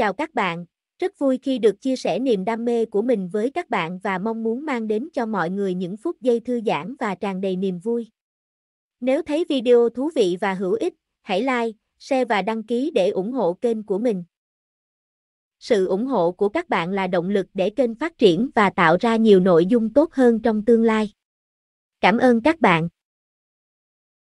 Chào các bạn, rất vui khi được chia sẻ niềm đam mê của mình với các bạn và mong muốn mang đến cho mọi người những phút giây thư giãn và tràn đầy niềm vui. Nếu thấy video thú vị và hữu ích, hãy like, share và đăng ký để ủng hộ kênh của mình. Sự ủng hộ của các bạn là động lực để kênh phát triển và tạo ra nhiều nội dung tốt hơn trong tương lai. Cảm ơn các bạn.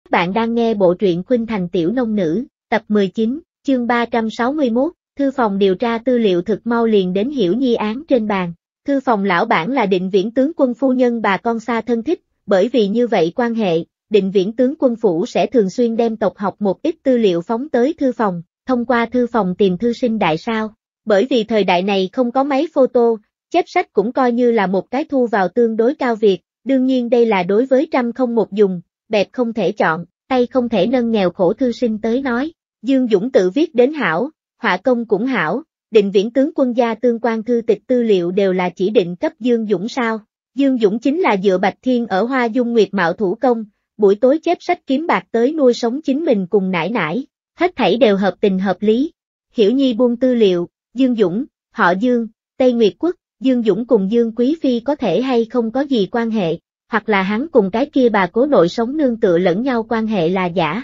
Các bạn đang nghe bộ truyện Khuynh Thành Tiểu Nông Nữ, tập 19, chương 361 thư phòng điều tra tư liệu thực mau liền đến hiểu nhi án trên bàn. Thư phòng lão bản là định viễn tướng quân phu nhân bà con xa thân thích, bởi vì như vậy quan hệ, định viễn tướng quân phủ sẽ thường xuyên đem tộc học một ít tư liệu phóng tới thư phòng, thông qua thư phòng tìm thư sinh đại sao. Bởi vì thời đại này không có máy photo, chép sách cũng coi như là một cái thu vào tương đối cao việc, đương nhiên đây là đối với trăm không một dùng, bẹp không thể chọn, tay không thể nâng nghèo khổ thư sinh tới nói. Dương Dũng tự viết đến hảo, họa công cũng hảo, định viễn tướng quân gia tương quan thư tịch tư liệu đều là chỉ định cấp Dương Dũng sao. Dương Dũng chính là dựa Bạch Thiên ở Hoa Dung Nguyệt Mạo thủ công, buổi tối chép sách kiếm bạc tới nuôi sống chính mình cùng nải nải, hết thảy đều hợp tình hợp lý. Hiểu Nhi buông tư liệu, Dương Dũng, họ Dương, Tây Nguyệt Quốc, Dương Dũng cùng Dương Quý Phi có thể hay không có gì quan hệ, hoặc là hắn cùng cái kia bà cố nội sống nương tựa lẫn nhau quan hệ là giả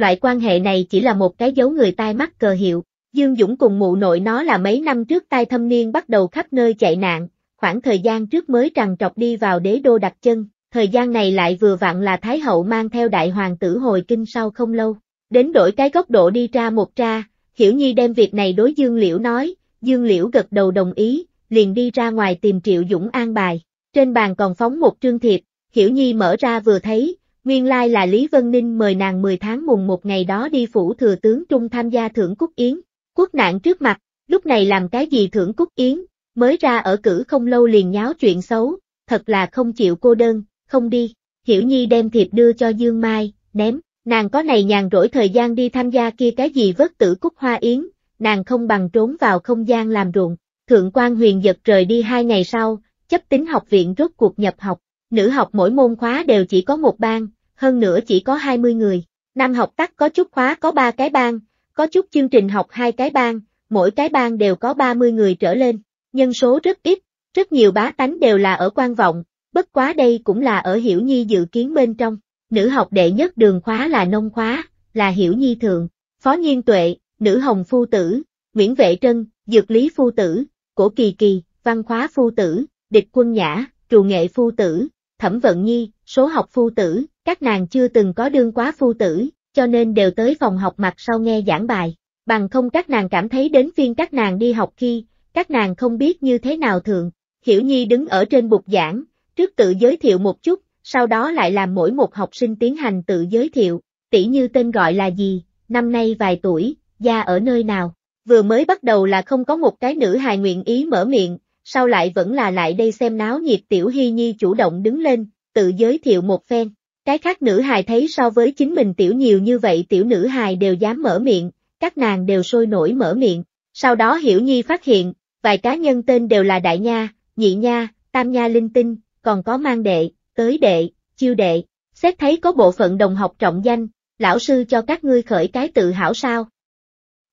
loại quan hệ này chỉ là một cái dấu người tai mắt cờ hiệu. Dương Dũng cùng mụ nội nó là mấy năm trước tai thâm niên bắt đầu khắp nơi chạy nạn, khoảng thời gian trước mới trằn trọc đi vào đế đô đặt chân, thời gian này lại vừa vặn là Thái Hậu mang theo đại hoàng tử hồi kinh sau không lâu. Đến đổi cái góc độ đi ra một tra, Hiểu Nhi đem việc này đối Dương Liễu nói, Dương Liễu gật đầu đồng ý, liền đi ra ngoài tìm Triệu Dũng an bài. Trên bàn còn phóng một trương thiệp, Hiểu Nhi mở ra vừa thấy, Nguyên lai là Lý Vân Ninh mời nàng 10 tháng mùng một ngày đó đi phủ thừa tướng Trung tham gia thưởng Cúc Yến, quốc nạn trước mặt, lúc này làm cái gì thưởng Cúc Yến, mới ra ở cử không lâu liền nháo chuyện xấu, thật là không chịu cô đơn, không đi, Hiểu Nhi đem thiệp đưa cho Dương Mai, ném, nàng có này nhàn rỗi thời gian đi tham gia kia cái gì vớt tử Cúc Hoa Yến, nàng không bằng trốn vào không gian làm ruộng, thượng quan huyền giật rời đi hai ngày sau, chấp tính học viện rốt cuộc nhập học, nữ học mỗi môn khóa đều chỉ có một bang, hơn nữa chỉ có 20 người. Nam học tắc có chút khóa có 3 cái bang, có chút chương trình học hai cái bang, mỗi cái bang đều có 30 người trở lên. Nhân số rất ít, rất nhiều bá tánh đều là ở quan vọng, bất quá đây cũng là ở Hiểu Nhi dự kiến bên trong. Nữ học đệ nhất đường khóa là nông khóa, là Hiểu Nhi Thượng, Phó Nhiên Tuệ, Nữ Hồng Phu Tử, Nguyễn Vệ Trân, Dược Lý Phu Tử, Cổ Kỳ Kỳ, Văn Khóa Phu Tử, Địch Quân Nhã, Trù Nghệ Phu Tử, Thẩm Vận Nhi, số học phu tử, các nàng chưa từng có đương quá phu tử, cho nên đều tới phòng học mặt sau nghe giảng bài. Bằng không các nàng cảm thấy đến phiên các nàng đi học khi, các nàng không biết như thế nào thường. Hiểu Nhi đứng ở trên bục giảng, trước tự giới thiệu một chút, sau đó lại làm mỗi một học sinh tiến hành tự giới thiệu, tỷ như tên gọi là gì, năm nay vài tuổi, gia ở nơi nào. Vừa mới bắt đầu là không có một cái nữ hài nguyện ý mở miệng, sau lại vẫn là lại đây xem náo nhiệt tiểu hy nhi chủ động đứng lên, tự giới thiệu một phen. Cái khác nữ hài thấy so với chính mình tiểu nhiều như vậy tiểu nữ hài đều dám mở miệng, các nàng đều sôi nổi mở miệng. Sau đó Hiểu Nhi phát hiện, vài cá nhân tên đều là Đại Nha, Nhị Nha, Tam Nha Linh Tinh, còn có Mang Đệ, Tới Đệ, Chiêu Đệ. Xét thấy có bộ phận đồng học trọng danh, lão sư cho các ngươi khởi cái tự hảo sao.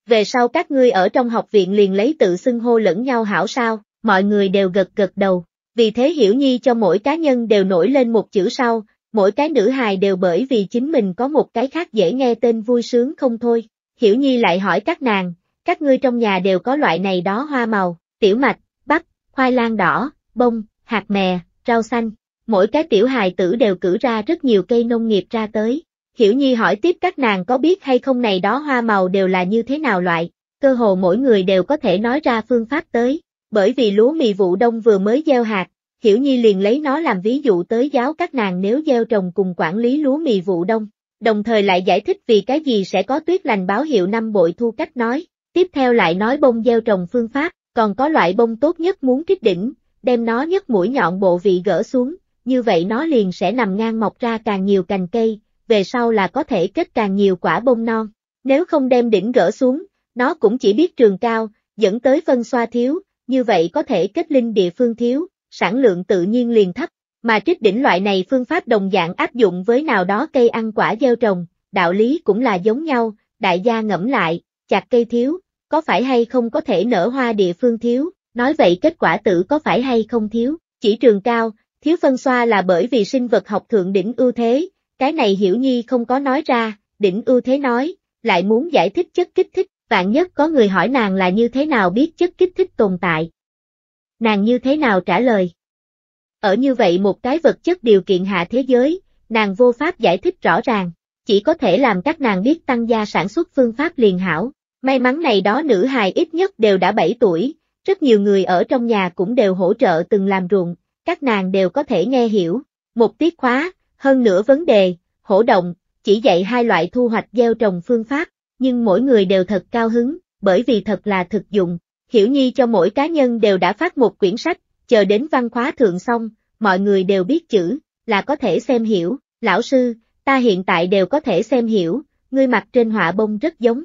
Về sau các ngươi ở trong học viện liền lấy tự xưng hô lẫn nhau hảo sao, mọi người đều gật gật đầu vì thế Hiểu Nhi cho mỗi cá nhân đều nổi lên một chữ sau, mỗi cái nữ hài đều bởi vì chính mình có một cái khác dễ nghe tên vui sướng không thôi. Hiểu Nhi lại hỏi các nàng, các ngươi trong nhà đều có loại này đó hoa màu, tiểu mạch, bắp, khoai lang đỏ, bông, hạt mè, rau xanh. Mỗi cái tiểu hài tử đều cử ra rất nhiều cây nông nghiệp ra tới. Hiểu Nhi hỏi tiếp các nàng có biết hay không này đó hoa màu đều là như thế nào loại, cơ hồ mỗi người đều có thể nói ra phương pháp tới bởi vì lúa mì vụ đông vừa mới gieo hạt, Hiểu Nhi liền lấy nó làm ví dụ tới giáo các nàng nếu gieo trồng cùng quản lý lúa mì vụ đông, đồng thời lại giải thích vì cái gì sẽ có tuyết lành báo hiệu năm bội thu cách nói, tiếp theo lại nói bông gieo trồng phương pháp, còn có loại bông tốt nhất muốn trích đỉnh, đem nó nhấc mũi nhọn bộ vị gỡ xuống, như vậy nó liền sẽ nằm ngang mọc ra càng nhiều cành cây, về sau là có thể kết càng nhiều quả bông non, nếu không đem đỉnh gỡ xuống, nó cũng chỉ biết trường cao, dẫn tới phân xoa thiếu, như vậy có thể kết linh địa phương thiếu, sản lượng tự nhiên liền thấp, mà trích đỉnh loại này phương pháp đồng dạng áp dụng với nào đó cây ăn quả gieo trồng, đạo lý cũng là giống nhau, đại gia ngẫm lại, chặt cây thiếu, có phải hay không có thể nở hoa địa phương thiếu, nói vậy kết quả tử có phải hay không thiếu, chỉ trường cao, thiếu phân xoa là bởi vì sinh vật học thượng đỉnh ưu thế, cái này hiểu nhi không có nói ra, đỉnh ưu thế nói, lại muốn giải thích chất kích thích, Vạn nhất có người hỏi nàng là như thế nào biết chất kích thích tồn tại. Nàng như thế nào trả lời? Ở như vậy một cái vật chất điều kiện hạ thế giới, nàng vô pháp giải thích rõ ràng, chỉ có thể làm các nàng biết tăng gia sản xuất phương pháp liền hảo. May mắn này đó nữ hài ít nhất đều đã 7 tuổi, rất nhiều người ở trong nhà cũng đều hỗ trợ từng làm ruộng, các nàng đều có thể nghe hiểu. Một tiết khóa, hơn nữa vấn đề, hổ động, chỉ dạy hai loại thu hoạch gieo trồng phương pháp nhưng mỗi người đều thật cao hứng, bởi vì thật là thực dụng. Hiểu Nhi cho mỗi cá nhân đều đã phát một quyển sách, chờ đến văn khóa thượng xong, mọi người đều biết chữ, là có thể xem hiểu, lão sư, ta hiện tại đều có thể xem hiểu, ngươi mặt trên họa bông rất giống.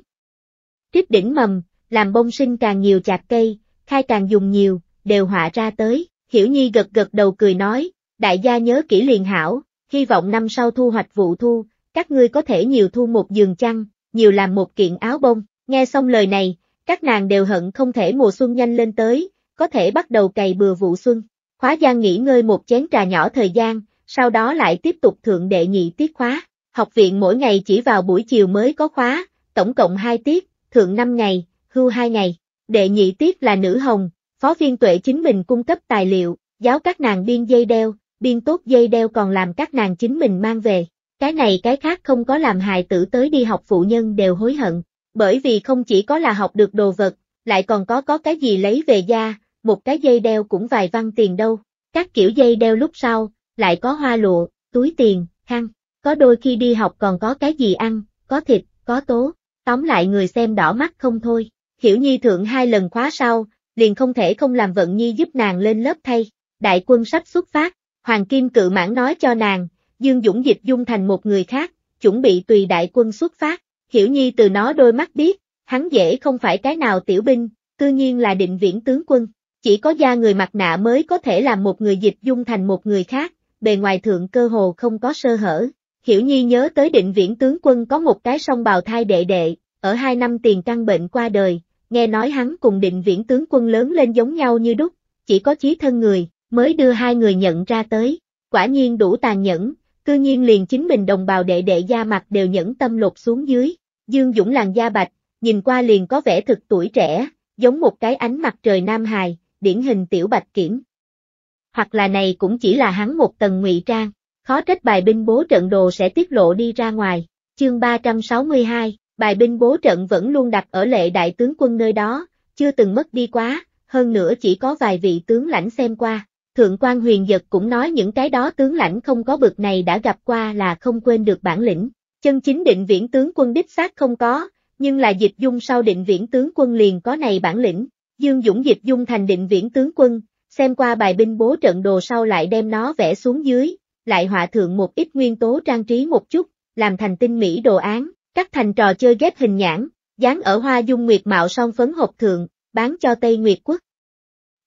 Tiếp đỉnh mầm, làm bông sinh càng nhiều chạc cây, khai càng dùng nhiều, đều họa ra tới, Hiểu Nhi gật gật đầu cười nói, đại gia nhớ kỹ liền hảo, hy vọng năm sau thu hoạch vụ thu, các ngươi có thể nhiều thu một giường chăn, nhiều làm một kiện áo bông. Nghe xong lời này, các nàng đều hận không thể mùa xuân nhanh lên tới, có thể bắt đầu cày bừa vụ xuân. Khóa gian nghỉ ngơi một chén trà nhỏ thời gian, sau đó lại tiếp tục thượng đệ nhị tiết khóa. Học viện mỗi ngày chỉ vào buổi chiều mới có khóa, tổng cộng 2 tiết, thượng 5 ngày, hưu 2 ngày. Đệ nhị tiết là nữ hồng, phó viên tuệ chính mình cung cấp tài liệu, giáo các nàng biên dây đeo, biên tốt dây đeo còn làm các nàng chính mình mang về. Cái này cái khác không có làm hài tử tới đi học phụ nhân đều hối hận, bởi vì không chỉ có là học được đồ vật, lại còn có có cái gì lấy về da, một cái dây đeo cũng vài văn tiền đâu, các kiểu dây đeo lúc sau, lại có hoa lụa, túi tiền, khăn, có đôi khi đi học còn có cái gì ăn, có thịt, có tố, tóm lại người xem đỏ mắt không thôi, hiểu nhi thượng hai lần khóa sau, liền không thể không làm vận nhi giúp nàng lên lớp thay, đại quân sắp xuất phát, hoàng kim cự mãn nói cho nàng, Dương Dũng dịch dung thành một người khác, chuẩn bị tùy đại quân xuất phát, Hiểu Nhi từ nó đôi mắt biết, hắn dễ không phải cái nào tiểu binh, cư nhiên là định viễn tướng quân, chỉ có da người mặt nạ mới có thể làm một người dịch dung thành một người khác, bề ngoài thượng cơ hồ không có sơ hở. Hiểu Nhi nhớ tới định viễn tướng quân có một cái song bào thai đệ đệ, ở hai năm tiền căn bệnh qua đời, nghe nói hắn cùng định viễn tướng quân lớn lên giống nhau như đúc, chỉ có chí thân người, mới đưa hai người nhận ra tới, quả nhiên đủ tàn nhẫn, cư nhiên liền chính mình đồng bào đệ đệ da mặt đều nhẫn tâm lột xuống dưới, Dương Dũng làn da bạch, nhìn qua liền có vẻ thực tuổi trẻ, giống một cái ánh mặt trời nam hài, điển hình tiểu bạch kiểm. Hoặc là này cũng chỉ là hắn một tầng ngụy trang, khó trách bài binh bố trận đồ sẽ tiết lộ đi ra ngoài, chương 362, bài binh bố trận vẫn luôn đặt ở lệ đại tướng quân nơi đó, chưa từng mất đi quá, hơn nữa chỉ có vài vị tướng lãnh xem qua. Thượng quan huyền giật cũng nói những cái đó tướng lãnh không có bực này đã gặp qua là không quên được bản lĩnh. Chân chính định viễn tướng quân đích xác không có, nhưng là dịch dung sau định viễn tướng quân liền có này bản lĩnh. Dương Dũng dịch dung thành định viễn tướng quân, xem qua bài binh bố trận đồ sau lại đem nó vẽ xuống dưới, lại họa thượng một ít nguyên tố trang trí một chút, làm thành tinh mỹ đồ án, cắt thành trò chơi ghép hình nhãn, dán ở hoa dung nguyệt mạo song phấn hộp thượng, bán cho Tây Nguyệt quốc.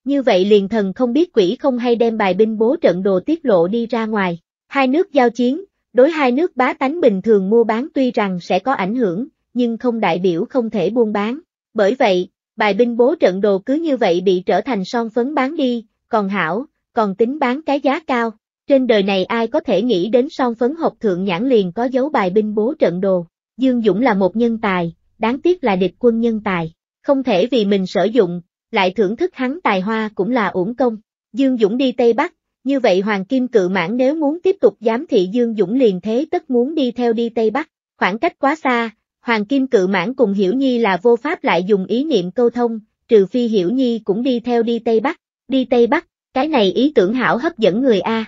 Như vậy liền thần không biết quỷ không hay đem bài binh bố trận đồ tiết lộ đi ra ngoài. Hai nước giao chiến, đối hai nước bá tánh bình thường mua bán tuy rằng sẽ có ảnh hưởng, nhưng không đại biểu không thể buôn bán. Bởi vậy, bài binh bố trận đồ cứ như vậy bị trở thành son phấn bán đi, còn hảo, còn tính bán cái giá cao. Trên đời này ai có thể nghĩ đến son phấn hộp thượng nhãn liền có dấu bài binh bố trận đồ. Dương Dũng là một nhân tài, đáng tiếc là địch quân nhân tài, không thể vì mình sử dụng, lại thưởng thức hắn tài hoa cũng là uổng công. Dương Dũng đi Tây Bắc, như vậy Hoàng Kim Cự Mãn nếu muốn tiếp tục giám thị Dương Dũng liền thế tất muốn đi theo đi Tây Bắc, khoảng cách quá xa, Hoàng Kim Cự Mãn cùng Hiểu Nhi là vô pháp lại dùng ý niệm câu thông, trừ phi Hiểu Nhi cũng đi theo đi Tây Bắc, đi Tây Bắc, cái này ý tưởng hảo hấp dẫn người A.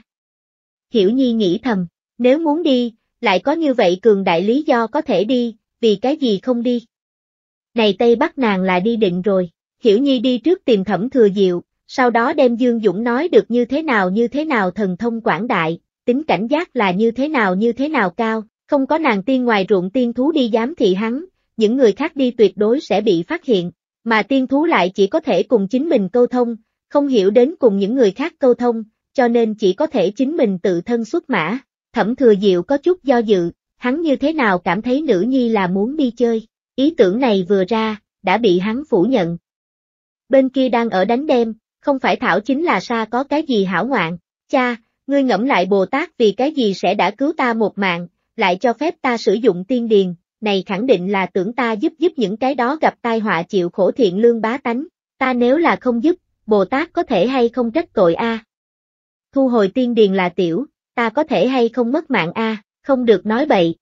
Hiểu Nhi nghĩ thầm, nếu muốn đi, lại có như vậy cường đại lý do có thể đi, vì cái gì không đi. Này Tây Bắc nàng là đi định rồi. Hiểu Nhi đi trước tìm thẩm thừa diệu, sau đó đem Dương Dũng nói được như thế nào như thế nào thần thông quảng đại, tính cảnh giác là như thế nào như thế nào cao, không có nàng tiên ngoài ruộng tiên thú đi giám thị hắn, những người khác đi tuyệt đối sẽ bị phát hiện, mà tiên thú lại chỉ có thể cùng chính mình câu thông, không hiểu đến cùng những người khác câu thông, cho nên chỉ có thể chính mình tự thân xuất mã. Thẩm thừa diệu có chút do dự, hắn như thế nào cảm thấy nữ nhi là muốn đi chơi, ý tưởng này vừa ra, đã bị hắn phủ nhận, bên kia đang ở đánh đêm, không phải Thảo chính là Sa có cái gì hảo ngoạn, cha, ngươi ngẫm lại Bồ Tát vì cái gì sẽ đã cứu ta một mạng, lại cho phép ta sử dụng tiên điền, này khẳng định là tưởng ta giúp giúp những cái đó gặp tai họa chịu khổ thiện lương bá tánh, ta nếu là không giúp, Bồ Tát có thể hay không trách tội a? Thu hồi tiên điền là tiểu, ta có thể hay không mất mạng a, không được nói bậy.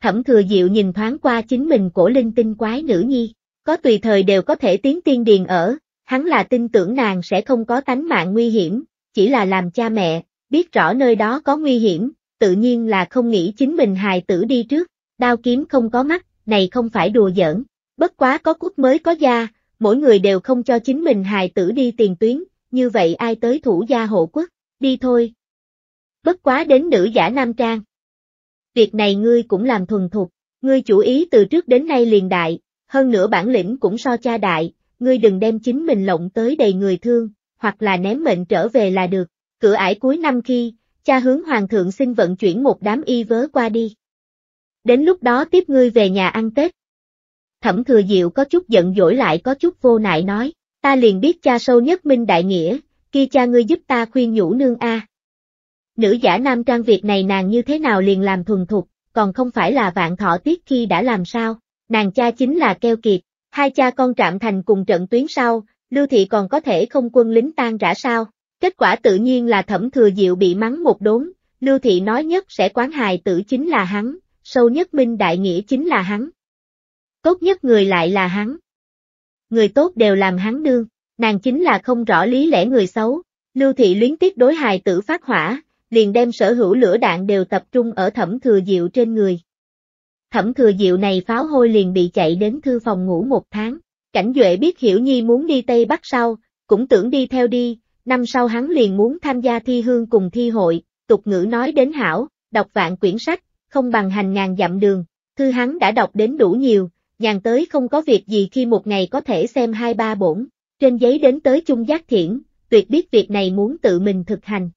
Thẩm thừa diệu nhìn thoáng qua chính mình cổ linh tinh quái nữ nhi, có tùy thời đều có thể tiến tiên điền ở, hắn là tin tưởng nàng sẽ không có tánh mạng nguy hiểm, chỉ là làm cha mẹ, biết rõ nơi đó có nguy hiểm, tự nhiên là không nghĩ chính mình hài tử đi trước, đao kiếm không có mắt, này không phải đùa giỡn, bất quá có cút mới có gia, mỗi người đều không cho chính mình hài tử đi tiền tuyến, như vậy ai tới thủ gia hộ quốc, đi thôi. Bất quá đến nữ giả nam trang. Việc này ngươi cũng làm thuần thục, ngươi chủ ý từ trước đến nay liền đại, hơn nữa bản lĩnh cũng so cha đại, ngươi đừng đem chính mình lộng tới đầy người thương, hoặc là ném mệnh trở về là được. Cửa ải cuối năm khi, cha hướng hoàng thượng xin vận chuyển một đám y vớ qua đi. Đến lúc đó tiếp ngươi về nhà ăn Tết. Thẩm thừa diệu có chút giận dỗi lại có chút vô nại nói, ta liền biết cha sâu nhất minh đại nghĩa, kia cha ngươi giúp ta khuyên nhủ nương a. Nữ giả nam trang việc này nàng như thế nào liền làm thuần thục, còn không phải là vạn thọ tiết khi đã làm sao nàng cha chính là keo kiệt, hai cha con trạm thành cùng trận tuyến sau, lưu thị còn có thể không quân lính tan rã sao, kết quả tự nhiên là thẩm thừa diệu bị mắng một đốn, lưu thị nói nhất sẽ quán hài tử chính là hắn, sâu nhất minh đại nghĩa chính là hắn. Tốt nhất người lại là hắn. Người tốt đều làm hắn đương, nàng chính là không rõ lý lẽ người xấu, lưu thị luyến tiếc đối hài tử phát hỏa, liền đem sở hữu lửa đạn đều tập trung ở thẩm thừa diệu trên người, thẩm thừa diệu này pháo hôi liền bị chạy đến thư phòng ngủ một tháng. Cảnh Duệ biết Hiểu Nhi muốn đi Tây Bắc sau, cũng tưởng đi theo đi, năm sau hắn liền muốn tham gia thi hương cùng thi hội, tục ngữ nói đến hảo, đọc vạn quyển sách, không bằng hành ngàn dặm đường, thư hắn đã đọc đến đủ nhiều, nhàn tới không có việc gì khi một ngày có thể xem hai ba bổn, trên giấy đến tới chung giác thiển, tuyệt biết việc này muốn tự mình thực hành.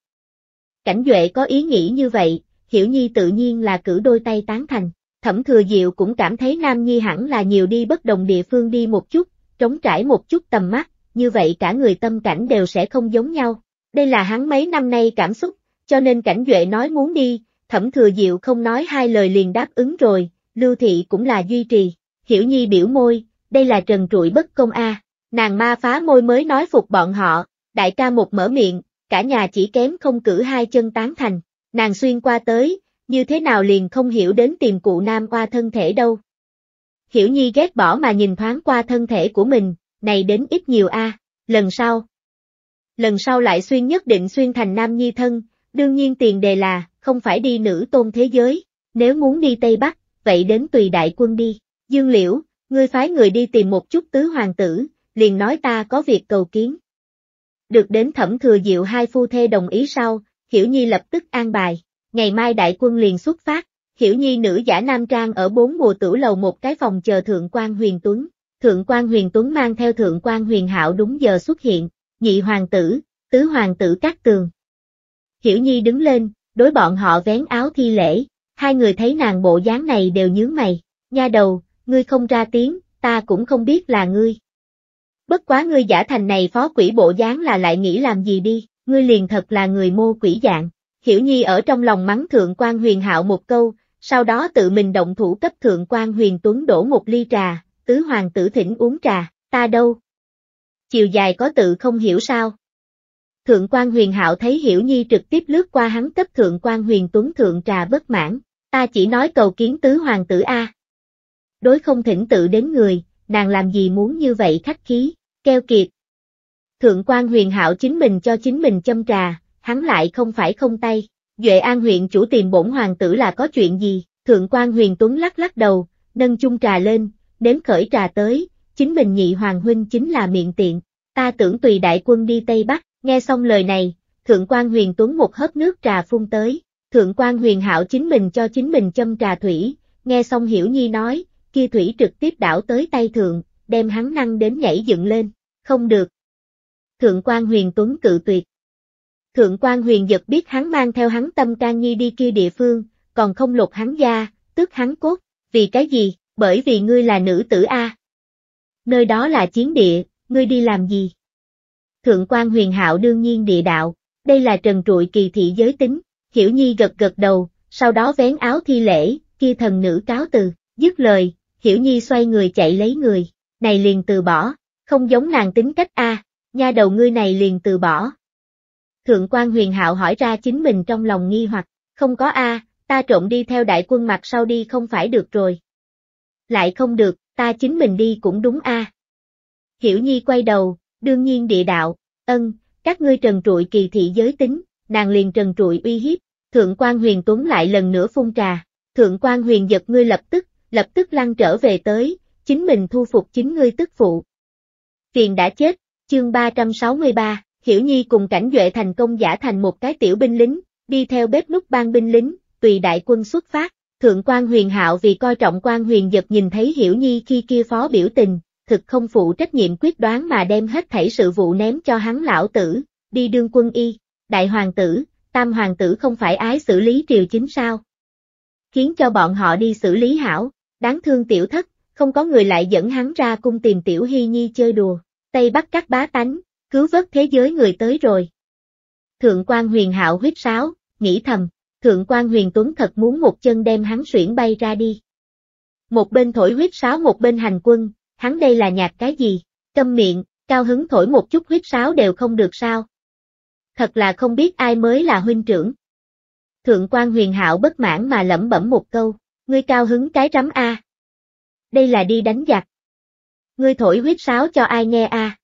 Cảnh Duệ có ý nghĩ như vậy, Hiểu Nhi tự nhiên là cử đôi tay tán thành. Thẩm Thừa Diệu cũng cảm thấy Nam Nhi hẳn là nhiều đi bất đồng địa phương đi một chút, trống trải một chút tầm mắt, như vậy cả người tâm cảnh đều sẽ không giống nhau. Đây là hắn mấy năm nay cảm xúc, cho nên Cảnh Duệ nói muốn đi, Thẩm Thừa Diệu không nói hai lời liền đáp ứng rồi, Lưu Thị cũng là duy trì. Hiểu Nhi biểu môi, đây là trần trụi bất công a. Nàng ma phá môi mới nói phục bọn họ, đại ca một mở miệng, cả nhà chỉ kém không cử hai chân tán thành. Nàng xuyên qua tới, như thế nào liền không hiểu đến tìm cụ nam qua thân thể đâu. Hiểu Nhi ghét bỏ mà nhìn thoáng qua thân thể của mình, này đến ít nhiều a, lần sau. Lần sau lại xuyên nhất định xuyên thành nam nhi thân, đương nhiên tiền đề là, không phải đi nữ tôn thế giới, nếu muốn đi Tây Bắc, vậy đến tùy đại quân đi, dương liễu, ngươi phái người đi tìm một chút tứ hoàng tử, liền nói ta có việc cầu kiến. Được đến thẩm thừa diệu hai phu thê đồng ý sau, Hiểu Nhi lập tức an bài ngày mai đại quân liền xuất phát, hiểu nhi nữ giả nam trang ở bốn mùa tử lầu một cái phòng chờ Thượng quan Huyền Tuấn, Thượng quan Huyền Tuấn mang theo Thượng quan Huyền Hảo đúng giờ xuất hiện, nhị hoàng tử, tứ hoàng tử các tường. Hiểu nhi đứng lên, đối bọn họ vén áo thi lễ, hai người thấy nàng bộ dáng này đều nhướng mày, nha đầu, ngươi không ra tiếng, ta cũng không biết là ngươi. Bất quá ngươi giả thành này phó quỷ bộ dáng là lại nghĩ làm gì đi, ngươi liền thật là người mô quỷ dạng. Hiểu Nhi ở trong lòng mắng Thượng quan Huyền Hạo một câu, sau đó tự mình động thủ cấp Thượng quan Huyền Tuấn đổ một ly trà, tứ hoàng tử thỉnh uống trà, ta đâu? Chiều dài có tự không hiểu sao? Thượng quan Huyền Hạo thấy Hiểu Nhi trực tiếp lướt qua hắn cấp Thượng quan Huyền Tuấn thượng trà bất mãn, ta chỉ nói cầu kiến tứ hoàng tử A. Đối không thỉnh tự đến người, nàng làm gì muốn như vậy khách khí, keo kiệt. Thượng quan Huyền Hạo chính mình cho chính mình châm trà, hắn lại không phải không tay. Duệ An huyện chủ tìm bổn hoàng tử là có chuyện gì, thượng quan huyền tuấn lắc lắc đầu, nâng chung trà lên, nếm khởi trà tới, chính mình nhị hoàng huynh chính là miệng tiện, ta tưởng tùy đại quân đi Tây Bắc, nghe xong lời này, thượng quan huyền tuấn một hớp nước trà phun tới, thượng quan huyền hảo chính mình cho chính mình châm trà thủy, nghe xong hiểu nhi nói, kia thủy trực tiếp đảo tới tay thượng, đem hắn năng đến nhảy dựng lên, không được. Thượng quan huyền tuấn cự tuyệt, Thượng quan huyền giật biết hắn mang theo hắn tâm can nhi đi kia địa phương, còn không lột hắn da, tước hắn cốt, vì cái gì, bởi vì ngươi là nữ tử A. Nơi đó là chiến địa, ngươi đi làm gì? Thượng quan huyền hạo đương nhiên địa đạo, đây là trần trụi kỳ thị giới tính, hiểu nhi gật gật đầu, sau đó vén áo thi lễ, kia thần nữ cáo từ, dứt lời, hiểu nhi xoay người chạy lấy người, này liền từ bỏ, không giống nàng tính cách A, nha đầu ngươi này liền từ bỏ, Thượng quan huyền hạo hỏi ra chính mình trong lòng nghi hoặc, không có a, ta trộn đi theo đại quân mặt sau đi không phải được rồi. Lại không được, ta chính mình đi cũng đúng a. Hiểu Nhi quay đầu, đương nhiên địa đạo, ân, các ngươi trần trụi kỳ thị giới tính, nàng liền trần trụi uy hiếp, thượng quan huyền tuấn lại lần nữa phun trà, thượng quan huyền giật ngươi lập tức, lập tức lăn trở về tới, chính mình thu phục chính ngươi tức phụ. Phiền đã chết, chương 363 Hiểu Nhi cùng cảnh Duệ thành công giả thành một cái tiểu binh lính, đi theo bếp nút ban binh lính, tùy đại quân xuất phát. Thượng quan huyền hạo vì coi trọng quan huyền giật nhìn thấy Hiểu Nhi khi kia phó biểu tình, thực không phụ trách nhiệm quyết đoán mà đem hết thảy sự vụ ném cho hắn lão tử, đi đương quân y, đại hoàng tử, tam hoàng tử không phải ái xử lý triều chính sao. Khiến cho bọn họ đi xử lý hảo, đáng thương tiểu thất, không có người lại dẫn hắn ra cung tìm tiểu hy nhi chơi đùa, Tây Bắc các bá tánh, cứu vớt thế giới người tới rồi. Thượng quan huyền hạo huyết sáo, nghĩ thầm, thượng quan huyền tuấn thật muốn một chân đem hắn xuyển bay ra đi. Một bên thổi huyết sáo một bên hành quân, hắn đây là nhạc cái gì, câm miệng, cao hứng thổi một chút huyết sáo đều không được sao. Thật là không biết ai mới là huynh trưởng. Thượng quan huyền hạo bất mãn mà lẩm bẩm một câu, ngươi cao hứng cái rắm a. Đây là đi đánh giặc. Ngươi thổi huyết sáo cho ai nghe a?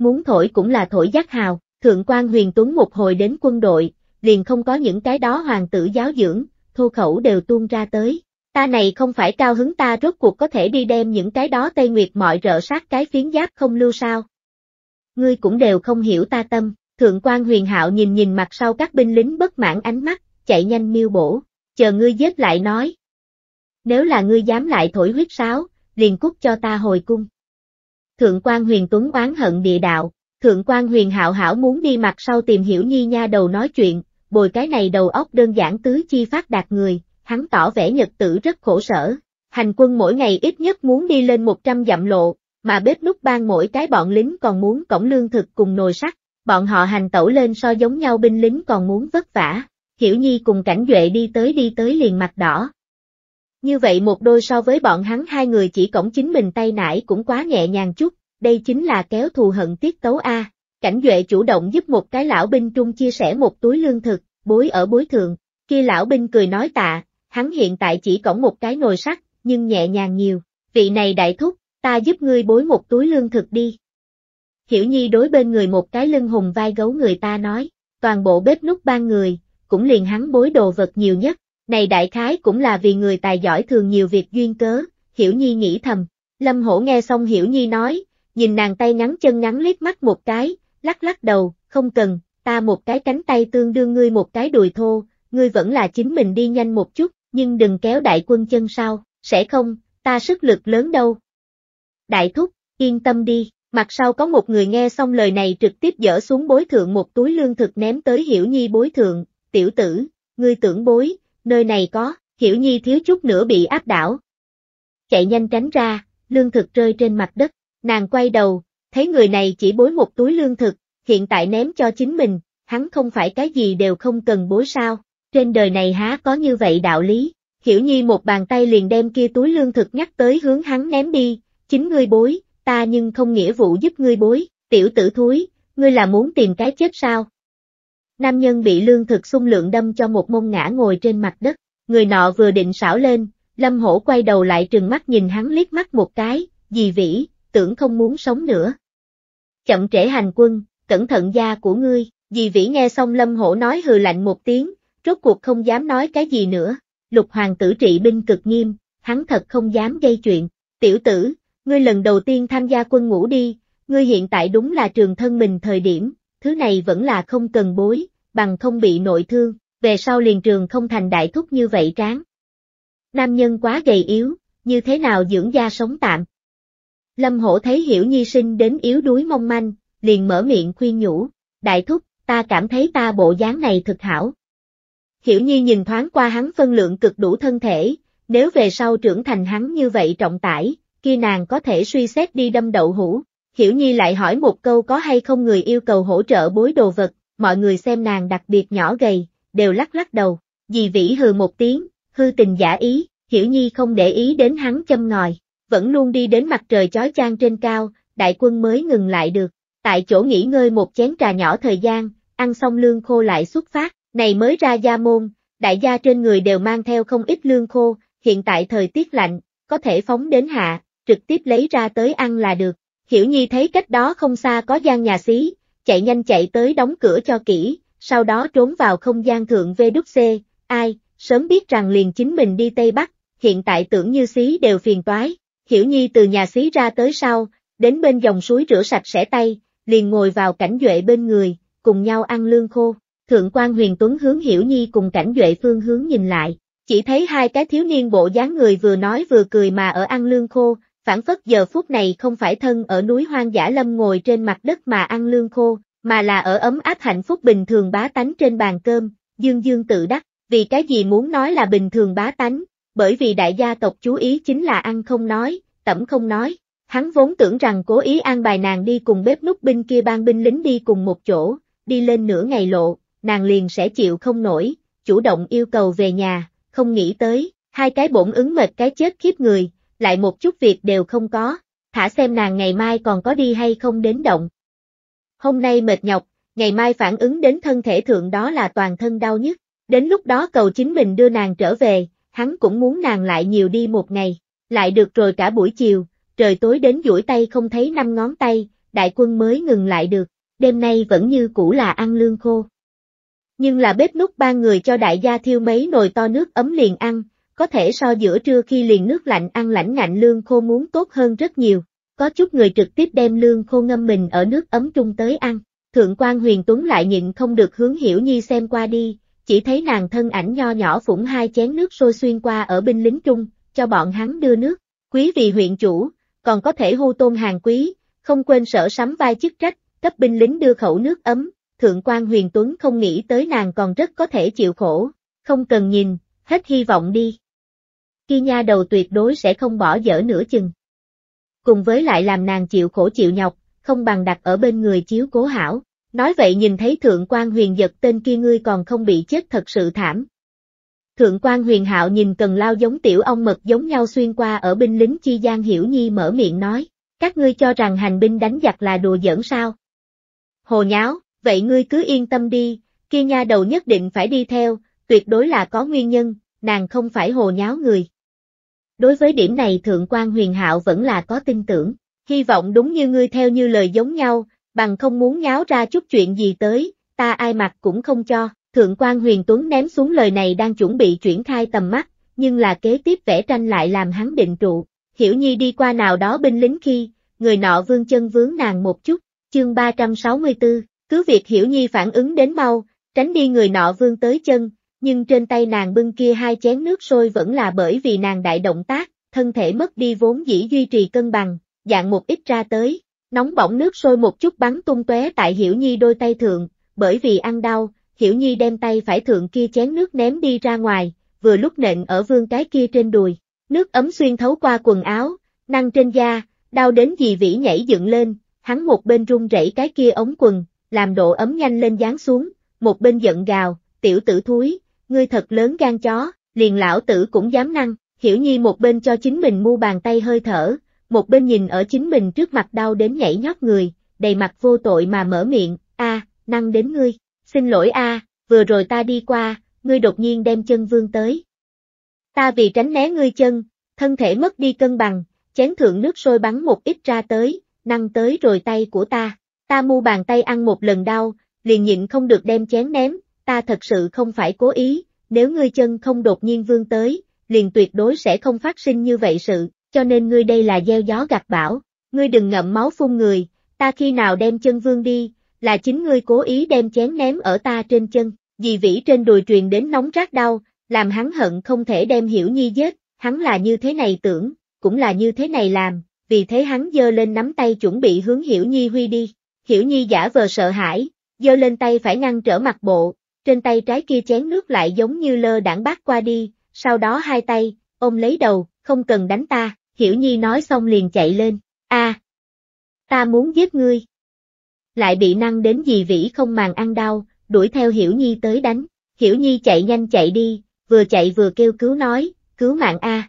muốn thổi cũng là thổi giác hào, thượng quan huyền tuấn một hồi đến quân đội, liền không có những cái đó hoàng tử giáo dưỡng, thu khẩu đều tuôn ra tới. Ta này không phải cao hứng ta rốt cuộc có thể đi đem những cái đó Tây Nguyệt mọi rợ sát cái phiến giáp không lưu sao. Ngươi cũng đều không hiểu ta tâm, thượng quan huyền hạo nhìn nhìn mặt sau các binh lính bất mãn ánh mắt, chạy nhanh miêu bổ, chờ ngươi giết lại nói. Nếu là ngươi dám lại thổi huyết sáo, liền cút cho ta hồi cung. Thượng quan huyền tuấn oán hận địa đạo, thượng quan huyền hạo hảo muốn đi mặt sau tìm hiểu nhi nha đầu nói chuyện, bồi cái này đầu óc đơn giản tứ chi phát đạt người, hắn tỏ vẻ nhật tử rất khổ sở. Hành quân mỗi ngày ít nhất muốn đi lên 100 dặm lộ, mà bếp nút ban mỗi cái bọn lính còn muốn cổng lương thực cùng nồi sắt, bọn họ hành tẩu lên so giống nhau binh lính còn muốn vất vả. Hiểu Nhi cùng cảnh Duệ đi tới đi tới liền mặt đỏ, như vậy một đôi so với bọn hắn hai người chỉ cổng chính mình tay nải cũng quá nhẹ nhàng chút, đây chính là kéo thù hận tiết tấu A. Cảnh Duệ chủ động giúp một cái lão binh trung chia sẻ một túi lương thực, bối ở bối thượng, kia lão binh cười nói tạ, hắn hiện tại chỉ cổng một cái nồi sắt, nhưng nhẹ nhàng nhiều, vị này đại thúc, ta giúp ngươi bối một túi lương thực đi. Hiểu Nhi đối bên người một cái lưng hùng vai gấu người ta nói, toàn bộ bếp nút ba người, cũng liền hắn bối đồ vật nhiều nhất, này đại khái cũng là vì người tài giỏi thường nhiều việc duyên cớ, Hiểu Nhi nghĩ thầm. Lâm Hổ nghe xong Hiểu Nhi nói, nhìn nàng tay ngắn chân ngắn liếc mắt một cái, lắc lắc đầu, không cần, ta một cái cánh tay tương đương ngươi một cái đùi thô, ngươi vẫn là chính mình đi nhanh một chút, nhưng đừng kéo đại quân chân sau, sẽ không, ta sức lực lớn đâu. Đại thúc, yên tâm đi, mặt sau có một người nghe xong lời này trực tiếp dỡ xuống bối thượng một túi lương thực ném tới Hiểu Nhi bối thượng, tiểu tử, ngươi tưởng bối, nơi này có, Hiểu Nhi thiếu chút nữa bị áp đảo. Chạy nhanh tránh ra, lương thực rơi trên mặt đất, nàng quay đầu, thấy người này chỉ bối một túi lương thực, hiện tại ném cho chính mình, hắn không phải cái gì đều không cần bối sao, trên đời này há có như vậy đạo lý. Hiểu Nhi một bàn tay liền đem kia túi lương thực nhắc tới hướng hắn ném đi, chính ngươi bối, ta nhưng không nghĩa vụ giúp ngươi bối, tiểu tử thúi, ngươi là muốn tìm cái chết sao, Nam nhân bị lương thực xung lượng đâm cho một mông ngã ngồi trên mặt đất, người nọ vừa định xảo lên, Lâm Hổ quay đầu lại trừng mắt nhìn hắn liếc mắt một cái, dì vĩ, tưởng không muốn sống nữa. Chậm trễ hành quân, cẩn thận da của ngươi, dì vĩ nghe xong Lâm Hổ nói hừ lạnh một tiếng, rốt cuộc không dám nói cái gì nữa, lục hoàng tử trị binh cực nghiêm, hắn thật không dám gây chuyện, tiểu tử, ngươi lần đầu tiên tham gia quân ngũ đi, ngươi hiện tại đúng là trường thân mình thời điểm, thứ này vẫn là không cần bối, bằng không bị nội thương, về sau liền trường không thành đại thúc như vậy tráng. Nam nhân quá gầy yếu, như thế nào dưỡng da sống tạm. Lâm hổ thấy hiểu nhi sinh đến yếu đuối mong manh, liền mở miệng khuyên nhủ, đại thúc, ta cảm thấy ta bộ dáng này thực hảo. Hiểu nhi nhìn thoáng qua hắn phân lượng cực đủ thân thể, nếu về sau trưởng thành hắn như vậy trọng tải, kia nàng có thể suy xét đi đâm đậu hũ. Hiểu Nhi lại hỏi một câu có hay không người yêu cầu hỗ trợ bối đồ vật, mọi người xem nàng đặc biệt nhỏ gầy, đều lắc lắc đầu, dì vĩ hừ một tiếng, hư tình giả ý, Hiểu Nhi không để ý đến hắn châm ngòi, vẫn luôn đi đến mặt trời chói chang trên cao, đại quân mới ngừng lại được, tại chỗ nghỉ ngơi một chén trà nhỏ thời gian, ăn xong lương khô lại xuất phát, này mới ra gia môn, đại gia trên người đều mang theo không ít lương khô, hiện tại thời tiết lạnh, có thể phóng đến hạ, trực tiếp lấy ra tới ăn là được, Hiểu Nhi thấy cách đó không xa có gian nhà xí, chạy nhanh chạy tới đóng cửa cho kỹ, sau đó trốn vào không gian thượng vê đúc C, ai, sớm biết rằng liền chính mình đi Tây Bắc, hiện tại tưởng như xí đều phiền toái. Hiểu Nhi từ nhà xí ra tới sau, đến bên dòng suối rửa sạch sẽ tay, liền ngồi vào cảnh duệ bên người, cùng nhau ăn lương khô. Thượng quan huyền tuấn hướng Hiểu Nhi cùng cảnh duệ phương hướng nhìn lại, chỉ thấy hai cái thiếu niên bộ dáng người vừa nói vừa cười mà ở ăn lương khô, phản phất giờ phút này không phải thân ở núi hoang dã lâm ngồi trên mặt đất mà ăn lương khô, mà là ở ấm áp hạnh phúc bình thường bá tánh trên bàn cơm, dương dương tự đắc, vì cái gì muốn nói là bình thường bá tánh, bởi vì đại gia tộc chú ý chính là ăn không nói, tẩm không nói. Hắn vốn tưởng rằng cố ý an bài nàng đi cùng bếp nút binh kia ban binh lính đi cùng một chỗ, đi lên nửa ngày lộ, nàng liền sẽ chịu không nổi, chủ động yêu cầu về nhà, không nghĩ tới, hai cái bổn ứng mệt cái chết khiếp người, lại một chút việc đều không có, thả xem nàng ngày mai còn có đi hay không đến động. Hôm nay mệt nhọc, ngày mai phản ứng đến thân thể thượng đó là toàn thân đau nhất. đến lúc đó cầu chính mình đưa nàng trở về, hắn cũng muốn nàng lại nhiều đi một ngày, lại được rồi cả buổi chiều, trời tối đến duỗi tay không thấy năm ngón tay, đại quân mới ngừng lại được, đêm nay vẫn như cũ là ăn lương khô. Nhưng là bếp nút ba người cho đại gia thiêu mấy nồi to nước ấm liền ăn, có thể so giữa trưa khi liền nước lạnh ăn lãnh ngạnh lương khô muốn tốt hơn rất nhiều, có chút người trực tiếp đem lương khô ngâm mình ở nước ấm trung tới ăn. Thượng quan huyền tuấn lại nhịn không được hướng hiểu nhi xem qua đi, chỉ thấy nàng thân ảnh nho nhỏ phủng hai chén nước sôi xuyên qua ở binh lính trung, cho bọn hắn đưa nước, quý vị huyện chủ, còn có thể hô tôn hàng quý, không quên sở sắm vai chức trách, cấp binh lính đưa khẩu nước ấm, thượng quan huyền tuấn không nghĩ tới nàng còn rất có thể chịu khổ, không cần nhìn, hết hy vọng đi kia nha đầu tuyệt đối sẽ không bỏ dở nửa chừng. Cùng với lại làm nàng chịu khổ chịu nhọc, không bằng đặt ở bên người chiếu cố hảo. Nói vậy nhìn thấy thượng quan huyền giật tên kia ngươi còn không bị chết thật sự thảm. Thượng quan huyền hạo nhìn cần lao giống tiểu ong mật giống nhau xuyên qua ở binh lính chi gian hiểu nhi mở miệng nói, các ngươi cho rằng hành binh đánh giặc là đùa giỡn sao. Hồ nháo, vậy ngươi cứ yên tâm đi, kia nha đầu nhất định phải đi theo, tuyệt đối là có nguyên nhân, nàng không phải hồ nháo người. Đối với điểm này Thượng quan Huyền Hạo vẫn là có tin tưởng, hy vọng đúng như ngươi theo như lời giống nhau, bằng không muốn nháo ra chút chuyện gì tới, ta ai mặt cũng không cho. Thượng quan Huyền Tuấn ném xuống lời này đang chuẩn bị chuyển khai tầm mắt, nhưng là kế tiếp vẽ tranh lại làm hắn định trụ. Hiểu Nhi đi qua nào đó binh lính khi, người nọ vương chân vướng nàng một chút, chương 364, cứ việc Hiểu Nhi phản ứng đến mau, tránh đi người nọ vương tới chân, nhưng trên tay nàng bưng kia hai chén nước sôi vẫn là bởi vì nàng đại động tác, thân thể mất đi vốn dĩ duy trì cân bằng, dạng một ít ra tới, nóng bỏng nước sôi một chút bắn tung tóe tại Hiểu Nhi đôi tay thượng, bởi vì ăn đau, Hiểu Nhi đem tay phải thượng kia chén nước ném đi ra ngoài, vừa lúc nện ở vương cái kia trên đùi, nước ấm xuyên thấu qua quần áo, năng trên da, đau đến dì vĩ nhảy dựng lên, hắn một bên rung rẩy cái kia ống quần, làm độ ấm nhanh lên dán xuống, một bên giận gào, tiểu tử thúi, Ngươi thật lớn gan chó, liền lão tử cũng dám năng, hiểu nhi một bên cho chính mình mu bàn tay hơi thở, một bên nhìn ở chính mình trước mặt đau đến nhảy nhót người, đầy mặt vô tội mà mở miệng, a, năng đến ngươi, xin lỗi a, vừa rồi ta đi qua, ngươi đột nhiên đem chân vương tới. Ta vì tránh né ngươi chân, thân thể mất đi cân bằng, chén thượng nước sôi bắn một ít ra tới, năng tới rồi tay của ta, ta mu bàn tay ăn một lần đau, liền nhịn không được đem chén ném, ta thật sự không phải cố ý, nếu ngươi chân không đột nhiên vươn tới, liền tuyệt đối sẽ không phát sinh như vậy sự, cho nên ngươi đây là gieo gió gặt bão, ngươi đừng ngậm máu phun người, ta khi nào đem chân vương đi, là chính ngươi cố ý đem chén ném ở ta trên chân, dì vĩ trên đùi truyền đến nóng rát đau, làm hắn hận không thể đem hiểu nhi giết, hắn là như thế này tưởng, cũng là như thế này làm, vì thế hắn giơ lên nắm tay chuẩn bị hướng hiểu nhi huy đi, hiểu nhi giả vờ sợ hãi, giơ lên tay phải ngăn trở mặt bộ, trên tay trái kia chén nước lại giống như lơ đảng bát qua đi, sau đó hai tay, ôm lấy đầu, không cần đánh ta, Hiểu Nhi nói xong liền chạy lên, a ta muốn giết ngươi. Lại bị năng đến dì vĩ không màng ăn đau, đuổi theo Hiểu Nhi tới đánh, Hiểu Nhi chạy nhanh chạy đi, vừa chạy vừa kêu cứu nói, cứu mạng a.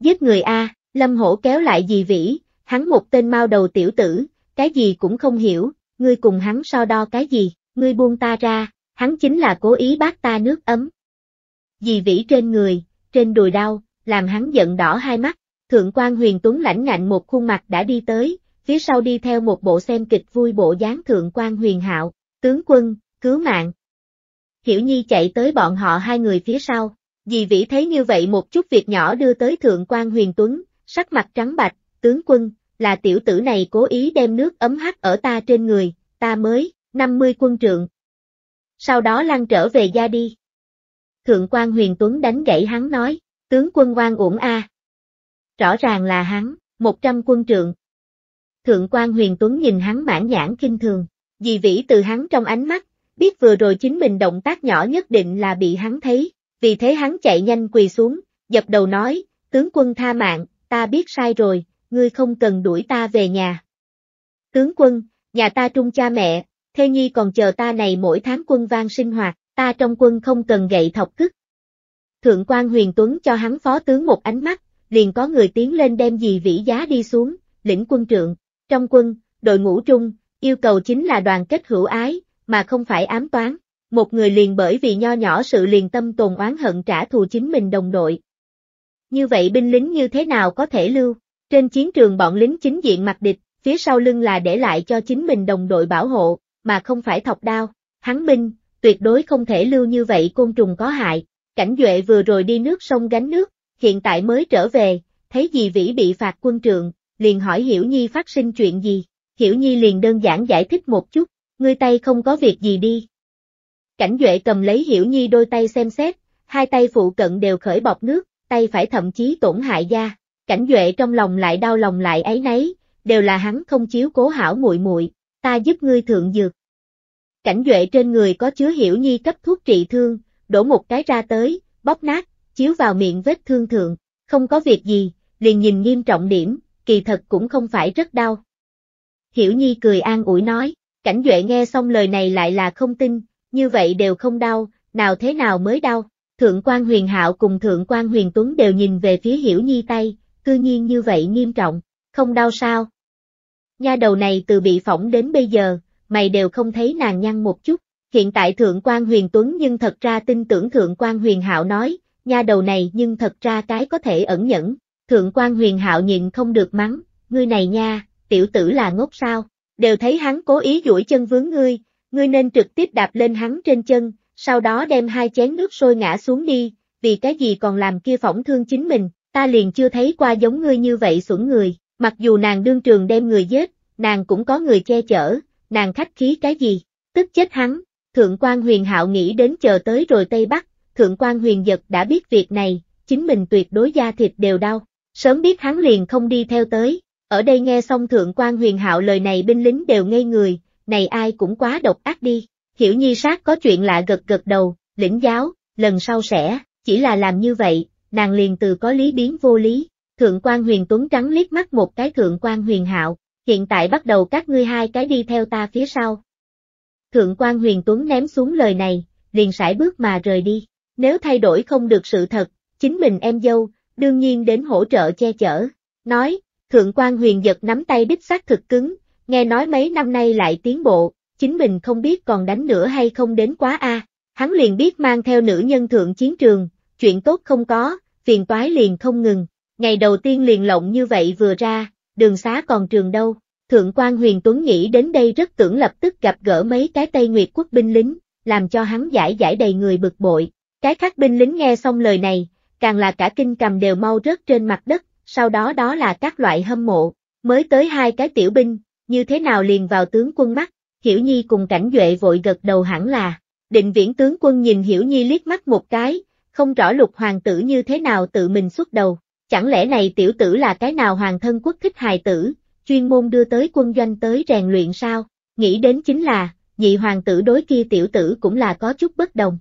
Giết người a, Lâm Hổ kéo lại dì vĩ, hắn một tên mau đầu tiểu tử, cái gì cũng không hiểu, ngươi cùng hắn so đo cái gì, ngươi buông ta ra, hắn chính là cố ý bác ta nước ấm. Dì vĩ trên người, trên đùi đau, làm hắn giận đỏ hai mắt, thượng quan huyền tuấn lãnh ngạnh một khuôn mặt đã đi tới, phía sau đi theo một bộ xem kịch vui bộ dáng thượng quan huyền hạo, tướng quân, cứu mạng. Hiểu Nhi chạy tới bọn họ hai người phía sau, dì vĩ thấy như vậy một chút việc nhỏ đưa tới thượng quan huyền tuấn, sắc mặt trắng bạch, tướng quân, là tiểu tử này cố ý đem nước ấm hắt ở ta trên người, ta mới, 50 quân trượng, sau đó lăn trở về gia đi. Thượng quan huyền Tuấn đánh gãy hắn nói, tướng quân quan uổng A. Rõ ràng là hắn, 100 quân trượng. Thượng quan huyền Tuấn nhìn hắn mãn nhãn kinh thường, dì vĩ từ hắn trong ánh mắt, biết vừa rồi chính mình động tác nhỏ nhất định là bị hắn thấy, vì thế hắn chạy nhanh quỳ xuống, dập đầu nói, tướng quân tha mạng, ta biết sai rồi, ngươi không cần đuổi ta về nhà. Tướng quân, nhà ta trung cha mẹ, Thê Nhi còn chờ ta này mỗi tháng quân vang sinh hoạt, ta trong quân không cần gậy thọc cức. Thượng quan huyền tuấn cho hắn phó tướng một ánh mắt, liền có người tiến lên đem gì vĩ giá đi xuống, lĩnh quân trượng, trong quân, đội ngũ trung, yêu cầu chính là đoàn kết hữu ái, mà không phải ám toán. Một người liền bởi vì nho nhỏ sự liền tâm tồn oán hận trả thù chính mình đồng đội. Như vậy binh lính như thế nào có thể lưu? Trên chiến trường bọn lính chính diện mặt địch, phía sau lưng là để lại cho chính mình đồng đội bảo hộ, mà không phải thọc đao. Hắn binh, tuyệt đối không thể lưu như vậy côn trùng có hại. Cảnh Duệ vừa rồi đi nước sông gánh nước, hiện tại mới trở về, thấy dì Vĩ bị phạt quân trượng, liền hỏi Hiểu Nhi phát sinh chuyện gì. Hiểu Nhi liền đơn giản giải thích một chút, ngươi tay không có việc gì đi. Cảnh Duệ cầm lấy Hiểu Nhi đôi tay xem xét, hai tay phụ cận đều khởi bọc nước, tay phải thậm chí tổn hại da. Cảnh Duệ trong lòng lại đau lòng lại ấy nấy, đều là hắn không chiếu cố hảo muội muội, ta giúp ngươi thượng dược. Cảnh duệ trên người có chứa hiểu nhi cấp thuốc trị thương, đổ một cái ra tới, bóp nát, chiếu vào miệng vết thương thượng, không có việc gì, liền nhìn nghiêm trọng điểm, kỳ thật cũng không phải rất đau. Hiểu nhi cười an ủi nói, cảnh duệ nghe xong lời này lại là không tin, như vậy đều không đau, nào thế nào mới đau. Thượng quan huyền hạo cùng thượng quan huyền tuấn đều nhìn về phía hiểu nhi tay, cư nhiên như vậy nghiêm trọng, không đau sao, nha đầu này từ bị phỏng đến bây giờ, mày đều không thấy nàng nhăn một chút. Hiện tại Thượng quan Huyền Tuấn nhưng thật ra tin tưởng Thượng quan Huyền Hạo nói, nha đầu này nhưng thật ra cái có thể ẩn nhẫn. Thượng quan Huyền Hạo nhịn không được mắng, ngươi này nha, tiểu tử là ngốc sao, đều thấy hắn cố ý duỗi chân vướng ngươi, ngươi nên trực tiếp đạp lên hắn trên chân, sau đó đem hai chén nước sôi ngã xuống đi, vì cái gì còn làm kia phỏng thương chính mình, ta liền chưa thấy qua giống ngươi như vậy xuẩn người. Mặc dù nàng đương trường đem người giết, nàng cũng có người che chở, nàng khách khí cái gì, tức chết hắn. Thượng quan huyền hạo nghĩ đến chờ tới rồi Tây Bắc, thượng quan huyền giật đã biết việc này, chính mình tuyệt đối da thịt đều đau, sớm biết hắn liền không đi theo tới. Ở đây nghe xong thượng quan huyền hạo lời này binh lính đều ngây người, này ai cũng quá độc ác đi. Hiểu nhi sát có chuyện lạ gật gật đầu, lĩnh giáo, lần sau sẽ, chỉ là làm như vậy, nàng liền từ có lý biến vô lý. Thượng quan huyền tuấn trắng liếc mắt một cái thượng quan huyền hạo, hiện tại bắt đầu các ngươi hai cái đi theo ta phía sau. Thượng quan huyền tuấn ném xuống lời này, liền sải bước mà rời đi, nếu thay đổi không được sự thật, chính mình em dâu, đương nhiên đến hỗ trợ che chở, nói, thượng quan huyền giật nắm tay đích xác thực cứng, nghe nói mấy năm nay lại tiến bộ, chính mình không biết còn đánh nữa hay không đến quá a. hắn liền biết mang theo nữ nhân thượng chiến trường, chuyện tốt không có, phiền toái liền không ngừng, ngày đầu tiên liền lộng như vậy vừa ra, đường xá còn trường đâu. Thượng quan Huyền Tuấn nghĩ đến đây rất tưởng lập tức gặp gỡ mấy cái Tây Nguyệt quốc binh lính, làm cho hắn giải giải đầy người bực bội. Cái khác binh lính nghe xong lời này, càng là cả kinh cầm đều mau rớt trên mặt đất, sau đó đó là các loại hâm mộ, mới tới hai cái tiểu binh, như thế nào liền vào tướng quân mắt, Hiểu Nhi cùng cảnh Duệ vội gật đầu hẳn là, định viễn tướng quân nhìn Hiểu Nhi liếc mắt một cái, không rõ lục hoàng tử như thế nào tự mình xuất đầu, Chẳng lẽ này tiểu tử là cái nào hoàng thân quốc thích hài tử, chuyên môn đưa tới quân doanh tới rèn luyện sao? Nghĩ đến chính là, nhị hoàng tử đối kia tiểu tử cũng là có chút bất đồng.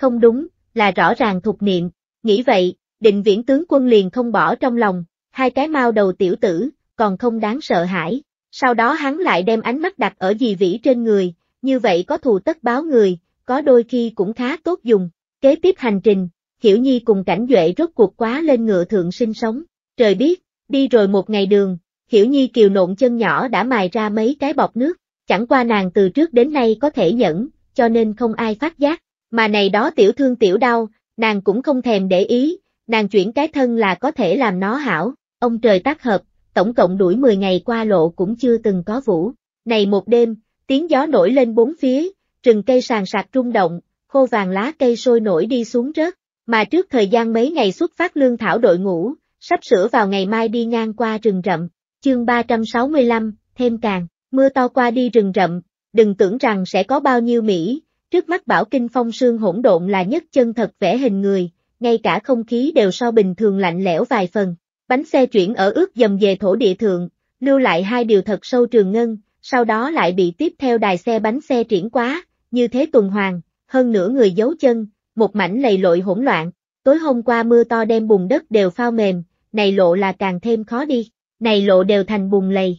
Không đúng, là rõ ràng thục niệm, nghĩ vậy, định viễn tướng quân liền không bỏ trong lòng, hai cái mau đầu tiểu tử, còn không đáng sợ hãi. Sau đó hắn lại đem ánh mắt đặt ở dì vĩ trên người, như vậy có thù tất báo người, có đôi khi cũng khá tốt dùng. Kế tiếp hành trình, Hiểu Nhi cùng cảnh duệ rốt cuộc quá lên ngựa thượng sinh sống, trời biết, đi rồi một ngày đường, Hiểu Nhi kiều nộn chân nhỏ đã mài ra mấy cái bọt nước, chẳng qua nàng từ trước đến nay có thể nhẫn, cho nên không ai phát giác, mà này đó tiểu thương tiểu đau, nàng cũng không thèm để ý, nàng chuyển cái thân là có thể làm nó hảo, ông trời tác hợp, tổng cộng đuổi 10 ngày qua lộ cũng chưa từng có vũ. Này một đêm, tiếng gió nổi lên bốn phía, rừng cây sàn sạc rung động, khô vàng lá cây sôi nổi đi xuống rớt, mà trước thời gian mấy ngày xuất phát lương thảo đội ngũ, sắp sửa vào ngày mai đi ngang qua rừng rậm, chương 365, thêm càng, mưa to qua đi rừng rậm, đừng tưởng rằng sẽ có bao nhiêu Mỹ, trước mắt bảo kinh phong sương hỗn độn là nhất chân thật vẽ hình người, ngay cả không khí đều so bình thường lạnh lẽo vài phần, bánh xe chuyển ở ướt dầm về thổ địa thượng, lưu lại hai điều thật sâu trường ngân, sau đó lại bị tiếp theo đài xe bánh xe triển quá, như thế tuần hoàn, hơn nửa người giấu chân, một mảnh lầy lội hỗn loạn, tối hôm qua mưa to đem bùn đất đều phao mềm, này lộ là càng thêm khó đi, này lộ đều thành bùn lầy.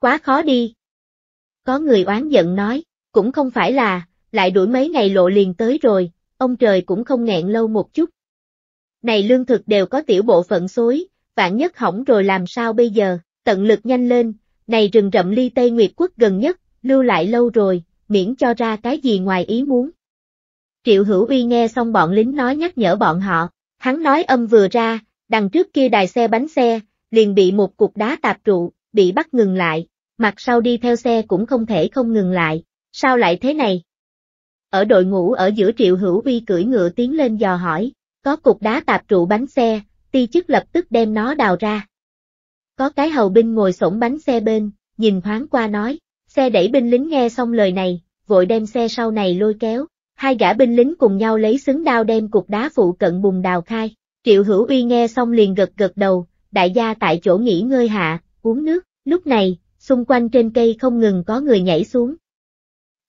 Quá khó đi. Có người oán giận nói, cũng không phải là, lại đuổi mấy ngày lộ liền tới rồi, ông trời cũng không nghẹn lâu một chút. Này lương thực đều có tiểu bộ phận xối, vạn nhất hỏng rồi làm sao bây giờ, tận lực nhanh lên, này rừng rậm ly Tây Nguyệt Quốc gần nhất, lưu lại lâu rồi, miễn cho ra cái gì ngoài ý muốn. Triệu Hữu Uy nghe xong bọn lính nói nhắc nhở bọn họ, hắn nói âm vừa ra, đằng trước kia đài xe bánh xe, liền bị một cục đá tạp trụ, bị bắt ngừng lại, mặt sau đi theo xe cũng không thể không ngừng lại, sao lại thế này? Ở đội ngũ ở giữa Triệu Hữu Uy cưỡi ngựa tiến lên dò hỏi, có cục đá tạp trụ bánh xe, ti chức lập tức đem nó đào ra. Có cái hầu binh ngồi sổng bánh xe bên, nhìn thoáng qua nói, xe đẩy binh lính nghe xong lời này, vội đem xe sau này lôi kéo, hai gã binh lính cùng nhau lấy xứng đao đem cục đá phụ cận bùng đào khai. Triệu Hữu Uy nghe xong liền gật gật đầu, đại gia tại chỗ nghỉ ngơi hạ, uống nước, lúc này, xung quanh trên cây không ngừng có người nhảy xuống.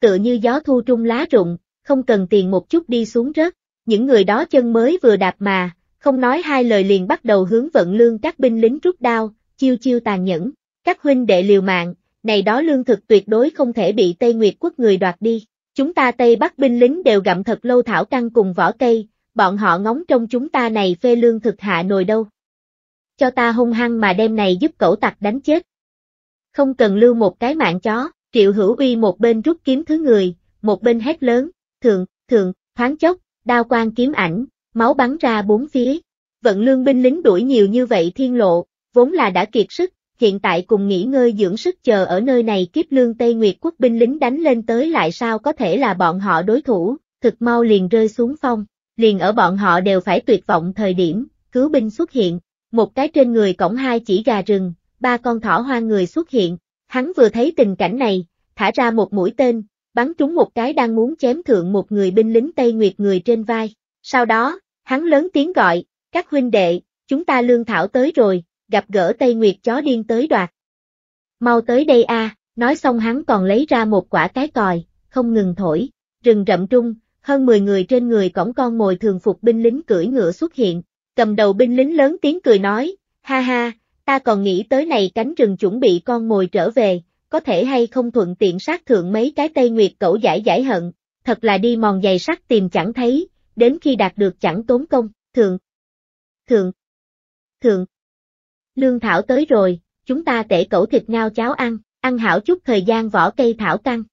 Tựa như gió thu trung lá rụng, không cần tiền một chút đi xuống rớt, những người đó chân mới vừa đạp mà, không nói hai lời liền bắt đầu hướng vận lương các binh lính rút đao, chiêu chiêu tàn nhẫn, các huynh đệ liều mạng, này đó lương thực tuyệt đối không thể bị Tây Nguyệt quốc người đoạt đi. Chúng ta Tây Bắc binh lính đều gặm thật lâu thảo căng cùng vỏ cây, bọn họ ngóng trong chúng ta này phê lương thực hạ nồi đâu. Cho ta hung hăng mà đem này giúp cẩu tặc đánh chết. Không cần lưu một cái mạng chó, triệu hữu uy một bên rút kiếm thứ người, một bên hét lớn, thường, thường, thoáng chốc, đao quang kiếm ảnh, máu bắn ra bốn phía. Vận lương binh lính đuổi nhiều như vậy thiên lộ, vốn là đã kiệt sức, hiện tại cùng nghỉ ngơi dưỡng sức chờ ở nơi này kiếp lương Tây Nguyệt quốc binh lính đánh lên tới lại sao có thể là bọn họ đối thủ, thực mau liền rơi xuống phong, liền ở bọn họ đều phải tuyệt vọng thời điểm, cứu binh xuất hiện, một cái trên người cổng hai chỉ gà rừng, ba con thỏ hoang người xuất hiện, hắn vừa thấy tình cảnh này, thả ra một mũi tên, bắn trúng một cái đang muốn chém thượng một người binh lính Tây Nguyệt người trên vai, sau đó, hắn lớn tiếng gọi, các huynh đệ, chúng ta lương thảo tới rồi, gặp gỡ Tây Nguyệt chó điên tới đoạt. Mau tới đây a, nói xong hắn còn lấy ra một quả cái còi, không ngừng thổi, rừng rậm trung, hơn 10 người trên người cổng con mồi thường phục binh lính cưỡi ngựa xuất hiện, cầm đầu binh lính lớn tiếng cười nói, ha ha, ta còn nghĩ tới này cánh rừng chuẩn bị con mồi trở về, có thể hay không thuận tiện sát thượng mấy cái Tây Nguyệt cẩu giải giải hận, thật là đi mòn giày sắt tìm chẳng thấy, đến khi đạt được chẳng tốn công, thượng, thượng, thượng. Lương thảo tới rồi, chúng ta tể cẩu thịt ngao cháo ăn, ăn hảo chút thời gian vỏ cây thảo căng.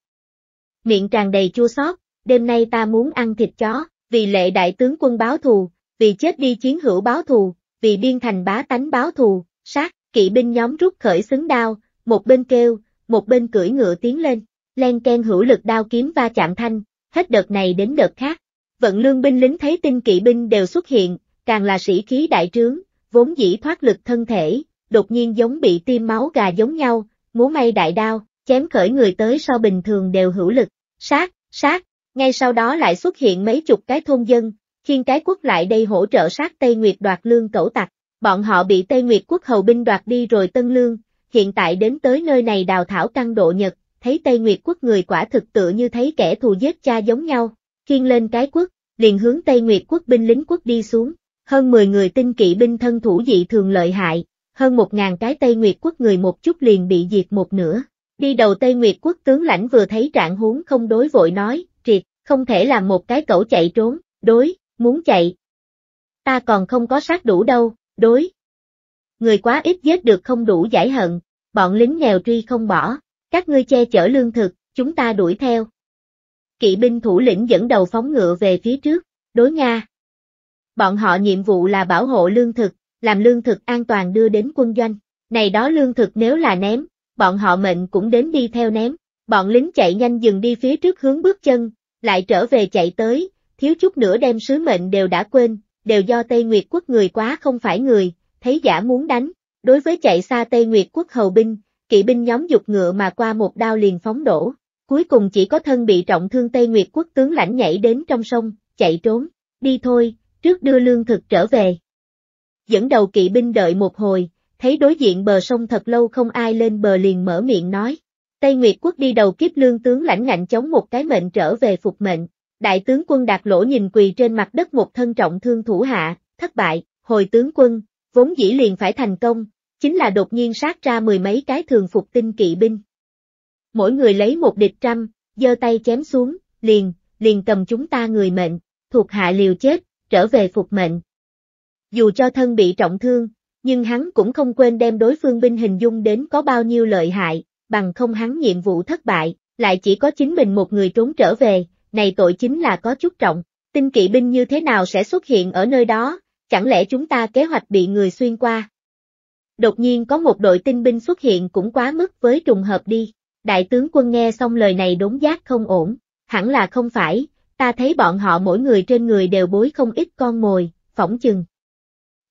Miệng tràn đầy chua xót, đêm nay ta muốn ăn thịt chó, vì lệ đại tướng quân báo thù, vì chết đi chiến hữu báo thù, vì biên thành bá tánh báo thù, sát, kỵ binh nhóm rút khởi xứng đao, một bên kêu, một bên cưỡi ngựa tiến lên, len ken hữu lực đao kiếm va chạm thanh, hết đợt này đến đợt khác. Vận lương binh lính thấy tinh kỵ binh đều xuất hiện, càng là sĩ khí đại trướng, vốn dĩ thoát lực thân thể, đột nhiên giống bị tiêm máu gà giống nhau, múa may đại đao, chém khởi người tới so bình thường đều hữu lực, sát, sát, ngay sau đó lại xuất hiện mấy chục cái thôn dân, khiên cái quốc lại đây hỗ trợ sát Tây Nguyệt đoạt lương cẩu tặc, bọn họ bị Tây Nguyệt quốc hầu binh đoạt đi rồi tân lương, hiện tại đến tới nơi này đào thảo căn độ Nhật, thấy Tây Nguyệt quốc người quả thực tự như thấy kẻ thù giết cha giống nhau, khiên lên cái quốc, liền hướng Tây Nguyệt quốc binh lính quốc đi xuống, hơn 10 người tinh kỵ binh thân thủ dị thường lợi hại, hơn 1.000 cái Tây Nguyệt quốc người một chút liền bị diệt một nửa. Đi đầu Tây Nguyệt quốc tướng lãnh vừa thấy trạng huống không đối vội nói, triệt, không thể làm một cái cẩu chạy trốn, đối, muốn chạy. Ta còn không có sát đủ đâu, đối. Người quá ít giết được không đủ giải hận, bọn lính nghèo truy không bỏ, các ngươi che chở lương thực, chúng ta đuổi theo. Kỵ binh thủ lĩnh dẫn đầu phóng ngựa về phía trước, đối Nga, bọn họ nhiệm vụ là bảo hộ lương thực, làm lương thực an toàn đưa đến quân doanh. Này đó lương thực nếu là ném, bọn họ mệnh cũng đến đi theo ném. Bọn lính chạy nhanh dừng đi phía trước hướng bước chân, lại trở về chạy tới, thiếu chút nữa đem sứ mệnh đều đã quên, đều do Tây Nguyệt quốc người quá không phải người, thấy giả muốn đánh. Đối với chạy xa Tây Nguyệt quốc hầu binh, kỵ binh nhóm dục ngựa mà qua một đao liền phóng đổ. Cuối cùng chỉ có thân bị trọng thương Tây Nguyệt quốc tướng lãnh nhảy đến trong sông, chạy trốn. Đi thôi, trước đưa lương thực trở về. Dẫn đầu kỵ binh đợi một hồi, thấy đối diện bờ sông thật lâu không ai lên bờ liền mở miệng nói. Tây Nguyệt quốc đi đầu kiếp lương tướng lãnh ngạnh chống một cái mệnh trở về phục mệnh. Đại tướng quân Đạt Lỗ nhìn quỳ trên mặt đất một thân trọng thương thủ hạ, thất bại, hồi tướng quân, vốn dĩ liền phải thành công, chính là đột nhiên sát ra mười mấy cái thường phục tinh kỵ binh. Mỗi người lấy một địch trăm, giơ tay chém xuống, liền, liền cầm chúng ta người mệnh, thuộc hạ liều chết, trở về phục mệnh. Dù cho thân bị trọng thương, nhưng hắn cũng không quên đem đối phương binh hình dung đến có bao nhiêu lợi hại, bằng không hắn nhiệm vụ thất bại, lại chỉ có chính mình một người trốn trở về, này tội chính là có chút trọng, tinh kỵ binh như thế nào sẽ xuất hiện ở nơi đó, chẳng lẽ chúng ta kế hoạch bị người xuyên qua? Đột nhiên có một đội tinh binh xuất hiện cũng quá mức với trùng hợp đi, đại tướng quân nghe xong lời này đốn giác không ổn, hẳn là không phải, Ta thấy bọn họ mỗi người trên người đều bối không ít con mồi, phỏng chừng.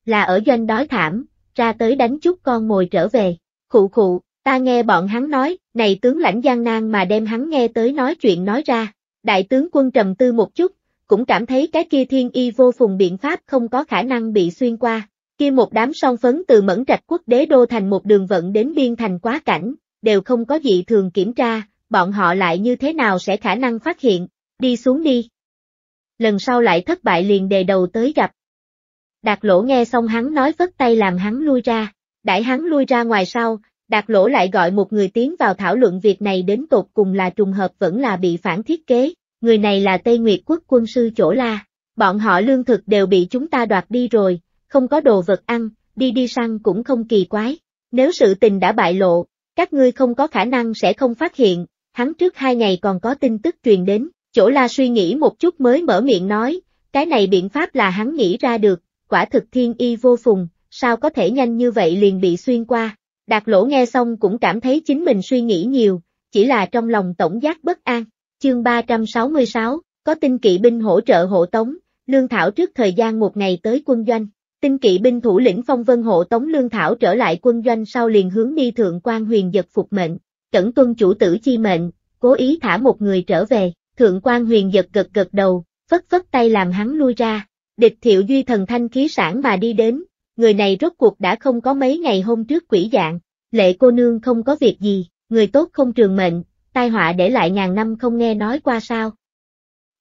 Là ở doanh đói thảm, ra tới đánh chút con mồi trở về. Khụ khụ, ta nghe bọn hắn nói, này tướng lãnh gian nan mà đem hắn nghe tới nói chuyện nói ra. Đại tướng quân trầm tư một chút, cũng cảm thấy cái kia thiên y vô phùng biện pháp không có khả năng bị xuyên qua. Kia một đám song phấn từ mẫn trạch quốc đế đô thành một đường vận đến biên thành quá cảnh, đều không có gì thường kiểm tra, bọn họ lại như thế nào sẽ khả năng phát hiện, đi xuống đi. Lần sau lại thất bại liền đề đầu tới gặp. Đạt lỗ nghe xong hắn nói vất tay làm hắn lui ra, đãi hắn lui ra ngoài sau, đạt lỗ lại gọi một người tiến vào thảo luận việc này đến tột cùng là trùng hợp vẫn là bị phản thiết kế, người này là Tây Nguyệt quốc quân sư chỗ la, bọn họ lương thực đều bị chúng ta đoạt đi rồi, không có đồ vật ăn, đi đi săn cũng không kỳ quái, nếu sự tình đã bại lộ, các ngươi không có khả năng sẽ không phát hiện, hắn trước hai ngày còn có tin tức truyền đến, Chỗ la suy nghĩ một chút mới mở miệng nói, cái này biện pháp là hắn nghĩ ra được, quả thực thiên y vô phùng, sao có thể nhanh như vậy liền bị xuyên qua. Đạt lỗ nghe xong cũng cảm thấy chính mình suy nghĩ nhiều, chỉ là trong lòng tổng giác bất an. Chương 366, có tinh kỵ binh hỗ trợ hộ tống, lương thảo trước thời gian một ngày tới quân doanh. Tinh kỵ binh thủ lĩnh phong vân hộ tống lương thảo trở lại quân doanh sau liền hướng đi thượng quan huyền giật phục mệnh, cẩn tuân chủ tử chi mệnh, cố ý thả một người trở về. Thượng quan huyền giật gật gật đầu, phất phất tay làm hắn lui ra. Địch thiệu duy thần thanh khí sản mà đi đến, người này rốt cuộc đã không có mấy ngày hôm trước quỷ dạng, lệ cô nương không có việc gì, người tốt không trường mệnh, tai họa để lại ngàn năm không nghe nói qua sao.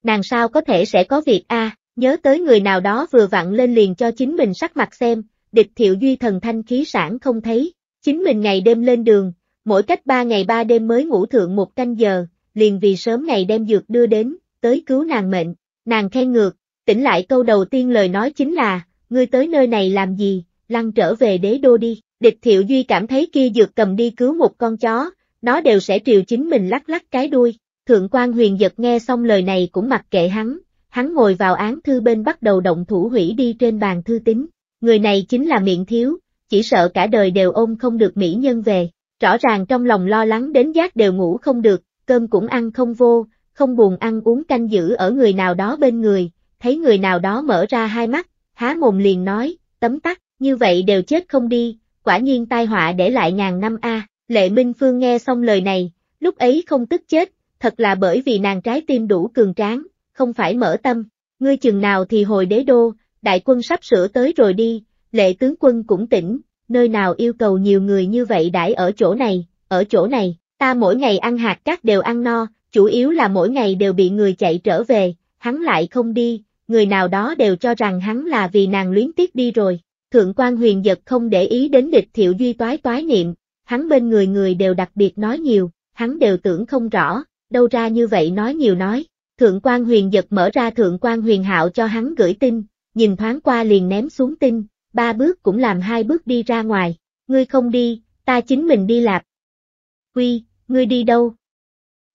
Nàng sao có thể sẽ có việc a? nhớ tới người nào đó vừa vặn lên liền cho chính mình sắc mặt xem, địch thiệu duy thần thanh khí sản không thấy, chính mình ngày đêm lên đường, mỗi cách ba ngày ba đêm mới ngủ thượng một canh giờ, liền vì sớm ngày đem dược đưa đến, tới cứu nàng mệnh, nàng khen ngược, tỉnh lại câu đầu tiên lời nói chính là, ngươi tới nơi này làm gì, lăn trở về đế đô đi, địch thiệu duy cảm thấy kia dược cầm đi cứu một con chó, nó đều sẽ triều chính mình lắc lắc cái đuôi, thượng quan huyền giật nghe xong lời này cũng mặc kệ hắn, hắn ngồi vào án thư bên bắt đầu động thủ hủy đi trên bàn thư tín, người này chính là miệng thiếu, chỉ sợ cả đời đều ôm không được mỹ nhân về, rõ ràng trong lòng lo lắng đến giác đều ngủ không được, cơm cũng ăn không vô, không buồn ăn uống canh giữ ở người nào đó bên người, thấy người nào đó mở ra hai mắt, há mồm liền nói, tấm tắc, như vậy đều chết không đi, quả nhiên tai họa để lại ngàn năm a. Lệ Minh Phương nghe xong lời này, lúc ấy không tức chết, thật là bởi vì nàng trái tim đủ cường tráng, không phải mở tâm, ngươi chừng nào thì hồi đế đô, đại quân sắp sửa tới rồi đi, lệ tướng quân cũng tỉnh, nơi nào yêu cầu nhiều người như vậy đãi ở chỗ này, ở chỗ này, Ta mỗi ngày ăn hạt cát đều ăn no, chủ yếu là mỗi ngày đều bị người chạy trở về, hắn lại không đi, người nào đó đều cho rằng hắn là vì nàng luyến tiếc đi rồi. Thượng quan huyền giật không để ý đến địch thiệu duy toái toái niệm, hắn bên người người đều đặc biệt nói nhiều, hắn đều tưởng không rõ, đâu ra như vậy nói nhiều nói. Thượng quan huyền giật mở ra thượng quan huyền hạo cho hắn gửi tin, nhìn thoáng qua liền ném xuống tin, ba bước cũng làm hai bước đi ra ngoài, ngươi không đi, ta chính mình đi lạp. Quy, ngươi đi đâu?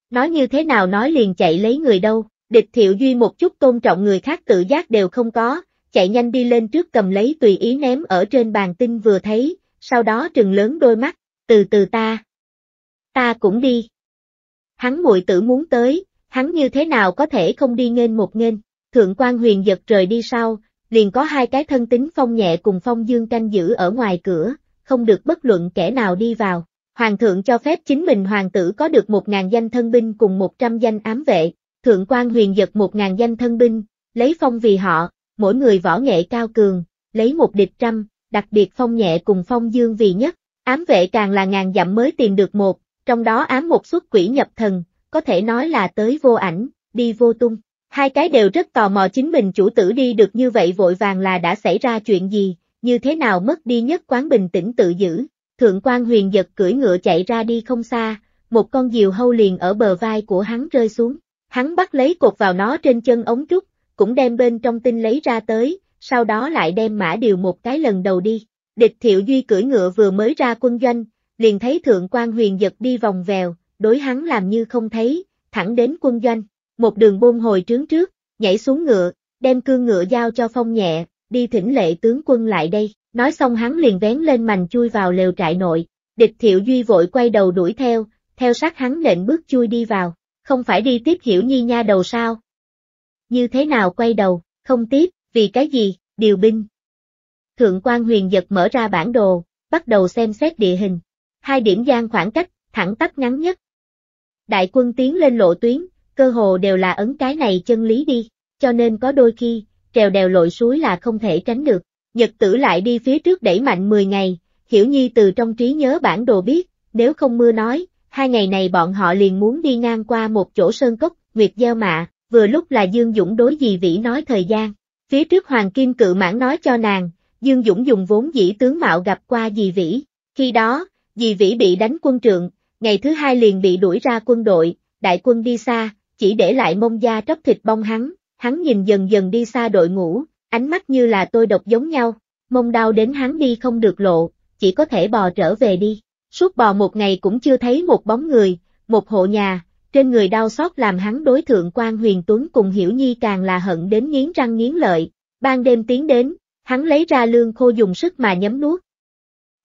Nói như thế nào nói liền chạy lấy người đâu, địch thiệu duy một chút tôn trọng người khác tự giác đều không có, chạy nhanh đi lên trước cầm lấy tùy ý ném ở trên bàn tin vừa thấy, sau đó trừng lớn đôi mắt, từ từ ta. Ta cũng đi. Hắn muội tử muốn tới, hắn như thế nào có thể không đi nghênh một nghênh, thượng quan huyền giật rời đi sau, liền có hai cái thân tính phong nhẹ cùng phong dương canh giữ ở ngoài cửa, không được bất luận kẻ nào đi vào. Hoàng thượng cho phép chính mình hoàng tử có được 1.000 danh thân binh cùng 100 danh ám vệ, thượng quan huyền giật 1.000 danh thân binh, lấy phong vì họ, mỗi người võ nghệ cao cường, lấy một địch trăm, đặc biệt phong nhẹ cùng phong dương vì nhất, ám vệ càng là ngàn dặm mới tìm được một, trong đó ám một xuất quỷ nhập thần, có thể nói là tới vô ảnh, đi vô tung. Hai cái đều rất tò mò chính mình chủ tử đi được như vậy vội vàng là đã xảy ra chuyện gì, như thế nào mất đi nhất quán bình tĩnh tự giữ thượng quan huyền giật cưỡi ngựa chạy ra đi không xa, một con diều hâu liền ở bờ vai của hắn rơi xuống, hắn bắt lấy cột vào nó trên chân ống trúc, cũng đem bên trong tinh lấy ra tới, sau đó lại đem mã điều một cái lần đầu đi. Địch thiệu duy cưỡi ngựa vừa mới ra quân doanh, liền thấy thượng quan huyền giật đi vòng vèo, đối hắn làm như không thấy, thẳng đến quân doanh, một đường bôn hồi trướng trước, nhảy xuống ngựa, đem cương ngựa giao cho phong nhẹ, đi thỉnh lệ tướng quân lại đây. Nói xong hắn liền vén lên mành chui vào lều trại nội, địch thiệu duy vội quay đầu đuổi theo, theo sát hắn lệnh bước chui đi vào, không phải đi tiếp hiểu nhi nha đầu sao? Như thế nào quay đầu, không tiếp, vì cái gì, điều binh. Thượng quan huyền giật mở ra bản đồ, bắt đầu xem xét địa hình. Hai điểm gian khoảng cách, thẳng tắp ngắn nhất. Đại quân tiến lên lộ tuyến, cơ hồ đều là ấn cái này chân lý đi, cho nên có đôi khi, trèo đèo lội suối là không thể tránh được. Nhật tử lại đi phía trước đẩy mạnh 10 ngày, Hiểu Nhi từ trong trí nhớ bản đồ biết, nếu không mưa nói, hai ngày này bọn họ liền muốn đi ngang qua một chỗ sơn cốc, Nguyệt Gieo Mạ, vừa lúc là Dương Dũng đối dì Vĩ nói thời gian. Phía trước Hoàng Kim Cự Mãn nói cho nàng, Dương Dũng dùng vốn dĩ tướng mạo gặp qua dì Vĩ. Khi đó, dì Vĩ bị đánh quân trượng, ngày thứ hai liền bị đuổi ra quân đội, đại quân đi xa, chỉ để lại mông da tróc thịt bong hắn, hắn nhìn dần dần đi xa đội ngũ, ánh mắt như là tôi độc giống nhau, mông đau đến hắn đi không được lộ, chỉ có thể bò trở về đi. Suốt bò một ngày cũng chưa thấy một bóng người, một hộ nhà, trên người đau xót làm hắn đối thượng quan huyền tuấn cùng hiểu nhi càng là hận đến nghiến răng nghiến lợi, ban đêm tiến đến, hắn lấy ra lương khô dùng sức mà nhấm nuốt.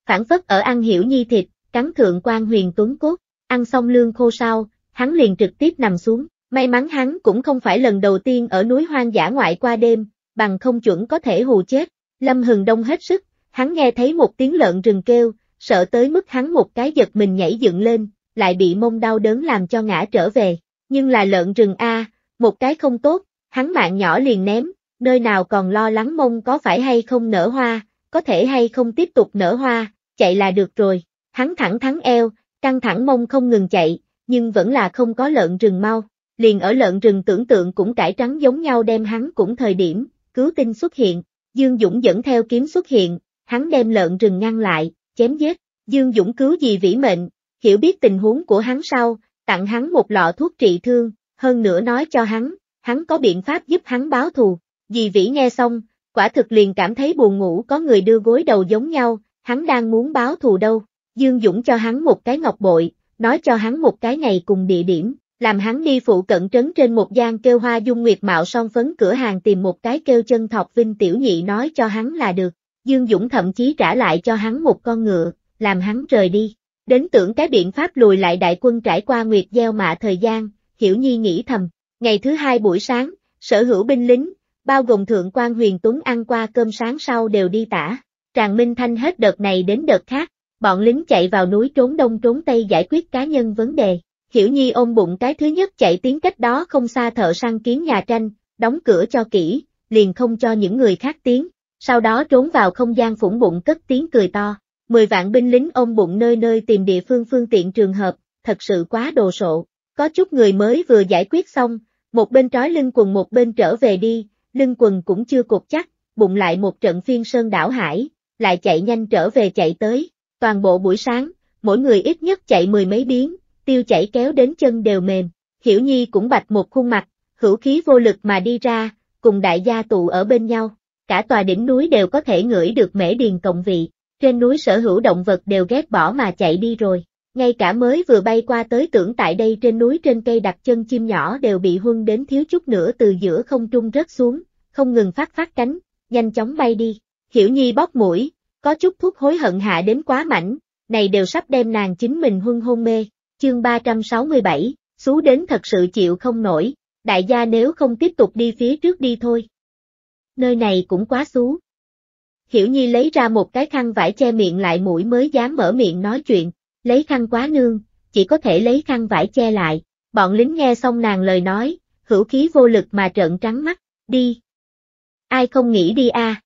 Phản phất ở ăn hiểu nhi thịt, cắn thượng quan huyền tuấn cốt, ăn xong lương khô sau, hắn liền trực tiếp nằm xuống, may mắn hắn cũng không phải lần đầu tiên ở núi hoang dã ngoại qua đêm, bằng không chuẩn có thể hù chết. Lâm Hừng Đông hết sức, hắn nghe thấy một tiếng lợn rừng kêu, sợ tới mức hắn một cái giật mình nhảy dựng lên, lại bị mông đau đớn làm cho ngã trở về. Nhưng là lợn rừng A, một cái không tốt, hắn mạng nhỏ liền ném, nơi nào còn lo lắng mông có phải hay không nở hoa, có thể hay không tiếp tục nở hoa, chạy là được rồi. Hắn thẳng thắng eo, căng thẳng mông không ngừng chạy, nhưng vẫn là không có lợn rừng mau. Liền ở lợn rừng tưởng tượng cũng cải trắng giống nhau đem hắn cũng thời điểm, cứu tinh xuất hiện, Dương Dũng dẫn theo kiếm xuất hiện, hắn đem lợn rừng ngăn lại, chém giết, Dương Dũng cứu gì vĩ mệnh, hiểu biết tình huống của hắn sau, tặng hắn một lọ thuốc trị thương, hơn nữa nói cho hắn, hắn có biện pháp giúp hắn báo thù, dì vĩ nghe xong, quả thực liền cảm thấy buồn ngủ có người đưa gối đầu giống nhau, hắn đang muốn báo thù đâu, Dương Dũng cho hắn một cái ngọc bội, nói cho hắn một cái ngày cùng địa điểm, làm hắn đi phụ cận trấn trên một gian kêu hoa dung nguyệt mạo son phấn cửa hàng tìm một cái kêu chân thọc vinh tiểu nhị nói cho hắn là được, Dương Dũng thậm chí trả lại cho hắn một con ngựa, làm hắn rời đi. Đến tưởng cái biện pháp lùi lại đại quân trải qua nguyệt gieo mạ thời gian, Hiểu Nhi nghĩ thầm, ngày thứ hai buổi sáng, sở hữu binh lính, bao gồm Thượng quan Huyền Tuấn ăn qua cơm sáng sau đều đi tả, Tràng Minh Thanh hết đợt này đến đợt khác, bọn lính chạy vào núi trốn đông trốn tây giải quyết cá nhân vấn đề. Hiểu Nhi ôm bụng cái thứ nhất chạy tiếng cách đó không xa thợ săn kiến nhà tranh, đóng cửa cho kỹ, liền không cho những người khác tiếng, sau đó trốn vào không gian phủng bụng cất tiếng cười to. Mười vạn binh lính ôm bụng nơi nơi tìm địa phương phương tiện trường hợp, thật sự quá đồ sộ. Có chút người mới vừa giải quyết xong, một bên trói lưng quần một bên trở về đi, lưng quần cũng chưa cột chắc, bụng lại một trận phiên sơn đảo hải, lại chạy nhanh trở về chạy tới. Toàn bộ buổi sáng, mỗi người ít nhất chạy mười mấy biến, tiêu chảy kéo đến chân đều mềm, Hiểu Nhi cũng bạch một khuôn mặt, hữu khí vô lực mà đi ra, cùng đại gia tụ ở bên nhau, cả tòa đỉnh núi đều có thể ngửi được mễ điền cộng vị, trên núi sở hữu động vật đều ghét bỏ mà chạy đi rồi, ngay cả mới vừa bay qua tới tưởng tại đây trên núi trên cây đặt chân chim nhỏ đều bị huân đến thiếu chút nữa từ giữa không trung rớt xuống, không ngừng phát phát cánh, nhanh chóng bay đi, Hiểu Nhi bóp mũi, có chút thuốc hối hận hạ đến quá mảnh, này đều sắp đem nàng chính mình huân hôn mê. Chương 367, xú đến thật sự chịu không nổi, đại gia nếu không tiếp tục đi phía trước đi thôi. Nơi này cũng quá xú. Hiểu Nhi lấy ra một cái khăn vải che miệng lại mũi mới dám mở miệng nói chuyện, lấy khăn quá nương, chỉ có thể lấy khăn vải che lại. Bọn lính nghe xong nàng lời nói, hữu khí vô lực mà trợn trắng mắt, đi. Ai không nghĩ đi a?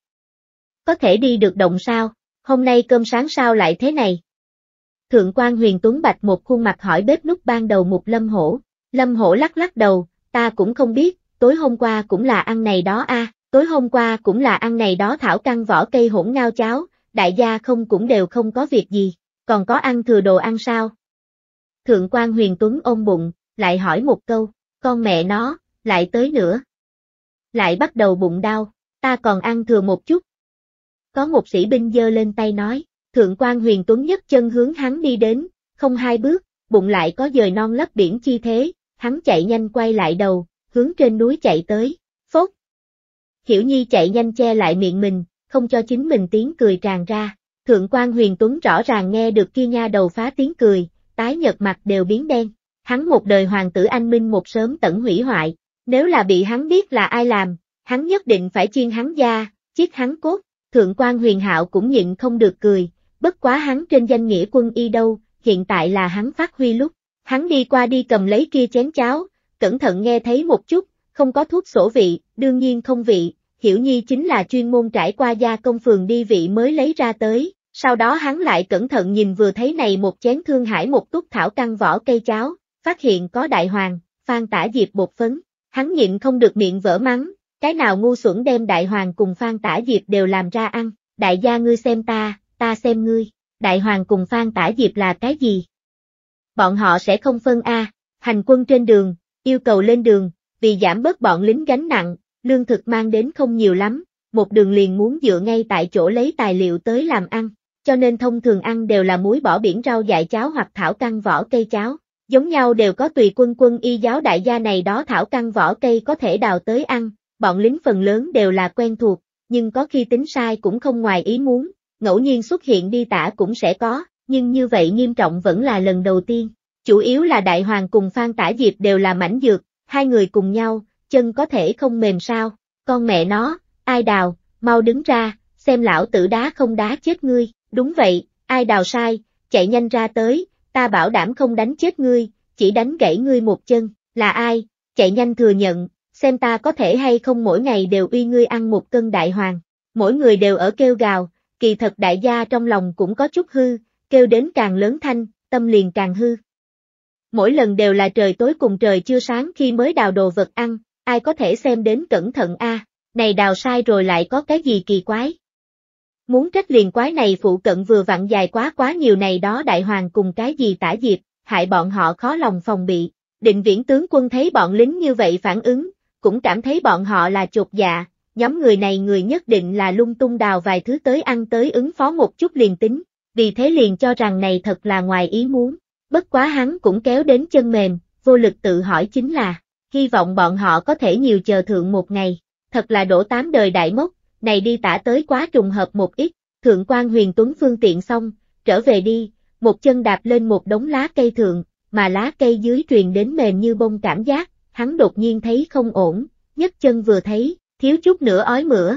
Có thể đi được động sao, hôm nay cơm sáng sao lại thế này? Thượng quan huyền tuấn bạch một khuôn mặt hỏi bếp nút ban đầu một lâm hổ. Lâm hổ lắc lắc đầu, ta cũng không biết, tối hôm qua cũng là ăn này đó a à. tối hôm qua cũng là ăn này đó thảo căn vỏ cây hỗn ngao cháo, đại gia không cũng đều không có việc gì, còn có ăn thừa đồ ăn sao? Thượng quan huyền tuấn ôm bụng, lại hỏi một câu, con mẹ nó, lại tới nữa. Lại bắt đầu bụng đau, ta còn ăn thừa một chút. Có một sĩ binh dơ lên tay nói, thượng quan huyền tuấn nhất chân hướng hắn đi đến, không hai bước, bụng lại có dời non lấp biển chi thế, hắn chạy nhanh quay lại đầu, hướng trên núi chạy tới, phốt. Hiểu Nhi chạy nhanh che lại miệng mình, không cho chính mình tiếng cười tràn ra, thượng quan huyền tuấn rõ ràng nghe được kia nha đầu phá tiếng cười, tái nhợt mặt đều biến đen, hắn một đời hoàng tử anh minh một sớm tẩn hủy hoại, nếu là bị hắn biết là ai làm, hắn nhất định phải chiên hắn da, chiếc hắn cốt, thượng quan huyền hạo cũng nhịn không được cười, Bất quá hắn trên danh nghĩa quân y đâu, hiện tại là hắn phát huy lúc. Hắn đi qua đi cầm lấy kia chén cháo, cẩn thận nghe thấy một chút, không có thuốc sổ vị, đương nhiên không vị, Hiểu Nhi chính là chuyên môn trải qua gia công phường đi vị mới lấy ra tới, sau đó hắn lại cẩn thận nhìn vừa thấy này một chén thương hải một túc thảo căn vỏ cây cháo, phát hiện có đại hoàng, phan tả diệp bột phấn, hắn nhịn không được miệng vỡ mắng, cái nào ngu xuẩn đem đại hoàng cùng phan tả diệp đều làm ra ăn, đại gia ngươi xem ta, ta xem ngươi, đại hoàng cùng Phan Tả Diệp là cái gì? Bọn họ sẽ không phân A, hành quân trên đường, yêu cầu lên đường, vì giảm bớt bọn lính gánh nặng, lương thực mang đến không nhiều lắm, một đường liền muốn dựa ngay tại chỗ lấy tài liệu tới làm ăn, cho nên thông thường ăn đều là muối bỏ biển rau dại cháo hoặc thảo căn vỏ cây cháo, giống nhau đều có tùy quân quân y giáo đại gia này đó thảo căn vỏ cây có thể đào tới ăn, bọn lính phần lớn đều là quen thuộc, nhưng có khi tính sai cũng không ngoài ý muốn, ngẫu nhiên xuất hiện đi tả cũng sẽ có, nhưng như vậy nghiêm trọng vẫn là lần đầu tiên. Chủ yếu là Đại Hoàng cùng Phan Tả Diệp đều là mảnh dược, hai người cùng nhau, chân có thể không mềm sao, con mẹ nó, ai đào, mau đứng ra, xem lão tử đá không đá chết ngươi, đúng vậy, ai đào sai, chạy nhanh ra tới, ta bảo đảm không đánh chết ngươi, chỉ đánh gãy ngươi một chân, là ai, chạy nhanh thừa nhận, xem ta có thể hay không mỗi ngày đều uy ngươi ăn một cân đại hoàng, mỗi người đều ở kêu gào, kỳ thật đại gia trong lòng cũng có chút hư, kêu đến càng lớn thanh, tâm liền càng hư. Mỗi lần đều là trời tối cùng trời chưa sáng khi mới đào đồ vật ăn, ai có thể xem đến cẩn thận a này đào sai rồi lại có cái gì kỳ quái. Muốn trách liền quái này phụ cận vừa vặn dài quá quá nhiều này đó đại hoàng cùng cái gì tả diệp, hại bọn họ khó lòng phòng bị. Định viễn tướng quân thấy bọn lính như vậy phản ứng, cũng cảm thấy bọn họ là chột dạ, nhóm người này người nhất định là lung tung đào vài thứ tới ăn tới ứng phó một chút liền tính, vì thế liền cho rằng này thật là ngoài ý muốn, bất quá hắn cũng kéo đến chân mềm, vô lực tự hỏi chính là, hy vọng bọn họ có thể nhiều chờ thượng một ngày, thật là đổ tám đời đại mốc, này đi tả tới quá trùng hợp một ít, thượng quan huyền tuấn phương tiện xong, trở về đi, một chân đạp lên một đống lá cây thượng, mà lá cây dưới truyền đến mềm như bông cảm giác, hắn đột nhiên thấy không ổn, nhất chân vừa thấy, thiếu chút nữa ói mửa.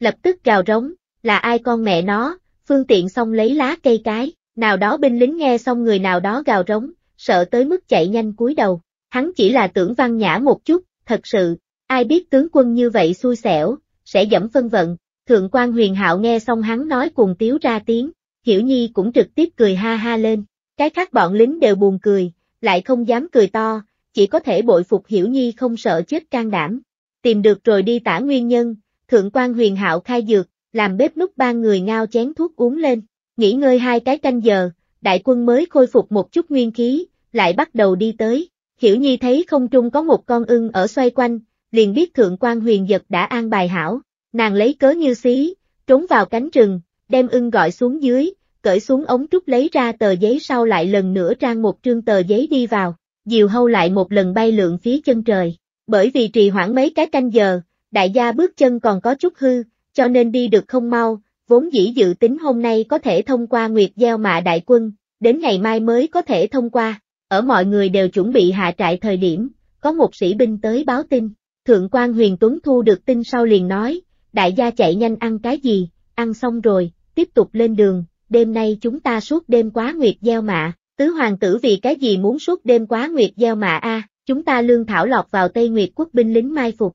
Lập tức gào rống, là ai con mẹ nó, phương tiện xong lấy lá cây cái, nào đó binh lính nghe xong người nào đó gào rống, sợ tới mức chạy nhanh cúi đầu, hắn chỉ là tưởng văn nhã một chút, thật sự, ai biết tướng quân như vậy xui xẻo, sẽ dẫm phân vận, thượng quan huyền hạo nghe xong hắn nói cùng tiếu ra tiếng, hiểu nhi cũng trực tiếp cười ha ha lên, cái khác bọn lính đều buồn cười, lại không dám cười to, chỉ có thể bội phục hiểu nhi không sợ chết can đảm tìm được rồi đi tả nguyên nhân, thượng quan huyền hạo khai dược, làm bếp nút ba người ngao chén thuốc uống lên, nghỉ ngơi hai cái canh giờ, đại quân mới khôi phục một chút nguyên khí, lại bắt đầu đi tới, hiểu nhi thấy không trung có một con ưng ở xoay quanh, liền biết thượng quan huyền giật đã an bài hảo, nàng lấy cớ như xí, trốn vào cánh rừng, đem ưng gọi xuống dưới, cởi xuống ống trúc lấy ra tờ giấy sau lại lần nữa trang một trương tờ giấy đi vào, diều hâu lại một lần bay lượn phía chân trời bởi vì trì hoãn mấy cái canh giờ, đại gia bước chân còn có chút hư, cho nên đi được không mau, vốn dĩ dự tính hôm nay có thể thông qua Nguyệt Gieo Mạ Đại Quân, đến ngày mai mới có thể thông qua, ở mọi người đều chuẩn bị hạ trại thời điểm, có một sĩ binh tới báo tin, Thượng quan Huyền Tuấn thu được tin sau liền nói, đại gia chạy nhanh ăn cái gì, ăn xong rồi, tiếp tục lên đường, đêm nay chúng ta suốt đêm quá Nguyệt Gieo Mạ, tứ hoàng tử vì cái gì muốn suốt đêm quá Nguyệt Gieo Mạ a à? Chúng ta lương thảo lọt vào Tây Nguyệt quốc binh lính mai phục.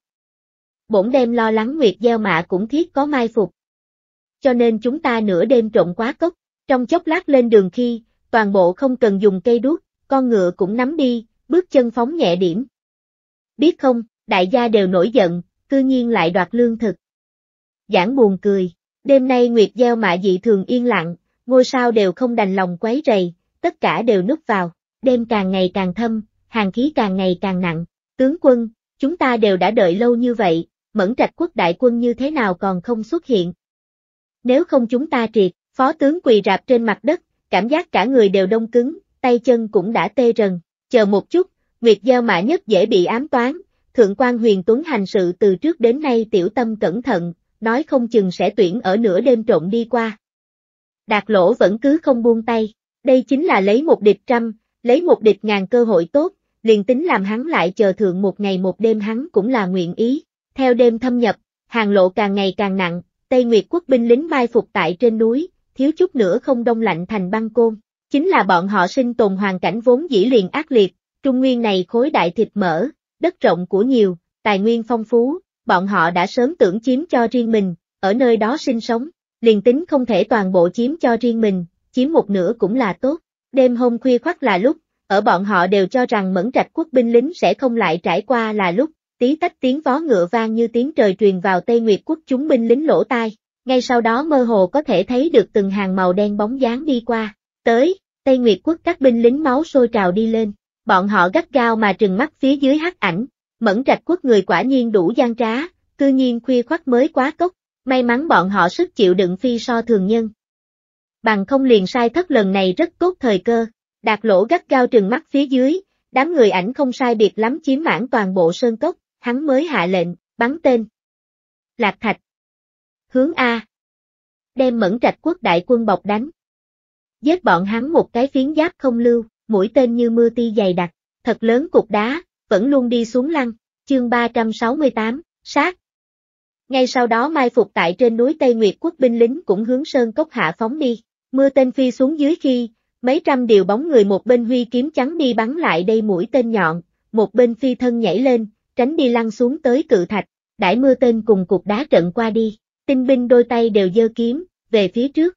Bổn đêm lo lắng Nguyệt gieo mạ cũng thiết có mai phục. Cho nên chúng ta nửa đêm trộn quá cốc, trong chốc lát lên đường khi, toàn bộ không cần dùng cây đuốc, con ngựa cũng nắm đi, bước chân phóng nhẹ điểm. Biết không, đại gia đều nổi giận, cư nhiên lại đoạt lương thực. Giảng buồn cười, đêm nay Nguyệt gieo mạ dị thường yên lặng, ngôi sao đều không đành lòng quấy rầy, tất cả đều núp vào, đêm càng ngày càng thâm, hàng khí càng ngày càng nặng. Tướng quân, chúng ta đều đã đợi lâu như vậy, mẫn trạch quốc đại quân như thế nào còn không xuất hiện. Nếu không chúng ta triệt, phó tướng quỳ rạp trên mặt đất, cảm giác cả người đều đông cứng, tay chân cũng đã tê rần. Chờ một chút, Nguyệt Giao Mã nhất dễ bị ám toán, Thượng quan Huyền Tuấn hành sự từ trước đến nay tiểu tâm cẩn thận, nói không chừng sẽ tuyển ở nửa đêm trộm đi qua. Đạt lỗ vẫn cứ không buông tay, đây chính là lấy một địch trăm, lấy một địch ngàn cơ hội tốt, liền tính làm hắn lại chờ thượng một ngày một đêm hắn cũng là nguyện ý. Theo đêm thâm nhập, hàng lộ càng ngày càng nặng, Tây Nguyệt quốc binh lính mai phục tại trên núi, thiếu chút nữa không đông lạnh thành băng côn. Chính là bọn họ sinh tồn hoàn cảnh vốn dĩ liền ác liệt, trung nguyên này khối đại thịt mỡ, đất rộng của nhiều, tài nguyên phong phú, bọn họ đã sớm tưởng chiếm cho riêng mình, ở nơi đó sinh sống, liền tính không thể toàn bộ chiếm cho riêng mình, chiếm một nửa cũng là tốt. Đêm hôm khuya khoắt là lúc, ở bọn họ đều cho rằng mẫn trạch quốc binh lính sẽ không lại trải qua là lúc, tí tách tiếng vó ngựa vang như tiếng trời truyền vào Tây Nguyệt quốc chúng binh lính lỗ tai, ngay sau đó mơ hồ có thể thấy được từng hàng màu đen bóng dáng đi qua, tới, Tây Nguyệt quốc các binh lính máu sôi trào đi lên, bọn họ gắt gao mà trừng mắt phía dưới hắc ảnh, mẫn trạch quốc người quả nhiên đủ gian trá, cư nhiên khuya khoắt mới quá cốc, may mắn bọn họ sức chịu đựng phi so thường nhân. Bằng không liền sai thất lần này rất cốt thời cơ, Đạt lỗ gắt cao trừng mắt phía dưới, đám người ảnh không sai biệt lắm chiếm mãn toàn bộ sơn cốc, hắn mới hạ lệnh, bắn tên. Lạc thạch. Hướng A. Đem mẫn trạch quốc đại quân bọc đánh. Giết bọn hắn một cái phiến giáp không lưu, mũi tên như mưa ti dày đặc, thật lớn cục đá, vẫn luôn đi xuống lăng, chương 368, sát. Ngay sau đó mai phục tại trên núi Tây Nguyệt quốc binh lính cũng hướng sơn cốc hạ phóng đi, mưa tên phi xuống dưới khi, mấy trăm điều bóng người một bên huy kiếm trắng đi bắn lại đây mũi tên nhọn, một bên phi thân nhảy lên, tránh đi lăn xuống tới cự thạch, đãi mưa tên cùng cục đá trận qua đi, tinh binh đôi tay đều giơ kiếm, về phía trước.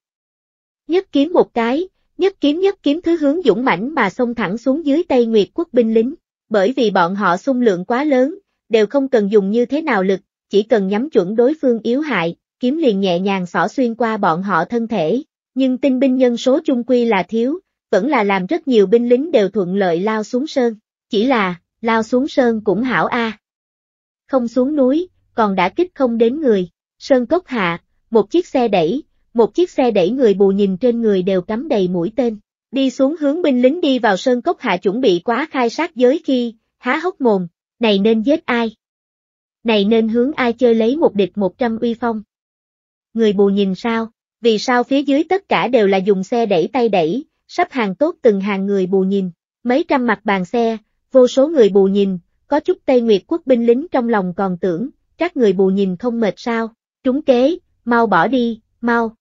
Nhất kiếm một cái, nhất kiếm nhất kiếm thứ hướng dũng mãnh mà xông thẳng xuống dưới Tây Nguyệt quốc binh lính, bởi vì bọn họ xung lượng quá lớn, đều không cần dùng như thế nào lực, chỉ cần nhắm chuẩn đối phương yếu hại, kiếm liền nhẹ nhàng xỏ xuyên qua bọn họ thân thể, nhưng tinh binh nhân số chung quy là thiếu, vẫn là làm rất nhiều binh lính đều thuận lợi lao xuống sơn, chỉ là, lao xuống sơn cũng hảo a. Không xuống núi, còn đã kích không đến người, sơn cốc hạ, một chiếc xe đẩy, một chiếc xe đẩy người bù nhìn trên người đều cắm đầy mũi tên, đi xuống hướng binh lính đi vào sơn cốc hạ chuẩn bị quá khai sát giới khi, há hốc mồm, này nên giết ai? Này nên hướng ai chơi lấy một địch một trăm uy phong? Người bù nhìn sao? vì sao phía dưới tất cả đều là dùng xe đẩy tay đẩy, sắp hàng tốt từng hàng người bù nhìn, mấy trăm mặt bàn xe, vô số người bù nhìn, có chút Tây Nguyệt quốc binh lính trong lòng còn tưởng, các người bù nhìn không mệt sao, trúng kế, mau bỏ đi, mau.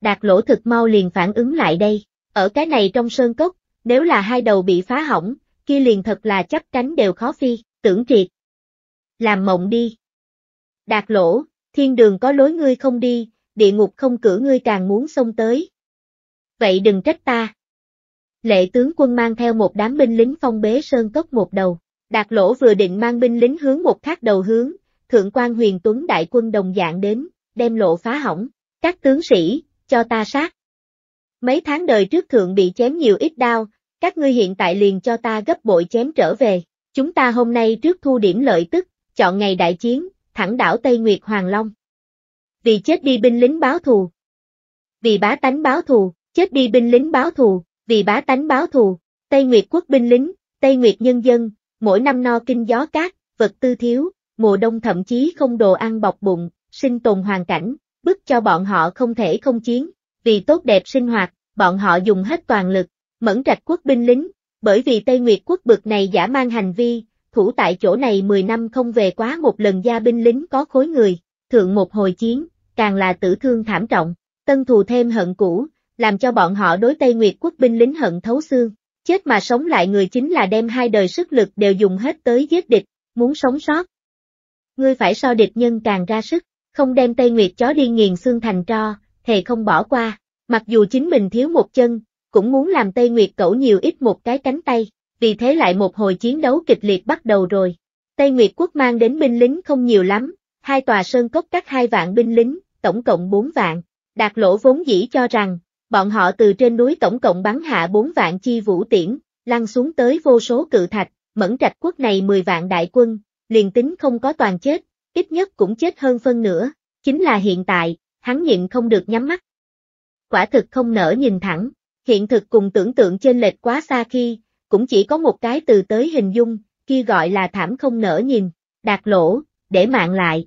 Đạt lỗ thực mau liền phản ứng lại đây, ở cái này trong sơn cốc, nếu là hai đầu bị phá hỏng, kia liền thật là chắc cánh đều khó phi, tưởng triệt. Làm mộng đi. Đạt lỗ, thiên đường có lối ngươi không đi, địa ngục không cửa ngươi càng muốn xông tới. Vậy đừng trách ta. Lệ tướng quân mang theo một đám binh lính phong bế sơn cốc một đầu, đạt lỗ vừa định mang binh lính hướng một khác đầu hướng, thượng quan huyền tuấn đại quân đồng dạng đến, đem lộ phá hỏng, các tướng sĩ, cho ta sát. Mấy tháng đời trước thượng bị chém nhiều ít đau, các ngươi hiện tại liền cho ta gấp bội chém trở về, chúng ta hôm nay trước thu điểm lợi tức, chọn ngày đại chiến, thẳng đảo Tây Nguyệt Hoàng Long vì chết đi binh lính báo thù. Vì bá tánh báo thù, chết đi binh lính báo thù, vì bá tánh báo thù, Tây Nguyệt quốc binh lính, Tây Nguyệt nhân dân, mỗi năm no kinh gió cát, vật tư thiếu, mùa đông thậm chí không đồ ăn bọc bụng, sinh tồn hoàn cảnh, bức cho bọn họ không thể không chiến, vì tốt đẹp sinh hoạt, bọn họ dùng hết toàn lực, mẫn trạch quốc binh lính, bởi vì Tây Nguyệt quốc bực này giả mang hành vi, thủ tại chỗ này 10 năm không về quá một lần gia binh lính có khối người, thượng một hồi chiến, càng là tử thương thảm trọng, tân thù thêm hận cũ, làm cho bọn họ đối Tây Nguyệt quốc binh lính hận thấu xương. Chết mà sống lại người chính là đem hai đời sức lực đều dùng hết tới giết địch, muốn sống sót. Ngươi phải so địch nhân càng ra sức, không đem Tây Nguyệt chó đi nghiền xương thành tro, thề không bỏ qua, mặc dù chính mình thiếu một chân, cũng muốn làm Tây Nguyệt cẩu nhiều ít một cái cánh tay, vì thế lại một hồi chiến đấu kịch liệt bắt đầu rồi. Tây Nguyệt quốc mang đến binh lính không nhiều lắm, hai tòa sơn cốc cắt hai vạn binh lính, tổng cộng 4 vạn. Đạt lỗ vốn dĩ cho rằng, bọn họ từ trên núi tổng cộng bắn hạ 4 vạn chi vũ tiễn, lăn xuống tới vô số cự thạch, mẫn trạch quốc này 10 vạn đại quân, liền tính không có toàn chết, ít nhất cũng chết hơn phân nửa, chính là hiện tại, hắn nhịn không được nhắm mắt. Quả thực không nở nhìn thẳng, hiện thực cùng tưởng tượng trên lệch quá xa khi, cũng chỉ có một cái từ tới hình dung, kia gọi là thảm không nở nhìn, đạt lỗ, để mạng lại,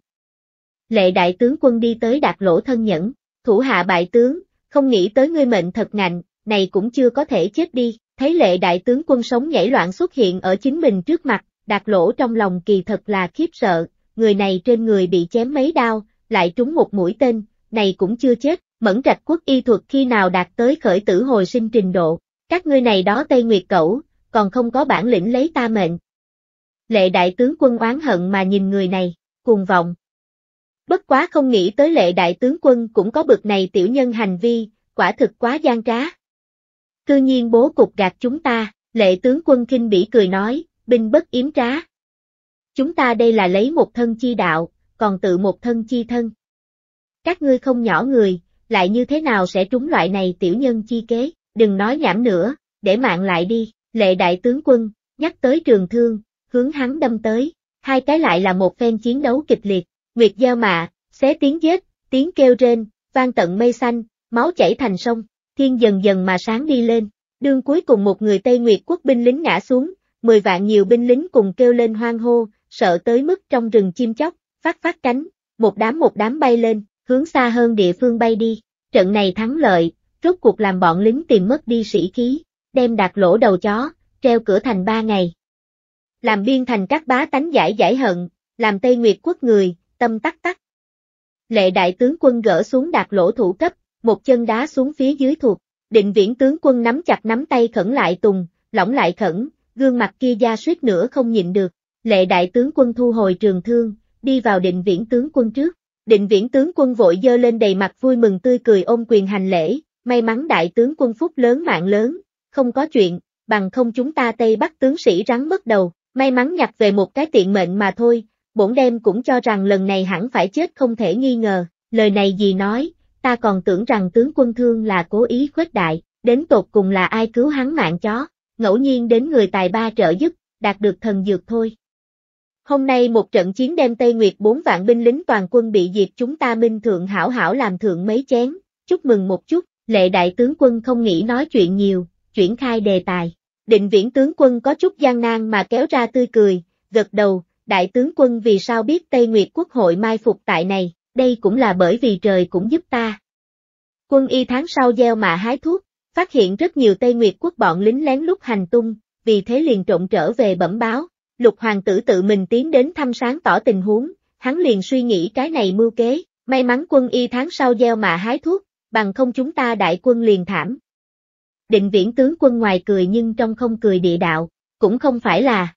lệ đại tướng quân đi tới đạp lỗ thân nhẫn, thủ hạ bại tướng, không nghĩ tới ngươi mệnh thật ngạnh, này cũng chưa có thể chết đi, thấy lệ đại tướng quân sống nhảy loạn xuất hiện ở chính mình trước mặt, đạp lỗ trong lòng kỳ thật là khiếp sợ, người này trên người bị chém mấy đao, lại trúng một mũi tên, này cũng chưa chết, mẫn trạch quốc y thuật khi nào đạt tới khởi tử hồi sinh trình độ, các ngươi này đó Tây Nguyệt Cẩu, còn không có bản lĩnh lấy ta mệnh. Lệ đại tướng quân oán hận mà nhìn người này, cuồng vọng, Bất quá không nghĩ tới lệ đại tướng quân cũng có bực này tiểu nhân hành vi, quả thực quá gian trá. Cư nhiên bố cục gạt chúng ta, lệ tướng quân kinh bỉ cười nói, binh bất yếm trá. Chúng ta đây là lấy một thân chi đạo, còn tự một thân chi thân. Các ngươi không nhỏ người, lại như thế nào sẽ trúng loại này tiểu nhân chi kế, đừng nói nhảm nữa, để mạng lại đi, lệ đại tướng quân, nhắc tới trường thương, hướng hắn đâm tới, hai cái lại là một phen chiến đấu kịch liệt nguyệt gieo mạ, xé tiếng giết, tiếng kêu rên, vang tận mây xanh, máu chảy thành sông, thiên dần dần mà sáng đi lên. Đương cuối cùng một người Tây Nguyệt quốc binh lính ngã xuống, mười vạn nhiều binh lính cùng kêu lên hoang hô, sợ tới mức trong rừng chim chóc, phát phát cánh, một đám một đám bay lên, hướng xa hơn địa phương bay đi. Trận này thắng lợi, rốt cuộc làm bọn lính tìm mất đi sĩ khí, đem đặt lỗ đầu chó, treo cửa thành ba ngày. Làm biên thành các bá tánh giải giải hận, làm Tây Nguyệt quốc người, tâm tắc tắc. Lệ đại tướng quân gỡ xuống đạt lỗ thủ cấp, một chân đá xuống phía dưới thuộc, định viễn tướng quân nắm chặt nắm tay khẩn lại tùng, lỏng lại khẩn, gương mặt kia da suýt nữa không nhìn được, lệ đại tướng quân thu hồi trường thương, đi vào định viễn tướng quân trước, định viễn tướng quân vội dơ lên đầy mặt vui mừng tươi cười ôm quyền hành lễ, may mắn đại tướng quân phúc lớn mạng lớn, không có chuyện, bằng không chúng ta Tây Bắc tướng sĩ rắn mất đầu, may mắn nhặt về một cái tiện mệnh mà thôi, bổn đem cũng cho rằng lần này hẳn phải chết không thể nghi ngờ, lời này gì nói, ta còn tưởng rằng tướng quân thương là cố ý khuếch đại, đến tột cùng là ai cứu hắn mạng chó, ngẫu nhiên đến người tài ba trợ giúp, đạt được thần dược thôi. Hôm nay một trận chiến đem Tây Nguyệt bốn vạn binh lính toàn quân bị diệt chúng ta minh thượng hảo hảo làm thượng mấy chén, chúc mừng một chút, lệ đại tướng quân không nghĩ nói chuyện nhiều, chuyển khai đề tài. Định viễn tướng quân có chút gian nan mà kéo ra tươi cười, gật đầu, đại tướng quân vì sao biết Tây Nguyệt Quốc hội mai phục tại này, đây cũng là bởi vì trời cũng giúp ta. Quân y tháng sau gieo mà hái thuốc, phát hiện rất nhiều Tây Nguyệt Quốc bọn lính lén lút hành tung, vì thế liền trộn trở về bẩm báo, lục hoàng tử tự mình tiến đến thăm sáng tỏ tình huống, hắn liền suy nghĩ cái này mưu kế, may mắn quân y tháng sau gieo mà hái thuốc, bằng không chúng ta đại quân liền thảm. Định viễn tướng quân ngoài cười nhưng trong không cười địa đạo, cũng không phải là,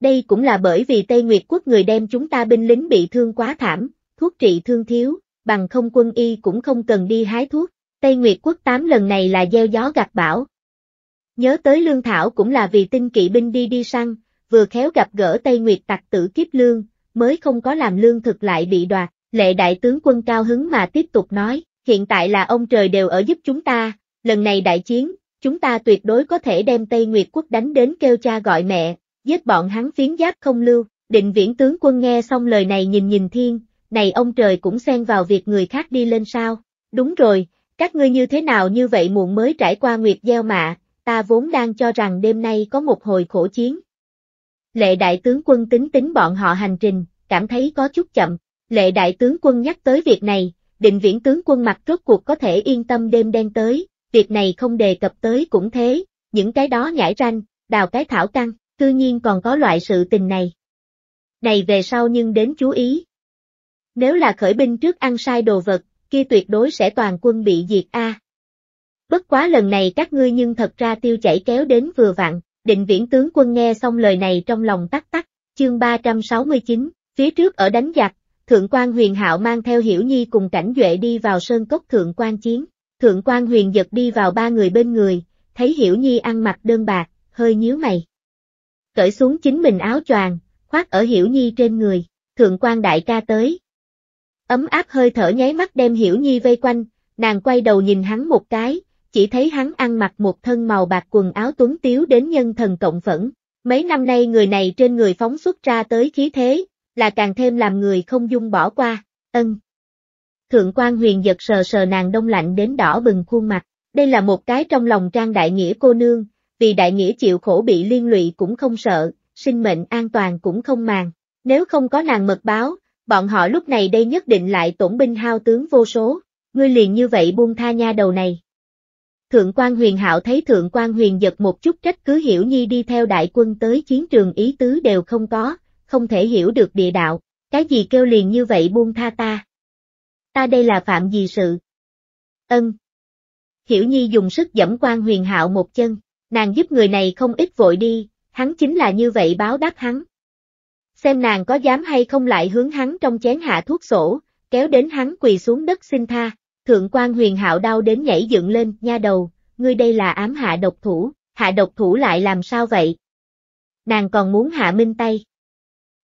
đây cũng là bởi vì Tây Nguyệt quốc người đem chúng ta binh lính bị thương quá thảm, thuốc trị thương thiếu, bằng không quân y cũng không cần đi hái thuốc. Tây Nguyệt quốc 8 lần này là gieo gió gặt bão. Nhớ tới lương thảo cũng là vì tinh kỵ binh đi đi săn, vừa khéo gặp gỡ Tây Nguyệt tặc tử kiếp lương, mới không có làm lương thực lại bị đoạt, lệ đại tướng quân cao hứng mà tiếp tục nói, hiện tại là ông trời đều ở giúp chúng ta, lần này đại chiến, chúng ta tuyệt đối có thể đem Tây Nguyệt quốc đánh đến kêu cha gọi mẹ, giết bọn hắn phiến giáp không lưu, định viễn tướng quân nghe xong lời này nhìn nhìn thiên, này ông trời cũng xen vào việc người khác đi lên sao, đúng rồi, các ngươi như thế nào như vậy muộn mới trải qua nguyệt gieo mạ, ta vốn đang cho rằng đêm nay có một hồi khổ chiến. Lệ đại tướng quân tính tính bọn họ hành trình, cảm thấy có chút chậm, lệ đại tướng quân nhắc tới việc này, định viễn tướng quân mặt rốt cuộc có thể yên tâm đêm đen tới, việc này không đề cập tới cũng thế, những cái đó nhảy ranh, đào cái thảo căng, cư nhiên còn có loại sự tình này. Này về sau nhưng đến chú ý. Nếu là khởi binh trước ăn sai đồ vật, kia tuyệt đối sẽ toàn quân bị diệt a. Bất quá lần này các ngươi nhưng thật ra tiêu chảy kéo đến vừa vặn, định viễn tướng quân nghe xong lời này trong lòng tắc tắc, chương 369, phía trước ở đánh giặc, Thượng quan huyền hạo mang theo Hiểu Nhi cùng cảnh Duệ đi vào sơn cốc Thượng quan chiến, Thượng quan huyền giật đi vào ba người bên người, thấy Hiểu Nhi ăn mặc đơn bạc, hơi nhíu mày cởi xuống chính mình áo choàng, khoác ở Hiểu Nhi trên người, thượng quan đại ca tới. Ấm áp hơi thở nháy mắt đem Hiểu Nhi vây quanh, nàng quay đầu nhìn hắn một cái, chỉ thấy hắn ăn mặc một thân màu bạc quần áo tuấn tiếu đến nhân thần cộng phẫn. Mấy năm nay người này trên người phóng xuất ra tới khí thế, là càng thêm làm người không dung bỏ qua, ân. Thượng quan huyền giật sờ sờ nàng đông lạnh đến đỏ bừng khuôn mặt, đây là một cái trong lòng trang đại nghĩa cô nương, vì đại nghĩa chịu khổ bị liên lụy cũng không sợ, sinh mệnh an toàn cũng không màng. Nếu không có nàng mật báo, bọn họ lúc này đây nhất định lại tổn binh hao tướng vô số, ngươi liền như vậy buông tha nha đầu này. Thượng quan huyền hạo thấy thượng quan huyền giật một chút trách cứ hiểu nhi đi theo đại quân tới chiến trường ý tứ đều không có, không thể hiểu được địa đạo, cái gì kêu liền như vậy buông tha ta. Ta đây là phạm gì sự? Ân. Hiểu nhi dùng sức dẫm quan huyền hạo một chân. Nàng giúp người này không ít vội đi, hắn chính là như vậy báo đáp hắn. Xem nàng có dám hay không lại hướng hắn trong chén hạ thuốc sổ, kéo đến hắn quỳ xuống đất xin tha, thượng quan huyền hạo đau đến nhảy dựng lên, nha đầu, ngươi đây là ám hạ độc thủ, hạ độc thủ lại làm sao vậy? Nàng còn muốn hạ minh tay.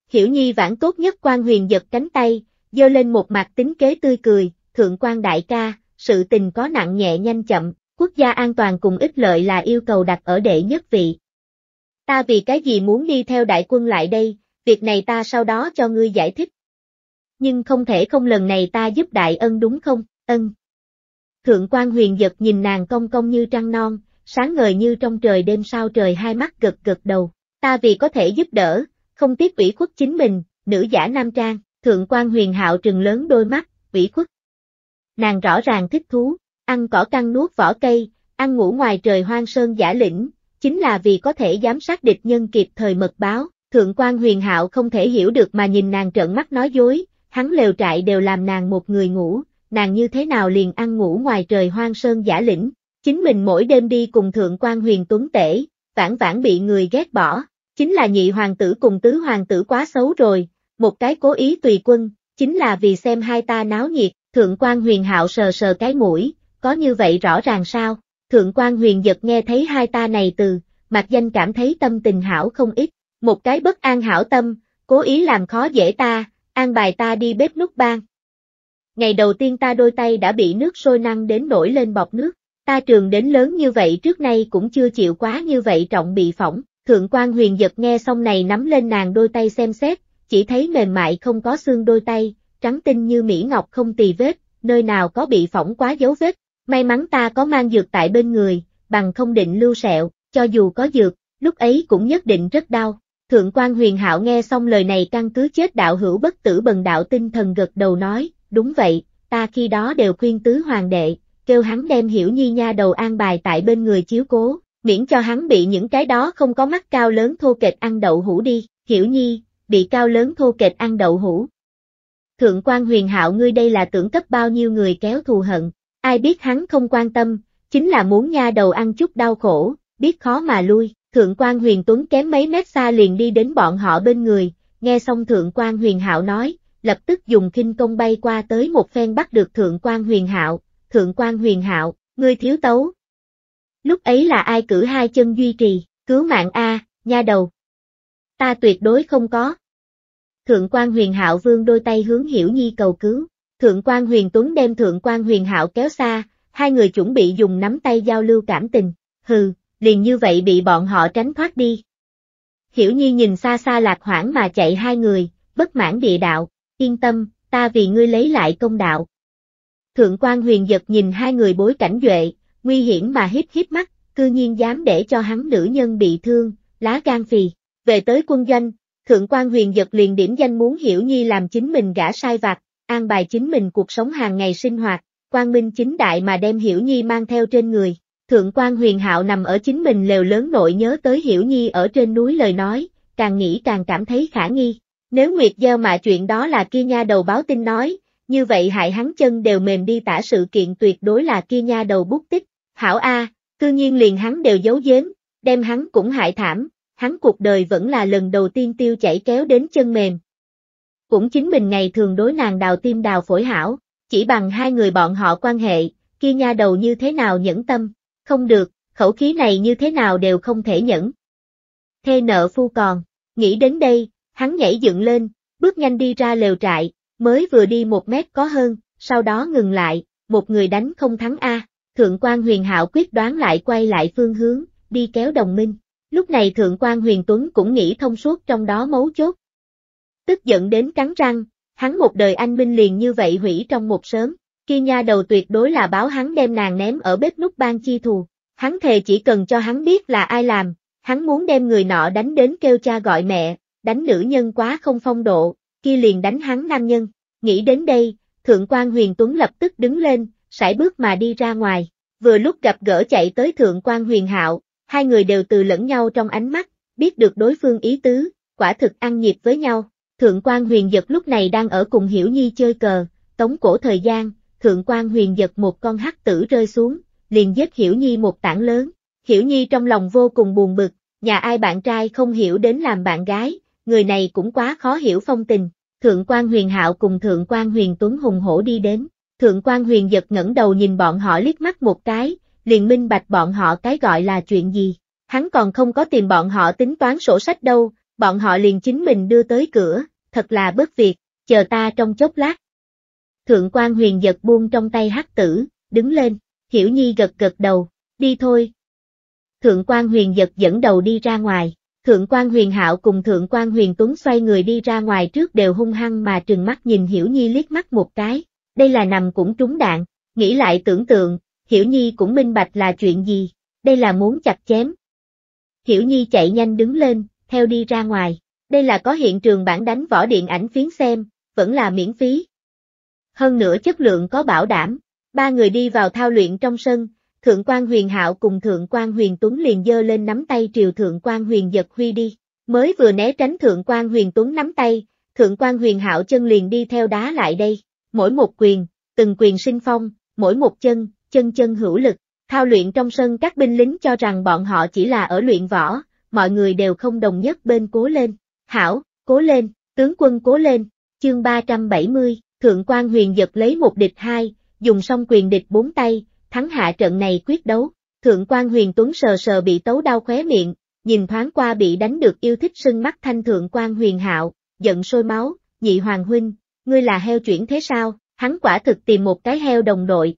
Hiểu nhi vãn tốt nhất quan huyền giật cánh tay, dơ lên một mặt tính kế tươi cười, thượng quan đại ca, sự tình có nặng nhẹ nhanh chậm, quốc gia an toàn cùng ích lợi là yêu cầu đặt ở đệ nhất vị. Ta vì cái gì muốn đi theo đại quân lại đây, việc này ta sau đó cho ngươi giải thích. Nhưng không thể không lần này ta giúp đại ân đúng không, ân. Thượng quan huyền giật nhìn nàng công công như trăng non, sáng ngời như trong trời đêm sao trời hai mắt gật gật đầu. Ta vì có thể giúp đỡ, không tiếc ủy khuất chính mình, nữ giả nam trang, thượng quan huyền hạo trừng lớn đôi mắt, ủy khuất. Nàng rõ ràng thích thú, ăn cỏ căng nuốt vỏ cây, ăn ngủ ngoài trời hoang sơn giả lĩnh, chính là vì có thể giám sát địch nhân kịp thời mật báo. Thượng quan huyền hạo không thể hiểu được mà nhìn nàng trợn mắt nói dối, hắn lều trại đều làm nàng một người ngủ, nàng như thế nào liền ăn ngủ ngoài trời hoang sơn giả lĩnh. Chính mình mỗi đêm đi cùng thượng quan huyền tuấn tể, vãn vãn bị người ghét bỏ, chính là nhị hoàng tử cùng tứ hoàng tử quá xấu rồi, một cái cố ý tùy quân, chính là vì xem hai ta náo nhiệt, thượng quan huyền hạo sờ sờ cái mũi, có như vậy rõ ràng sao? Thượng quan huyền giật nghe thấy hai ta này từ, mặt danh cảm thấy tâm tình hảo không ít, một cái bất an hảo tâm, cố ý làm khó dễ ta, an bài ta đi bếp nút ban. Ngày đầu tiên ta đôi tay đã bị nước sôi năng đến nổi lên bọc nước, ta trường đến lớn như vậy trước nay cũng chưa chịu quá như vậy trọng bị phỏng, thượng quan huyền giật nghe xong này nắm lên nàng đôi tay xem xét, chỉ thấy mềm mại không có xương đôi tay, trắng tinh như mỹ ngọc không tì vết, nơi nào có bị phỏng quá dấu vết, May mắn ta có mang dược tại bên người, bằng không định lưu sẹo, cho dù có dược, lúc ấy cũng nhất định rất đau. Thượng quan huyền hạo nghe xong lời này căn cứ chết đạo hữu bất tử bần đạo tinh thần gật đầu nói, đúng vậy, ta khi đó đều khuyên tứ hoàng đệ, kêu hắn đem hiểu nhi nha đầu an bài tại bên người chiếu cố, miễn cho hắn bị những cái đó không có mắt cao lớn thô kệch ăn đậu hũ đi, hiểu nhi, bị cao lớn thô kệch ăn đậu hũ. Thượng quan huyền hạo ngươi đây là tưởng cấp bao nhiêu người kéo thù hận, Ai biết hắn không quan tâm, chính là muốn nha đầu ăn chút đau khổ, biết khó mà lui. Thượng quan huyền tuấn kém mấy mét xa liền đi đến bọn họ bên người, nghe xong thượng quan huyền hạo nói, lập tức dùng kinh công bay qua tới một phen bắt được thượng quan huyền hạo, thượng quan huyền hạo, ngươi thiếu tấu. Lúc ấy là ai cử hai chân duy trì, cứu mạng A, nha đầu. Ta tuyệt đối không có. Thượng quan huyền hạo vương đôi tay hướng hiểu nhi cầu cứu. Thượng quan Huyền Tuấn đem Thượng quan Huyền Hạo kéo xa, hai người chuẩn bị dùng nắm tay giao lưu cảm tình, hừ, liền như vậy bị bọn họ tránh thoát đi. Hiểu Nhi nhìn xa xa lạc hoảng mà chạy hai người, bất mãn địa đạo, yên tâm, ta vì ngươi lấy lại công đạo. Thượng quan huyền giật nhìn hai người bối cảnh duệ, nguy hiểm mà hít hít mắt, cư nhiên dám để cho hắn nữ nhân bị thương, lá gan phì. Về tới quân doanh, thượng quan huyền giật liền điểm danh muốn Hiểu Nhi làm chính mình gã sai vặt, an bài chính mình cuộc sống hàng ngày sinh hoạt, quang minh chính đại mà đem Hiểu Nhi mang theo trên người. Thượng quan huyền hạo nằm ở chính mình lều lớn nội nhớ tới Hiểu Nhi ở trên núi lời nói, càng nghĩ càng cảm thấy khả nghi. Nếu Nguyệt Giao mà chuyện đó là kia nha đầu báo tin nói, như vậy hại hắn chân đều mềm đi tả sự kiện tuyệt đối là kia nha đầu bút tích. Hảo A, à, cư nhiên liền hắn đều giấu giếm, đem hắn cũng hại thảm, hắn cuộc đời vẫn là lần đầu tiên tiêu chảy kéo đến chân mềm, cũng chính mình ngày thường đối nàng đào tim đào phổi hảo, chỉ bằng hai người bọn họ quan hệ, kia nha đầu như thế nào nhẫn tâm, không được, khẩu khí này như thế nào đều không thể nhẫn. Thê nợ phu còn, nghĩ đến đây, hắn nhảy dựng lên, bước nhanh đi ra lều trại, mới vừa đi một mét có hơn, sau đó ngừng lại, một người đánh không thắng A, Thượng quan huyền hảo quyết đoán lại quay lại phương hướng, đi kéo đồng minh. Lúc này Thượng quan huyền tuấn cũng nghĩ thông suốt trong đó mấu chốt, tức giận đến cắn răng, hắn một đời anh minh liền như vậy hủy trong một sớm, kia nha đầu tuyệt đối là báo hắn đem nàng ném ở bếp nút ban chi thù, hắn thề chỉ cần cho hắn biết là ai làm, hắn muốn đem người nọ đánh đến kêu cha gọi mẹ, đánh nữ nhân quá không phong độ, kia liền đánh hắn nam nhân, nghĩ đến đây, thượng quan huyền tuấn lập tức đứng lên, sải bước mà đi ra ngoài, vừa lúc gặp gỡ chạy tới thượng quan huyền hạo, hai người đều từ lẫn nhau trong ánh mắt, biết được đối phương ý tứ, quả thực ăn nhịp với nhau. Thượng quan huyền giật lúc này đang ở cùng Hiểu Nhi chơi cờ, tống cổ thời gian, thượng quan huyền giật một con hắc tử rơi xuống, liền giết Hiểu Nhi một tảng lớn. Hiểu Nhi trong lòng vô cùng buồn bực, nhà ai bạn trai không hiểu đến làm bạn gái, người này cũng quá khó hiểu phong tình. Thượng quan huyền hạo cùng thượng quan huyền tuấn hùng hổ đi đến, thượng quan huyền giật ngẩng đầu nhìn bọn họ liếc mắt một cái, liền minh bạch bọn họ cái gọi là chuyện gì. Hắn còn không có tìm bọn họ tính toán sổ sách đâu, bọn họ liền chính mình đưa tới cửa, thật là bất việc, chờ ta trong chốc lát. Thượng quan huyền giật buông trong tay hắc tử, đứng lên, hiểu nhi gật gật đầu, đi thôi. Thượng quan huyền giật dẫn đầu đi ra ngoài, thượng quan huyền hạo cùng thượng quan huyền tuấn xoay người đi ra ngoài trước đều hung hăng mà trừng mắt nhìn hiểu nhi liếc mắt một cái, đây là nằm cũng trúng đạn, nghĩ lại tưởng tượng, hiểu nhi cũng minh bạch là chuyện gì, đây là muốn chặt chém. Hiểu nhi chạy nhanh đứng lên, theo đi ra ngoài. Đây là có hiện trường bản đánh võ điện ảnh phiến xem, vẫn là miễn phí. Hơn nữa chất lượng có bảo đảm. Ba người đi vào thao luyện trong sân, Thượng quan Huyền Hạo cùng Thượng quan Huyền Tuấn liền giơ lên nắm tay triều Thượng quan Huyền giật huy đi. Mới vừa né tránh Thượng quan Huyền Tuấn nắm tay, Thượng quan Huyền Hạo chân liền đi theo đá lại đây. Mỗi một quyền, từng quyền sinh phong, mỗi một chân, chân chân hữu lực. Thao luyện trong sân các binh lính cho rằng bọn họ chỉ là ở luyện võ, mọi người đều không đồng nhất bên cố lên. Hảo, cố lên, tướng quân cố lên, chương 370, Thượng quan huyền giật lấy một địch hai, dùng song quyền địch bốn tay, thắng hạ trận này quyết đấu. Thượng quan huyền tuấn sờ sờ bị tấu đau khóe miệng, nhìn thoáng qua bị đánh được yêu thích sưng mắt thanh thượng quan huyền hạo, giận sôi máu, nhị hoàng huynh, ngươi là heo chuyển thế sao, hắn quả thực tìm một cái heo đồng đội.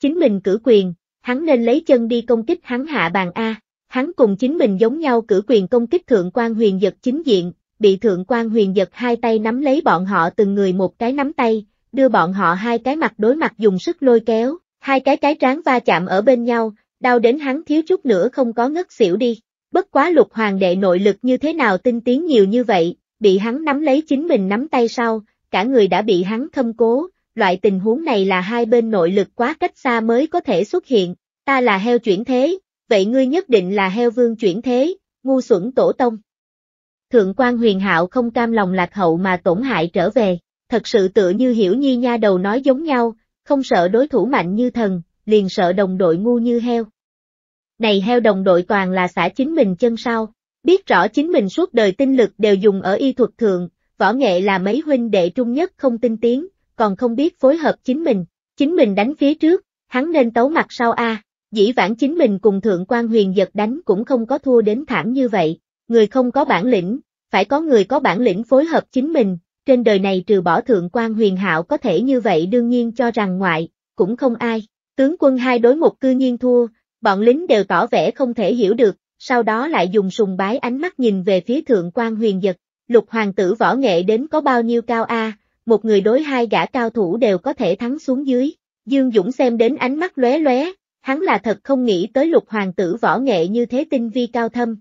Chính mình cử quyền, hắn nên lấy chân đi công kích hắn hạ bàn A. Hắn cùng chính mình giống nhau cử quyền công kích Thượng quan huyền giật chính diện, bị Thượng quan huyền giật hai tay nắm lấy bọn họ từng người một cái nắm tay, đưa bọn họ hai cái mặt đối mặt dùng sức lôi kéo, hai cái cái trán va chạm ở bên nhau, đau đến hắn thiếu chút nữa không có ngất xỉu đi. Bất quá lục hoàng đệ nội lực như thế nào tinh tiến nhiều như vậy, bị hắn nắm lấy chính mình nắm tay sau, cả người đã bị hắn thâm cố, loại tình huống này là hai bên nội lực quá cách xa mới có thể xuất hiện, ta là heo chuyển thế, vậy ngươi nhất định là heo vương chuyển thế, ngu xuẩn tổ tông. Thượng quan huyền hạo không cam lòng lạc hậu mà tổn hại trở về, thật sự tựa như hiểu nhi nha đầu nói giống nhau, không sợ đối thủ mạnh như thần, liền sợ đồng đội ngu như heo. Này heo đồng đội toàn là xả chính mình chân sau, biết rõ chính mình suốt đời tinh lực đều dùng ở y thuật thượng, võ nghệ là mấy huynh đệ trung nhất không tin tiến, còn không biết phối hợp chính mình, chính mình đánh phía trước, hắn nên tấu mặt sau a. À. Dĩ vãng chính mình cùng thượng quan huyền giật đánh cũng không có thua đến thảm như vậy, người không có bản lĩnh, phải có người có bản lĩnh phối hợp chính mình, trên đời này trừ bỏ thượng quan huyền hạo có thể như vậy đương nhiên cho rằng ngoại, cũng không ai. Tướng quân hai đối một cư nhiên thua, bọn lính đều tỏ vẻ không thể hiểu được, sau đó lại dùng sùng bái ánh mắt nhìn về phía thượng quan huyền giật, lục hoàng tử võ nghệ đến có bao nhiêu cao a một người đối hai gã cao thủ đều có thể thắng xuống dưới. Dương Dũng xem đến ánh mắt lóe lóe, Hắn là thật không nghĩ tới lục hoàng tử võ nghệ như thế tinh vi cao thâm.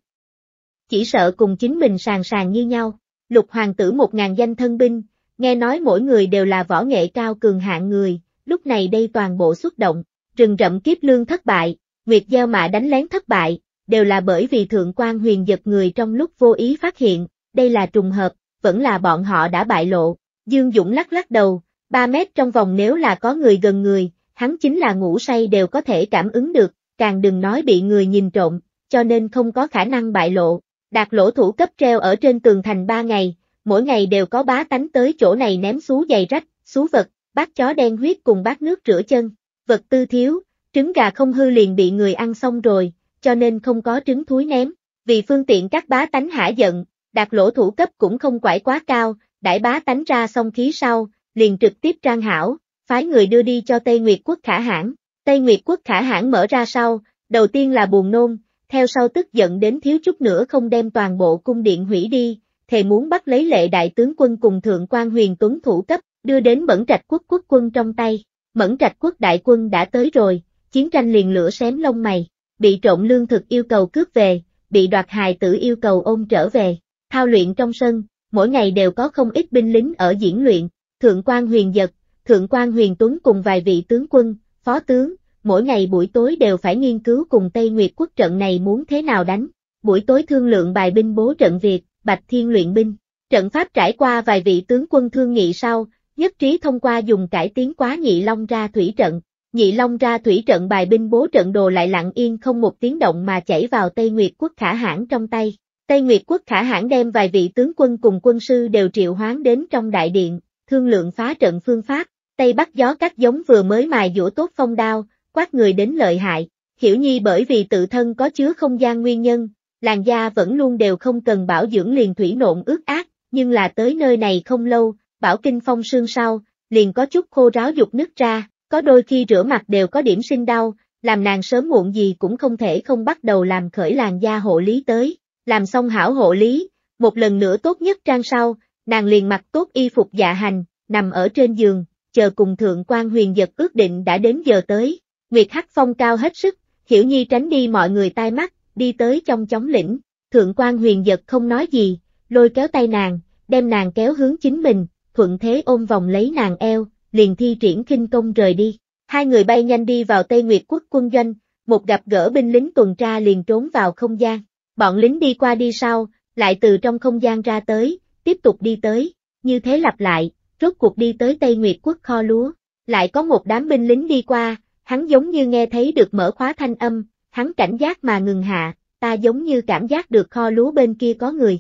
Chỉ sợ cùng chính mình sàng sàng như nhau, lục hoàng tử một ngàn danh thân binh, nghe nói mỗi người đều là võ nghệ cao cường hạng người, lúc này đây toàn bộ xuất động, rừng rậm kiếp lương thất bại, Nguyệt Giao Mạ đánh lén thất bại, đều là bởi vì Thượng quan huyền giật người trong lúc vô ý phát hiện, đây là trùng hợp, vẫn là bọn họ đã bại lộ. Dương Dũng lắc lắc đầu, 3 mét trong vòng nếu là có người gần người, hắn chính là ngủ say đều có thể cảm ứng được, càng đừng nói bị người nhìn trộm, cho nên không có khả năng bại lộ. Đạt lỗ thủ cấp treo ở trên tường thành ba ngày, mỗi ngày đều có bá tánh tới chỗ này ném xú giày rách, xú vật, bát chó đen huyết cùng bát nước rửa chân, vật tư thiếu, trứng gà không hư liền bị người ăn xong rồi, cho nên không có trứng thúi ném. Vì phương tiện các bá tánh hả giận, đạt lỗ thủ cấp cũng không quải quá cao, đại bá tánh ra xong khí sau, liền trực tiếp trang hảo, phái người đưa đi cho Tây Nguyệt quốc khả hãn. Tây Nguyệt quốc khả hãn mở ra sau, đầu tiên là buồn nôn, theo sau tức giận đến thiếu chút nữa không đem toàn bộ cung điện hủy đi, thề muốn bắt lấy lệ đại tướng quân cùng thượng quan huyền tuấn thủ cấp, đưa đến mẫn trạch quốc quốc quân trong tay. Mẫn trạch quốc đại quân đã tới rồi, chiến tranh liền lửa xém lông mày, bị trộm lương thực yêu cầu cướp về, bị đoạt hài tử yêu cầu ôm trở về, thao luyện trong sân, mỗi ngày đều có không ít binh lính ở diễn luyện, thượng quan huyền giật, Thượng quan Huyền Tuấn cùng vài vị tướng quân, phó tướng, mỗi ngày buổi tối đều phải nghiên cứu cùng Tây Nguyệt quốc trận này muốn thế nào đánh. Buổi tối thương lượng bài binh bố trận Việt, Bạch Thiên luyện binh. Trận pháp trải qua vài vị tướng quân thương nghị sau, nhất trí thông qua dùng cải tiến quá nhị long ra thủy trận. Nhị long ra thủy trận bài binh bố trận đồ lại lặng yên không một tiếng động mà chảy vào Tây Nguyệt quốc khả hãn trong tay. Tây Nguyệt quốc khả hãn đem vài vị tướng quân cùng quân sư đều triệu hoán đến trong đại điện, thương lượng phá trận phương pháp. Tây Bắc gió cắt giống vừa mới mài dũa tốt phong đao, quát người đến lợi hại, hiểu nhi bởi vì tự thân có chứa không gian nguyên nhân, làn da vẫn luôn đều không cần bảo dưỡng liền thủy nộn ướt ác, nhưng là tới nơi này không lâu, bảo kinh phong sương sau, liền có chút khô ráo dục nứt ra, có đôi khi rửa mặt đều có điểm sinh đau, làm nàng sớm muộn gì cũng không thể không bắt đầu làm khởi làn da hộ lý tới, làm xong hảo hộ lý, một lần nữa tốt nhất trang sau, nàng liền mặc tốt y phục dạ hành, nằm ở trên giường, chờ cùng thượng quan huyền giật ước định đã đến giờ tới. Nguyệt Hắc Phong cao hết sức, Hiểu Nhi tránh đi mọi người tai mắt, đi tới trong chóng lĩnh. Thượng quan huyền giật không nói gì, lôi kéo tay nàng, đem nàng kéo hướng chính mình, thuận thế ôm vòng lấy nàng eo, liền thi triển khinh công rời đi. Hai người bay nhanh đi vào Tây Nguyệt quốc quân doanh, một gặp gỡ binh lính tuần tra liền trốn vào không gian. Bọn lính đi qua đi sau, lại từ trong không gian ra tới, tiếp tục đi tới, như thế lặp lại, rốt cuộc đi tới Tây Nguyệt quốc kho lúa. Lại có một đám binh lính đi qua, hắn giống như nghe thấy được mở khóa thanh âm, hắn cảnh giác mà ngừng hạ, ta giống như cảm giác được kho lúa bên kia có người.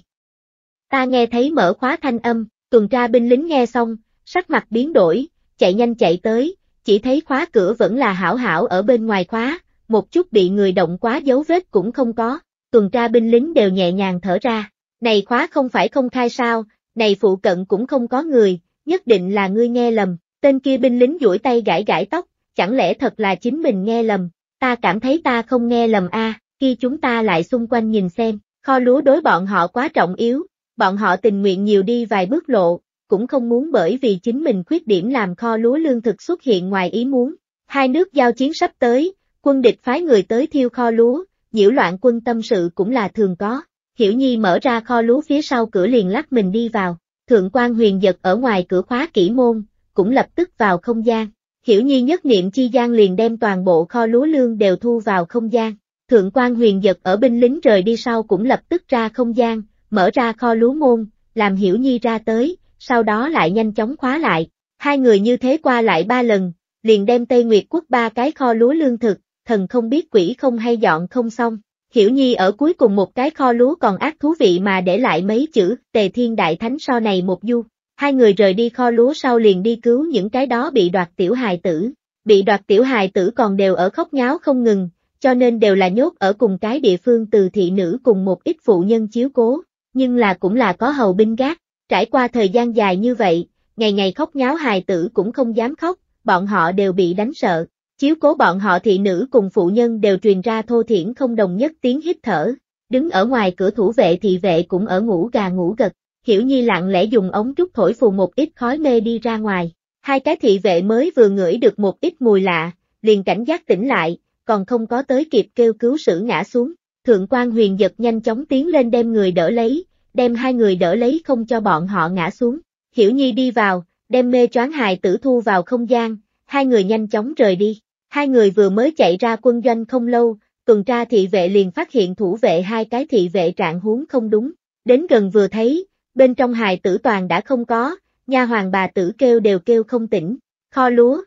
Ta nghe thấy mở khóa thanh âm, tuần tra binh lính nghe xong, sắc mặt biến đổi, chạy nhanh chạy tới, chỉ thấy khóa cửa vẫn là hảo hảo ở bên ngoài khóa, một chút bị người động quá dấu vết cũng không có, tuần tra binh lính đều nhẹ nhàng thở ra, này khóa không phải không khai sao, này phụ cận cũng không có người, nhất định là ngươi nghe lầm, tên kia binh lính duỗi tay gãi gãi tóc, chẳng lẽ thật là chính mình nghe lầm, ta cảm thấy ta không nghe lầm a. khi chúng ta lại xung quanh nhìn xem, kho lúa đối bọn họ quá trọng yếu, bọn họ tình nguyện nhiều đi vài bước lộ, cũng không muốn bởi vì chính mình khuyết điểm làm kho lúa lương thực xuất hiện ngoài ý muốn. Hai nước giao chiến sắp tới, quân địch phái người tới thiêu kho lúa, nhiễu loạn quân tâm sự cũng là thường có. Hiểu Nhi mở ra kho lúa phía sau cửa liền lắc mình đi vào, thượng quan huyền giật ở ngoài cửa khóa kỹ môn, cũng lập tức vào không gian. Hiểu nhi nhất niệm chi gian liền đem toàn bộ kho lúa lương đều thu vào không gian. Thượng quan huyền giật ở binh lính rời đi sau cũng lập tức ra không gian, mở ra kho lúa môn, làm hiểu nhi ra tới, sau đó lại nhanh chóng khóa lại. Hai người như thế qua lại ba lần, liền đem Tây Nguyệt quốc ba cái kho lúa lương thực, thần không biết quỷ không hay dọn không xong. Hiểu Nhi ở cuối cùng một cái kho lúa còn ác thú vị mà để lại mấy chữ Tề Thiên Đại Thánh sau này một du. Hai người rời đi kho lúa sau liền đi cứu những cái đó bị đoạt tiểu hài tử. Bị đoạt tiểu hài tử còn đều ở khóc nháo không ngừng, cho nên đều là nhốt ở cùng cái địa phương từ thị nữ cùng một ít phụ nhân chiếu cố, nhưng là cũng là có hầu binh gác. Trải qua thời gian dài như vậy, ngày ngày khóc nháo hài tử cũng không dám khóc, bọn họ đều bị đánh sợ. Chiếu cố bọn họ thị nữ cùng phụ nhân đều truyền ra thô thiển không đồng nhất tiếng hít thở. Đứng ở ngoài cửa thủ vệ thị vệ cũng ở ngủ gà ngủ gật, hiểu nhi lặng lẽ dùng ống trúc thổi phù một ít khói mê đi ra ngoài. Hai cái thị vệ mới vừa ngửi được một ít mùi lạ, liền cảnh giác tỉnh lại, còn không có tới kịp kêu cứu sử ngã xuống. Thượng quan huyền giật nhanh chóng tiến lên đem người đỡ lấy, đem hai người đỡ lấy không cho bọn họ ngã xuống. Hiểu nhi đi vào, đem mê choáng hài tử thu vào không gian, hai người nhanh chóng rời đi. Hai người vừa mới chạy ra quân doanh không lâu, tuần tra thị vệ liền phát hiện thủ vệ hai cái thị vệ trạng huống không đúng, đến gần vừa thấy, bên trong hài tử toàn đã không có, nha hoàng bà tử kêu đều kêu không tỉnh, kho lúa.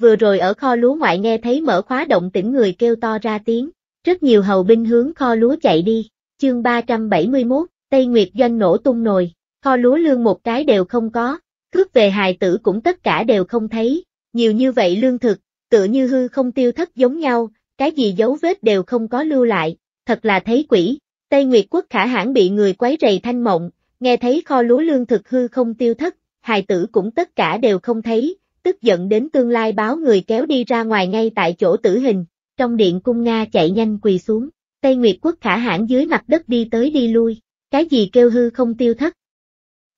Vừa rồi ở kho lúa ngoại nghe thấy mở khóa động tỉnh người kêu to ra tiếng, rất nhiều hầu binh hướng kho lúa chạy đi, chương 371, Tây Nguyệt doanh nổ tung nồi, kho lúa lương một cái đều không có, cướp về hài tử cũng tất cả đều không thấy, nhiều như vậy lương thực, tựa như hư không tiêu thất giống nhau, cái gì dấu vết đều không có lưu lại, thật là thấy quỷ. Tây Nguyệt quốc khả hãn bị người quấy rầy thanh mộng, nghe thấy kho lúa lương thực hư không tiêu thất, hài tử cũng tất cả đều không thấy, tức giận đến tương lai báo người kéo đi ra ngoài ngay tại chỗ tử hình, trong điện cung Nga chạy nhanh quỳ xuống, Tây Nguyệt quốc khả hãn dưới mặt đất đi tới đi lui, cái gì kêu hư không tiêu thất.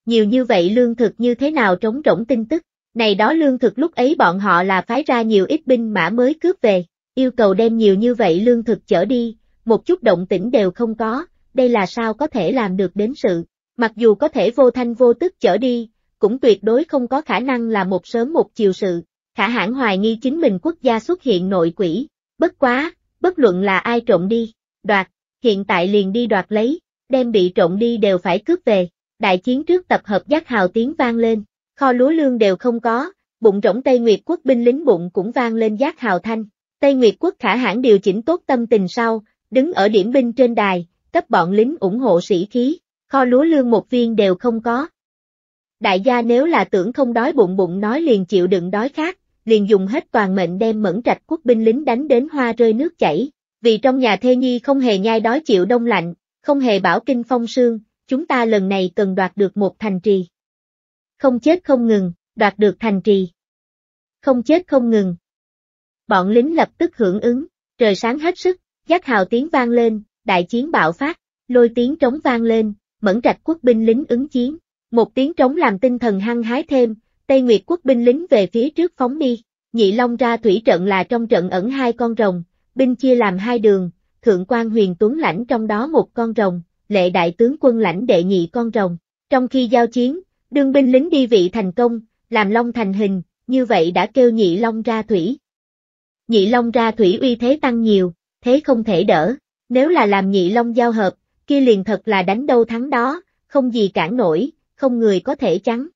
Nhiều như vậy lương thực như thế nào trống rỗng tin tức. Này đó lương thực lúc ấy bọn họ là phái ra nhiều ít binh mã mới cướp về, yêu cầu đem nhiều như vậy lương thực chở đi, một chút động tĩnh đều không có, đây là sao có thể làm được đến sự. Mặc dù có thể vô thanh vô tức chở đi, cũng tuyệt đối không có khả năng là một sớm một chiều sự. Khả hãng hoài nghi chính mình quốc gia xuất hiện nội quỷ, bất quá, bất luận là ai trộm đi, đoạt, hiện tại liền đi đoạt lấy, đem bị trộm đi đều phải cướp về. Đại chiến trước tập hợp giác hào tiếng vang lên, kho lúa lương đều không có, bụng rỗng Tây Nguyệt quốc binh lính bụng cũng vang lên giác hào thanh. Tây Nguyệt quốc khả hãn điều chỉnh tốt tâm tình sau, đứng ở điểm binh trên đài, cấp bọn lính ủng hộ sĩ khí, kho lúa lương một viên đều không có. Đại gia nếu là tưởng không đói bụng bụng nói liền chịu đựng đói khác, liền dùng hết toàn mệnh đem mẫn trạch quốc binh lính đánh đến hoa rơi nước chảy, vì trong nhà thê nhi không hề nhai đói chịu đông lạnh, không hề bảo kinh phong sương, chúng ta lần này cần đoạt được một thành trì, không chết không ngừng, đoạt được thành trì. Không chết không ngừng. Bọn lính lập tức hưởng ứng, trời sáng hết sức, giác hào tiếng vang lên, đại chiến bạo phát, lôi tiếng trống vang lên, mẫn trạch quốc binh lính ứng chiến. Một tiếng trống làm tinh thần hăng hái thêm, Tây Nguyệt quốc binh lính về phía trước phóng đi, nhị long ra thủy trận là trong trận ẩn hai con rồng, binh chia làm hai đường, thượng quan huyền tuấn lãnh trong đó một con rồng, lệ đại tướng quân lãnh đệ nhị con rồng. Trong khi giao chiến, Đương binh lính đi vị thành công, làm long thành hình, như vậy đã kêu nhị long ra thủy. Nhị long ra thủy uy thế tăng nhiều, thế không thể đỡ, nếu là làm nhị long giao hợp, kia liền thật là đánh đâu thắng đó, không gì cản nổi, không người có thể chắn.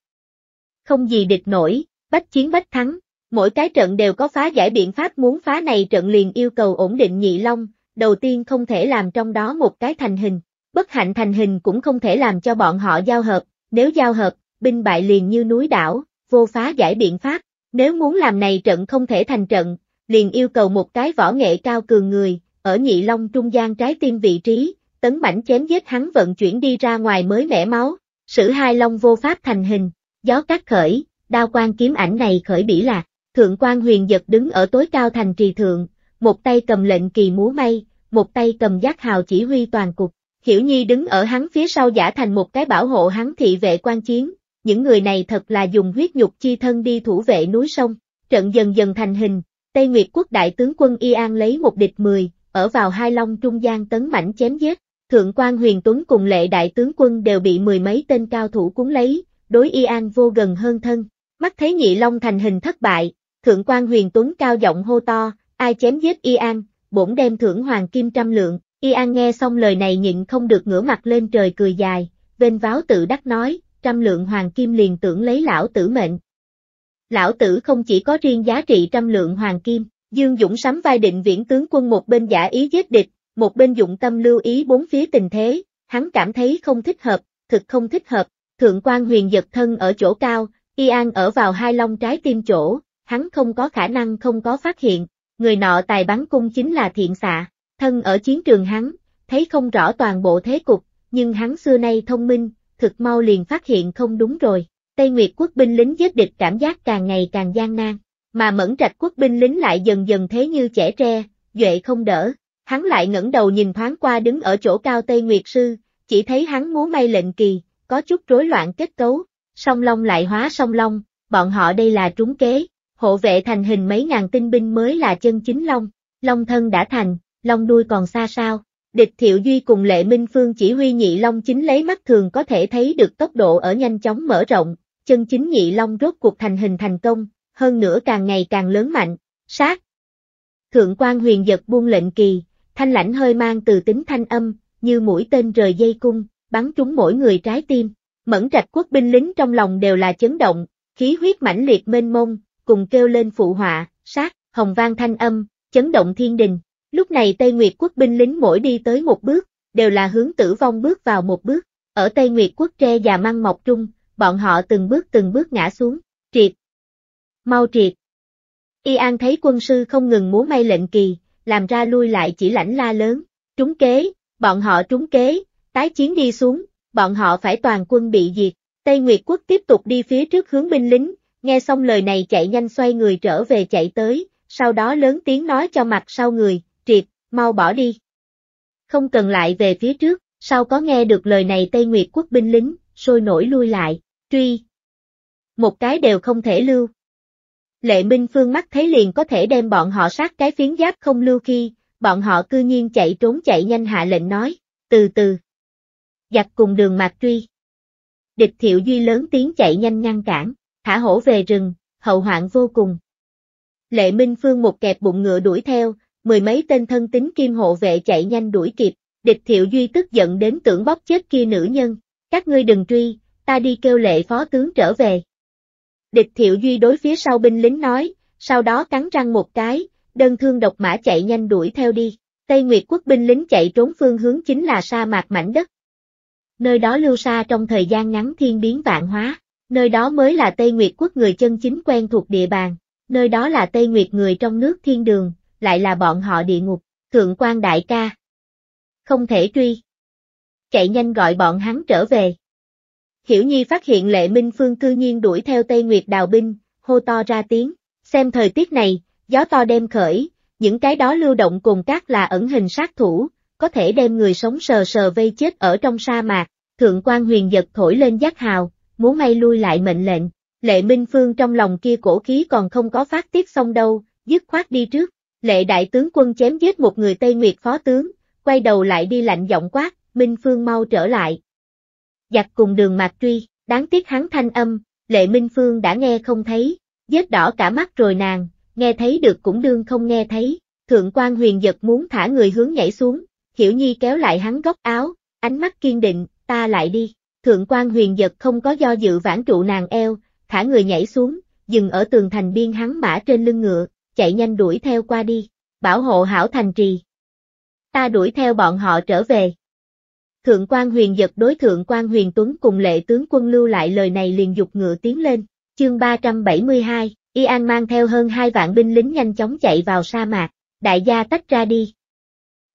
Không gì địch nổi, bách chiến bách thắng, mỗi cái trận đều có phá giải biện pháp muốn phá này trận liền yêu cầu ổn định nhị long, đầu tiên không thể làm trong đó một cái thành hình, bất hạnh thành hình cũng không thể làm cho bọn họ giao hợp, nếu giao hợp, binh bại liền như núi đảo, vô phá giải biện pháp. Nếu muốn làm này trận không thể thành trận, liền yêu cầu một cái võ nghệ cao cường người, ở nhị long trung gian trái tim vị trí, tấn mảnh chém giết hắn vận chuyển đi ra ngoài mới mẻ máu, sử hai long vô pháp thành hình, gió cắt khởi, đao quan kiếm ảnh này khởi bỉ lạc, thượng quan huyền giật đứng ở tối cao thành trì thượng, một tay cầm lệnh kỳ múa may, một tay cầm giác hào chỉ huy toàn cục, hiểu nhi đứng ở hắn phía sau giả thành một cái bảo hộ hắn thị vệ quan chiến, những người này thật là dùng huyết nhục chi thân đi thủ vệ núi sông, trận dần dần thành hình, Tây Nguyệt quốc đại tướng quân Y An lấy một địch mười, ở vào hai long trung gian tấn mảnh chém giết, thượng quan huyền tuấn cùng lệ đại tướng quân đều bị mười mấy tên cao thủ cuốn lấy, đối Y An vô gần hơn thân, mắt thấy nhị long thành hình thất bại, thượng quan huyền tuấn cao giọng hô to, ai chém giết Y An, bổn đem thưởng hoàng kim trăm lượng, Y An nghe xong lời này nhịn không được ngửa mặt lên trời cười dài, bên váo tự đắc nói, trăm lượng hoàng kim liền tưởng lấy lão tử mệnh. Lão tử không chỉ có riêng giá trị trăm lượng hoàng kim, Dương Dũng sắm vai định viễn tướng quân một bên giả ý giết địch, một bên dụng tâm lưu ý bốn phía tình thế, hắn cảm thấy không thích hợp, thực không thích hợp, thượng quan huyền giật thân ở chỗ cao, y an ở vào hai long trái tim chỗ, hắn không có khả năng không có phát hiện, người nọ tài bắn cung chính là thiện xạ, thân ở chiến trường hắn, thấy không rõ toàn bộ thế cục, nhưng hắn xưa nay thông minh, thực mau liền phát hiện không đúng rồi. Tây Nguyệt quốc binh lính giết địch cảm giác càng ngày càng gian nan, mà mẫn trạch quốc binh lính lại dần dần thế như trẻ tre, duệ không đỡ. Hắn lại ngẩng đầu nhìn thoáng qua đứng ở chỗ cao Tây Nguyệt sư, chỉ thấy hắn múa may lệnh kỳ, có chút rối loạn kết cấu, song long lại hóa song long, bọn họ đây là trúng kế, hộ vệ thành hình mấy ngàn tinh binh mới là chân chính long, long thân đã thành, long đuôi còn xa sao địch thiệu duy cùng Lệ Minh Phương chỉ huy nhị long chính lấy mắt thường có thể thấy được tốc độ ở nhanh chóng mở rộng, chân chính nhị long rốt cuộc thành hình thành công, hơn nữa càng ngày càng lớn mạnh, sát. Thượng quan huyền giật buông lệnh kỳ, thanh lãnh hơi mang từ tính thanh âm, như mũi tên rời dây cung, bắn trúng mỗi người trái tim, mẫn trạch quốc binh lính trong lòng đều là chấn động, khí huyết mãnh liệt mênh mông, cùng kêu lên phụ họa, sát, hồng vang thanh âm, chấn động thiên đình, Lúc này Tây Nguyệt quốc binh lính mỗi đi tới một bước, đều là hướng tử vong bước vào một bước. Ở Tây Nguyệt quốc tre và măng mọc trung, bọn họ từng bước từng bước ngã xuống, triệt. Mau triệt. Y An thấy quân sư không ngừng múa may lệnh kỳ, làm ra lui lại chỉ lãnh la lớn, trúng kế, bọn họ trúng kế, tái chiến đi xuống, bọn họ phải toàn quân bị diệt. Tây Nguyệt quốc tiếp tục đi phía trước hướng binh lính, nghe xong lời này chạy nhanh xoay người trở về chạy tới, sau đó lớn tiếng nói cho mặt sau người, triệt, mau bỏ đi. Không cần lại về phía trước, sau có nghe được lời này Tây Nguyệt quốc binh lính, sôi nổi lui lại, truy. Một cái đều không thể lưu. Lệ Minh Phương mắt thấy liền có thể đem bọn họ sát cái phiến giáp không lưu khi, bọn họ cư nhiên chạy trốn chạy nhanh hạ lệnh nói, từ từ. Giặc cùng đường mạc truy. Địch thiệu duy lớn tiếng chạy nhanh ngăn cản, thả hổ về rừng, hậu hoạn vô cùng. Lệ Minh Phương một kẹp bụng ngựa đuổi theo, mười mấy tên thân tín kim hộ vệ chạy nhanh đuổi kịp, địch thiệu duy tức giận đến tưởng bóp chết kia nữ nhân, các ngươi đừng truy, ta đi kêu lệ phó tướng trở về. Địch thiệu duy đối phía sau binh lính nói, sau đó cắn răng một cái, đơn thương độc mã chạy nhanh đuổi theo đi, Tây Nguyệt quốc binh lính chạy trốn phương hướng chính là sa mạc mảnh đất. Nơi đó lưu xa trong thời gian ngắn thiên biến vạn hóa, nơi đó mới là Tây Nguyệt quốc người chân chính quen thuộc địa bàn, nơi đó là Tây Nguyệt người trong nước thiên đường, lại là bọn họ địa ngục, thượng quan đại ca. Không thể truy. Chạy nhanh gọi bọn hắn trở về. Hiểu Nhi phát hiện Lệ Minh Phương cư nhiên đuổi theo Tây Nguyệt đào binh, hô to ra tiếng, xem thời tiết này, gió to đêm khởi, những cái đó lưu động cùng các là ẩn hình sát thủ, có thể đem người sống sờ sờ vây chết ở trong sa mạc, thượng quan huyền giật thổi lên giác hào, muốn may lui lại mệnh lệnh, Lệ Minh Phương trong lòng kia cổ khí còn không có phát tiết xong đâu, dứt khoát đi trước. Lệ đại tướng quân chém giết một người Tây Nguyệt phó tướng, quay đầu lại đi lạnh giọng quát, Minh Phương mau trở lại. Giặc cùng đường mạc truy, đáng tiếc hắn thanh âm, lệ Minh Phương đã nghe không thấy, vết đỏ cả mắt rồi nàng, nghe thấy được cũng đương không nghe thấy, thượng quan huyền giật muốn thả người hướng nhảy xuống, hiểu nhi kéo lại hắn góc áo, ánh mắt kiên định, ta lại đi, thượng quan huyền giật không có do dự vãn trụ nàng eo, thả người nhảy xuống, dừng ở tường thành biên hắn mã trên lưng ngựa, chạy nhanh đuổi theo qua đi, bảo hộ hảo thành trì. Ta đuổi theo bọn họ trở về. Thượng quan huyền giật đối thượng quan huyền tuấn cùng lệ tướng quân lưu lại lời này liền dục ngựa tiến lên, chương 372, Y An mang theo hơn hai vạn binh lính nhanh chóng chạy vào sa mạc, đại gia tách ra đi.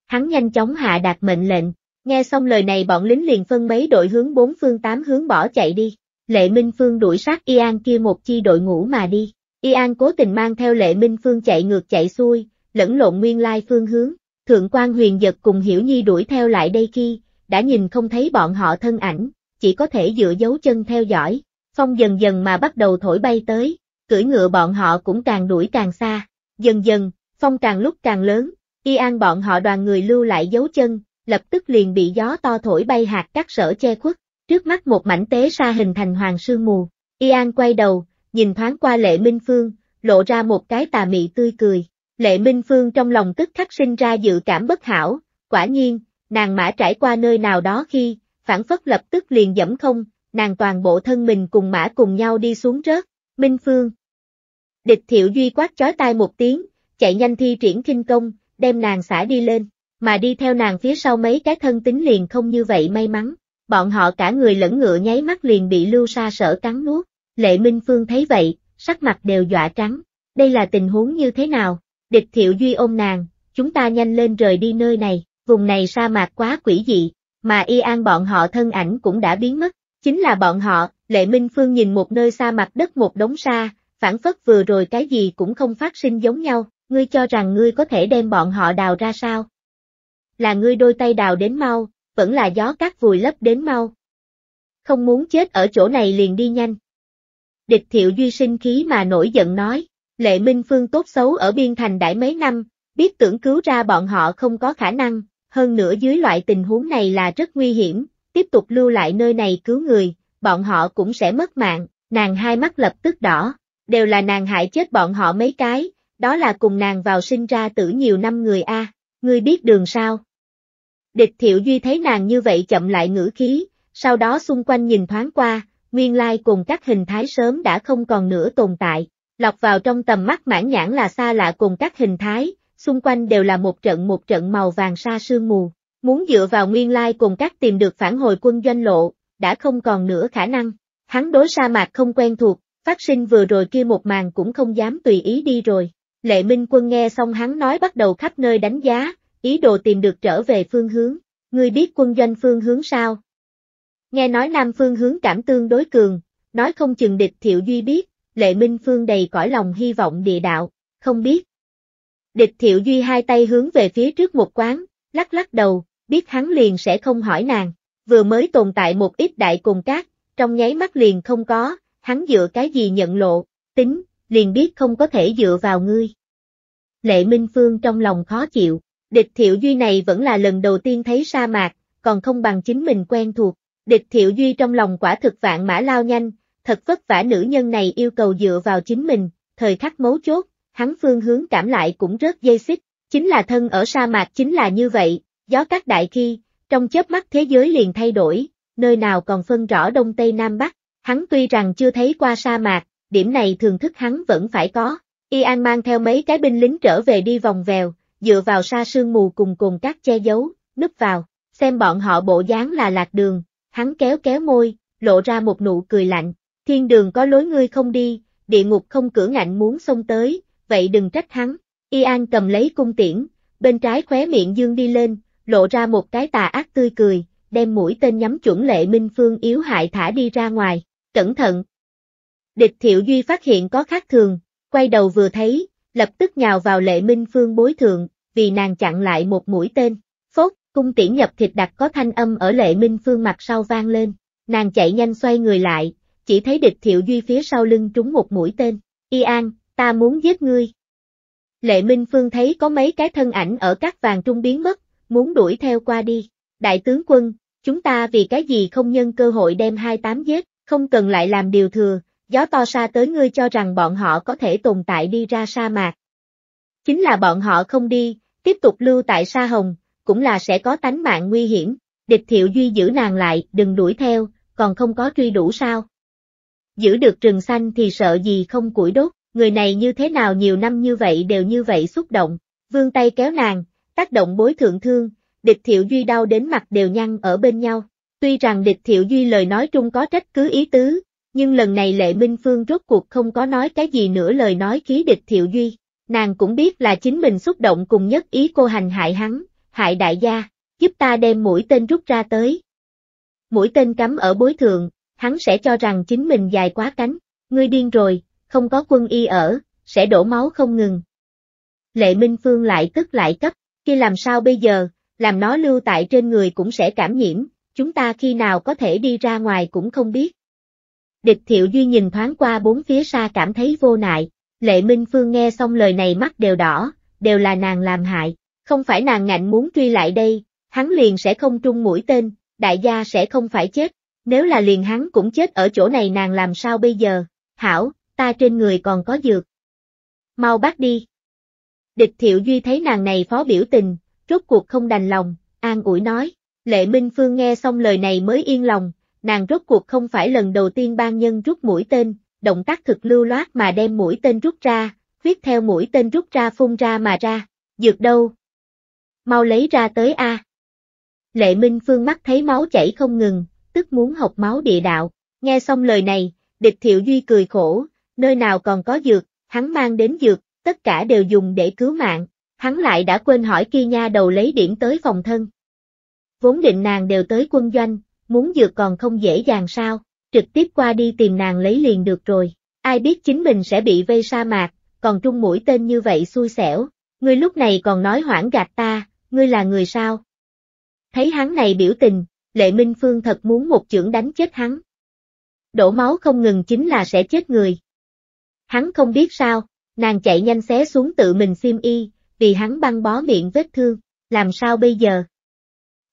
Hắn nhanh chóng hạ đạt mệnh lệnh, nghe xong lời này bọn lính liền phân mấy đội hướng bốn phương tám hướng bỏ chạy đi, lệ minh phương đuổi sát Y An kia một chi đội ngũ mà đi. Y An cố tình mang theo lệ minh phương chạy ngược chạy xuôi, lẫn lộn nguyên lai phương hướng, thượng quan huyền giật cùng hiểu nhi đuổi theo lại đây khi, đã nhìn không thấy bọn họ thân ảnh, chỉ có thể dựa dấu chân theo dõi, phong dần dần mà bắt đầu thổi bay tới, cưỡi ngựa bọn họ cũng càng đuổi càng xa, dần dần, phong càng lúc càng lớn, y an bọn họ đoàn người lưu lại dấu chân, lập tức liền bị gió to thổi bay hạt các sở che khuất, trước mắt một mảnh tế sa hình thành hoàng sương mù, y an quay đầu, nhìn thoáng qua Lệ Minh Phương, lộ ra một cái tà mị tươi cười. Lệ Minh Phương trong lòng tức khắc sinh ra dự cảm bất hảo, quả nhiên, nàng mã trải qua nơi nào đó khi, phản phất lập tức liền dẫm không, nàng toàn bộ thân mình cùng mã cùng nhau đi xuống rớt, Minh Phương. Địch thiệu duy quát chói tai một tiếng, chạy nhanh thi triển kinh công, đem nàng xả đi lên, mà đi theo nàng phía sau mấy cái thân tính liền không như vậy may mắn, bọn họ cả người lẫn ngựa nháy mắt liền bị lưu sa sở cắn nuốt, Lệ Minh Phương thấy vậy, sắc mặt đều dọa trắng. Đây là tình huống như thế nào? Địch thiệu duy ôm nàng, chúng ta nhanh lên rời đi nơi này, vùng này sa mạc quá quỷ dị, mà y an bọn họ thân ảnh cũng đã biến mất. Chính là bọn họ, Lệ Minh Phương nhìn một nơi sa mặt đất một đống sa, phản phất vừa rồi cái gì cũng không phát sinh giống nhau, ngươi cho rằng ngươi có thể đem bọn họ đào ra sao? Là ngươi đôi tay đào đến mau, vẫn là gió cát vùi lấp đến mau. Không muốn chết ở chỗ này liền đi nhanh, Địch thiệu duy sinh khí mà nổi giận nói, lệ minh phương tốt xấu ở biên thành đãi mấy năm, biết tưởng cứu ra bọn họ không có khả năng, hơn nữa dưới loại tình huống này là rất nguy hiểm, tiếp tục lưu lại nơi này cứu người, bọn họ cũng sẽ mất mạng, nàng hai mắt lập tức đỏ, đều là nàng hại chết bọn họ mấy cái, đó là cùng nàng vào sinh ra tử nhiều năm người a, à. ngươi biết đường sao? Địch thiệu duy thấy nàng như vậy chậm lại ngữ khí, sau đó xung quanh nhìn thoáng qua, nguyên lai cùng các hình thái sớm đã không còn nữa tồn tại, lọc vào trong tầm mắt mãn nhãn là xa lạ cùng các hình thái, xung quanh đều là một trận một trận màu vàng xa sương mù, muốn dựa vào nguyên lai cùng các tìm được phản hồi quân doanh lộ, đã không còn nữa khả năng, hắn đối sa mạc không quen thuộc, phát sinh vừa rồi kia một màn cũng không dám tùy ý đi rồi. Lệ Minh Quân nghe xong hắn nói bắt đầu khắp nơi đánh giá, ý đồ tìm được trở về phương hướng. Ngươi biết quân doanh phương hướng sao? Nghe nói Nam Phương hướng cảm tương đối cường, nói không chừng địch Thiệu Duy biết, Lệ Minh Phương đầy cõi lòng hy vọng địa đạo, không biết. Địch Thiệu Duy hai tay hướng về phía trước một quán, lắc lắc đầu, biết hắn liền sẽ không hỏi nàng, vừa mới tồn tại một ít đại cùng cát, trong nháy mắt liền không có, hắn dựa cái gì nhận lộ, tính, liền biết không có thể dựa vào ngươi. Lệ Minh Phương trong lòng khó chịu, địch thiệu duy này vẫn là lần đầu tiên thấy sa mạc, còn không bằng chính mình quen thuộc. Địch thiệu duy trong lòng quả thực vạn mã lao nhanh, thật vất vả nữ nhân này yêu cầu dựa vào chính mình, thời khắc mấu chốt, hắn phương hướng cảm lại cũng rất dây xích, chính là thân ở sa mạc chính là như vậy, gió các đại khi, trong chớp mắt thế giới liền thay đổi, nơi nào còn phân rõ đông tây nam bắc, hắn tuy rằng chưa thấy qua sa mạc, điểm này thường thức hắn vẫn phải có, y an mang theo mấy cái binh lính trở về đi vòng vèo, dựa vào sa sương mù cùng cùng các che giấu, núp vào, xem bọn họ bộ dáng là lạc đường, Hắn kéo kéo môi, lộ ra một nụ cười lạnh, thiên đường có lối ngươi không đi, địa ngục không cửa ngạnh muốn xông tới, vậy đừng trách hắn. Y An cầm lấy cung tiễn, bên trái khóe miệng dương đi lên, lộ ra một cái tà ác tươi cười, đem mũi tên nhắm chuẩn lệ minh phương yếu hại thả đi ra ngoài, cẩn thận. Địch thiệu duy phát hiện có khác thường, quay đầu vừa thấy, lập tức nhào vào lệ minh phương bối thượng, vì nàng chặn lại một mũi tên. Cung tiễn nhập thịt đặc có thanh âm ở lệ minh phương mặt sau vang lên, nàng chạy nhanh xoay người lại, chỉ thấy địch thiệu duy phía sau lưng trúng một mũi tên, y an, ta muốn giết ngươi. Lệ minh phương thấy có mấy cái thân ảnh ở các vàng trung biến mất, muốn đuổi theo qua đi, đại tướng quân, chúng ta vì cái gì không nhân cơ hội đem hai tám giết, không cần lại làm điều thừa, gió to xa tới ngươi cho rằng bọn họ có thể tồn tại đi ra sa mạc. Chính là bọn họ không đi, tiếp tục lưu tại sa hồng, cũng là sẽ có tánh mạng nguy hiểm, địch thiệu duy giữ nàng lại, đừng đuổi theo, còn không có truy đủ sao. Giữ được rừng xanh thì sợ gì không củi đốt, người này như thế nào nhiều năm như vậy đều như vậy xúc động, vương tay kéo nàng, tác động bối thượng thương, địch thiệu duy đau đến mặt đều nhăn ở bên nhau. Tuy rằng địch thiệu duy lời nói trung có trách cứ ý tứ, nhưng lần này Lệ Minh Phương rốt cuộc không có nói cái gì nữa lời nói khí địch thiệu duy. Nàng cũng biết là chính mình xúc động cùng nhất ý cô hành hại hắn, hại đại gia, giúp ta đem mũi tên rút ra tới. Mũi tên cắm ở bối thường, hắn sẽ cho rằng chính mình dài quá cánh, ngươi điên rồi, không có quân y ở, sẽ đổ máu không ngừng. Lệ Minh Phương lại tức lại cấp, kia làm sao bây giờ, làm nó lưu tại trên người cũng sẽ cảm nhiễm, chúng ta khi nào có thể đi ra ngoài cũng không biết. Địch Thiệu Duy nhìn thoáng qua bốn phía xa cảm thấy vô nại, Lệ Minh Phương nghe xong lời này mắt đều đỏ, đều là nàng làm hại. Không phải nàng ngạnh muốn truy lại đây, hắn liền sẽ không trung mũi tên, đại gia sẽ không phải chết. Nếu là liền hắn cũng chết ở chỗ này nàng làm sao bây giờ? Hảo, ta trên người còn có dược. Mau bắt đi. Địch thiệu duy thấy nàng này phó biểu tình, rốt cuộc không đành lòng, an ủi nói. Lệ Minh Phương nghe xong lời này mới yên lòng, nàng rốt cuộc không phải lần đầu tiên ban nhân rút mũi tên, động tác thực lưu loát mà đem mũi tên rút ra, huyết theo mũi tên rút ra phun ra mà ra, dược đâu, mau lấy ra tới a. Lệ Minh Phương mắt thấy máu chảy không ngừng, tức muốn học máu địa đạo, nghe xong lời này, địch thiệu duy cười khổ, nơi nào còn có dược, hắn mang đến dược, tất cả đều dùng để cứu mạng, hắn lại đã quên hỏi kia nha đầu lấy điểm tới phòng thân. Vốn định nàng đều tới quân doanh, muốn dược còn không dễ dàng sao, trực tiếp qua đi tìm nàng lấy liền được rồi, ai biết chính mình sẽ bị vây sa mạc, còn trung mũi tên như vậy xui xẻo, Ngươi lúc này còn nói hoảng gạt ta, ngươi là người sao? Thấy hắn này biểu tình, Lệ Minh Phương thật muốn một chưởng đánh chết hắn. Đổ máu không ngừng chính là sẽ chết người. Hắn không biết sao, nàng chạy nhanh xé xuống tự mình xiêm y, vì hắn băng bó miệng vết thương, làm sao bây giờ?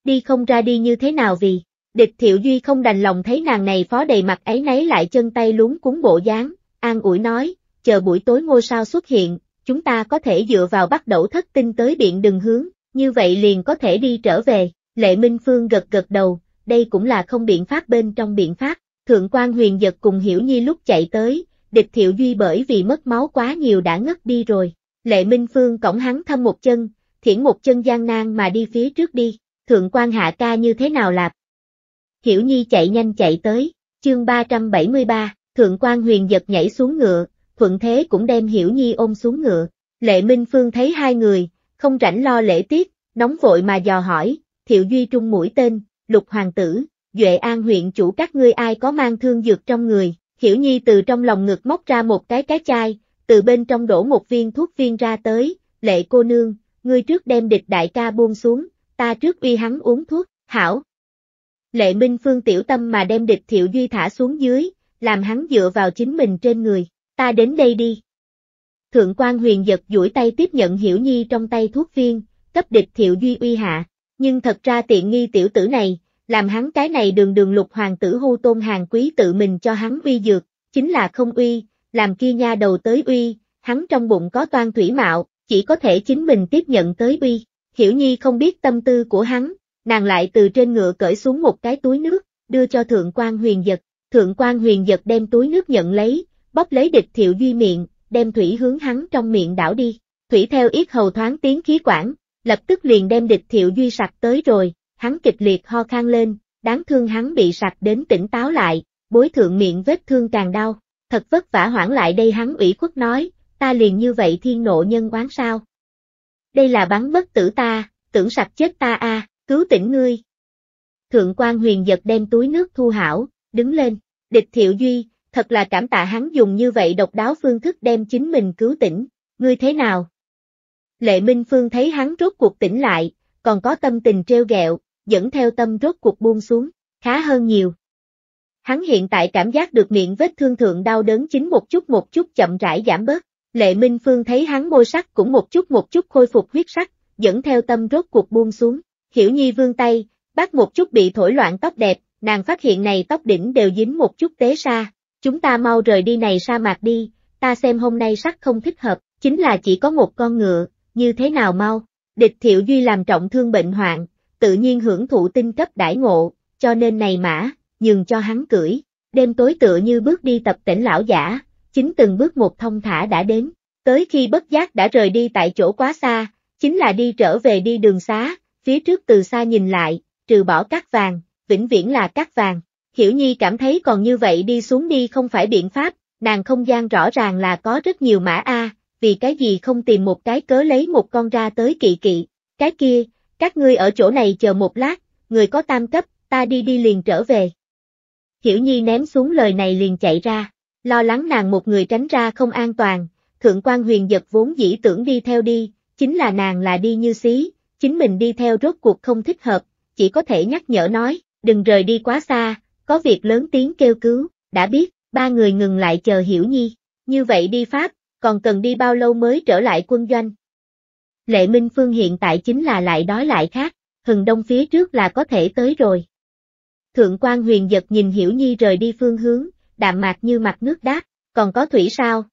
Đi không ra đi như thế nào vì, địch thiệu duy không đành lòng thấy nàng này phó đầy mặt ấy nấy lại chân tay lúng cúng bộ dáng, an ủi nói, chờ buổi tối ngôi sao xuất hiện, chúng ta có thể dựa vào bắt đầu thất tinh tới biện đường hướng, như vậy liền có thể đi trở về, Lệ Minh Phương gật gật đầu, đây cũng là không biện pháp bên trong biện pháp, Thượng quan huyền giật cùng Hiểu Nhi lúc chạy tới, địch thiệu duy bởi vì mất máu quá nhiều đã ngất đi rồi, Lệ Minh Phương cổng hắn thâm một chân, thiển một chân gian nan mà đi phía trước đi, Thượng quan hạ ca như thế nào lạp? Hiểu Nhi chạy nhanh chạy tới, chương 373, Thượng quan huyền giật nhảy xuống ngựa, thuận thế cũng đem Hiểu Nhi ôm xuống ngựa. Lệ Minh Phương thấy hai người, không rảnh lo lễ tiết, nóng vội mà dò hỏi, Thiệu Duy Trung mũi tên, Lục Hoàng tử, Duệ An huyện chủ các ngươi ai có mang thương dược trong người, Hiểu Nhi từ trong lòng ngực móc ra một cái cái chai, từ bên trong đổ một viên thuốc viên ra tới, lệ cô nương, ngươi trước đem địch đại ca buông xuống, ta trước uy hắn uống thuốc, hảo. Lệ Minh Phương tiểu tâm mà đem địch Thiệu Duy thả xuống dưới, làm hắn dựa vào chính mình trên người, ta đến đây đi. Thượng quan huyền giật duỗi tay tiếp nhận Hiểu Nhi trong tay thuốc viên, cấp địch thiệu duy uy hạ, nhưng thật ra tiện nghi tiểu tử này, làm hắn cái này đường đường lục hoàng tử hô tôn hàng quý tự mình cho hắn uy dược, chính là không uy, làm kia nha đầu tới uy, hắn trong bụng có toan thủy mạo, chỉ có thể chính mình tiếp nhận tới uy. Hiểu Nhi không biết tâm tư của hắn, nàng lại từ trên ngựa cởi xuống một cái túi nước, đưa cho Thượng quan huyền giật. Thượng quan huyền giật đem túi nước nhận lấy, bóp lấy địch thiệu duy miệng, đem thủy hướng hắn trong miệng đảo đi. Thủy theo yết hầu thoáng tiếng khí quản, lập tức liền đem địch thiệu duy sặc tới rồi, hắn kịch liệt ho khan lên, đáng thương hắn bị sặc đến tỉnh táo lại, bối thượng miệng vết thương càng đau, thật vất vả hoảng lại đây hắn ủy khuất nói, ta liền như vậy thiên nộ nhân quán sao. Đây là bắn bất tử ta, tưởng sặc chết ta a cứu tỉnh ngươi. Thượng quan huyền giật đem túi nước thu hảo, đứng lên, địch thiệu duy, thật là cảm tạ hắn dùng như vậy độc đáo phương thức đem chính mình cứu tỉnh, ngươi thế nào? Lệ Minh Phương thấy hắn rốt cuộc tỉnh lại, còn có tâm tình treo gẹo, dẫn theo tâm rốt cuộc buông xuống, khá hơn nhiều. Hắn hiện tại cảm giác được miệng vết thương thượng đau đớn chính một chút một chút chậm rãi giảm bớt, Lệ Minh Phương thấy hắn môi sắc cũng một chút một chút khôi phục huyết sắc, dẫn theo tâm rốt cuộc buông xuống, hiểu nhi vương tay, bắt một chút bị thổi loạn tóc đẹp, nàng phát hiện này tóc đỉnh đều dính một chút tế sa, Chúng ta mau rời đi này sa mạc đi, ta xem hôm nay sắc không thích hợp, chính là chỉ có một con ngựa, như thế nào mau. Địch thiệu duy làm trọng thương bệnh hoạn, tự nhiên hưởng thụ tinh cấp đãi ngộ, cho nên này mã, nhường cho hắn cưỡi. Đêm tối tựa như bước đi tập tỉnh lão giả, chính từng bước một thông thả đã đến, tới khi bất giác đã rời đi tại chỗ quá xa, chính là đi trở về đi đường xá, phía trước từ xa nhìn lại, trừ bỏ cát vàng, vĩnh viễn là cát vàng, Hiểu Nhi cảm thấy còn như vậy đi xuống đi không phải biện pháp, nàng không gian rõ ràng là có rất nhiều mã A, vì cái gì không tìm một cái cớ lấy một con ra tới kỵ kỵ, cái kia, các ngươi ở chỗ này chờ một lát, người có tam cấp, ta đi đi liền trở về. Hiểu Nhi ném xuống lời này liền chạy ra, lo lắng nàng một người tránh ra không an toàn, thượng quan huyền giật vốn dĩ tưởng đi theo đi, chính là nàng là đi như xí, chính mình đi theo rốt cuộc không thích hợp, chỉ có thể nhắc nhở nói, đừng rời đi quá xa, có việc lớn tiếng kêu cứu, đã biết, ba người ngừng lại chờ Hiểu Nhi, như vậy đi Pháp, còn cần đi bao lâu mới trở lại quân doanh. Lệ Minh Phương hiện tại chính là lại đói lại khác, hừng đông phía trước là có thể tới rồi. Thượng quan huyền giật nhìn Hiểu Nhi rời đi phương hướng, đạm mạc như mặt nước đáp, còn có thủy sao?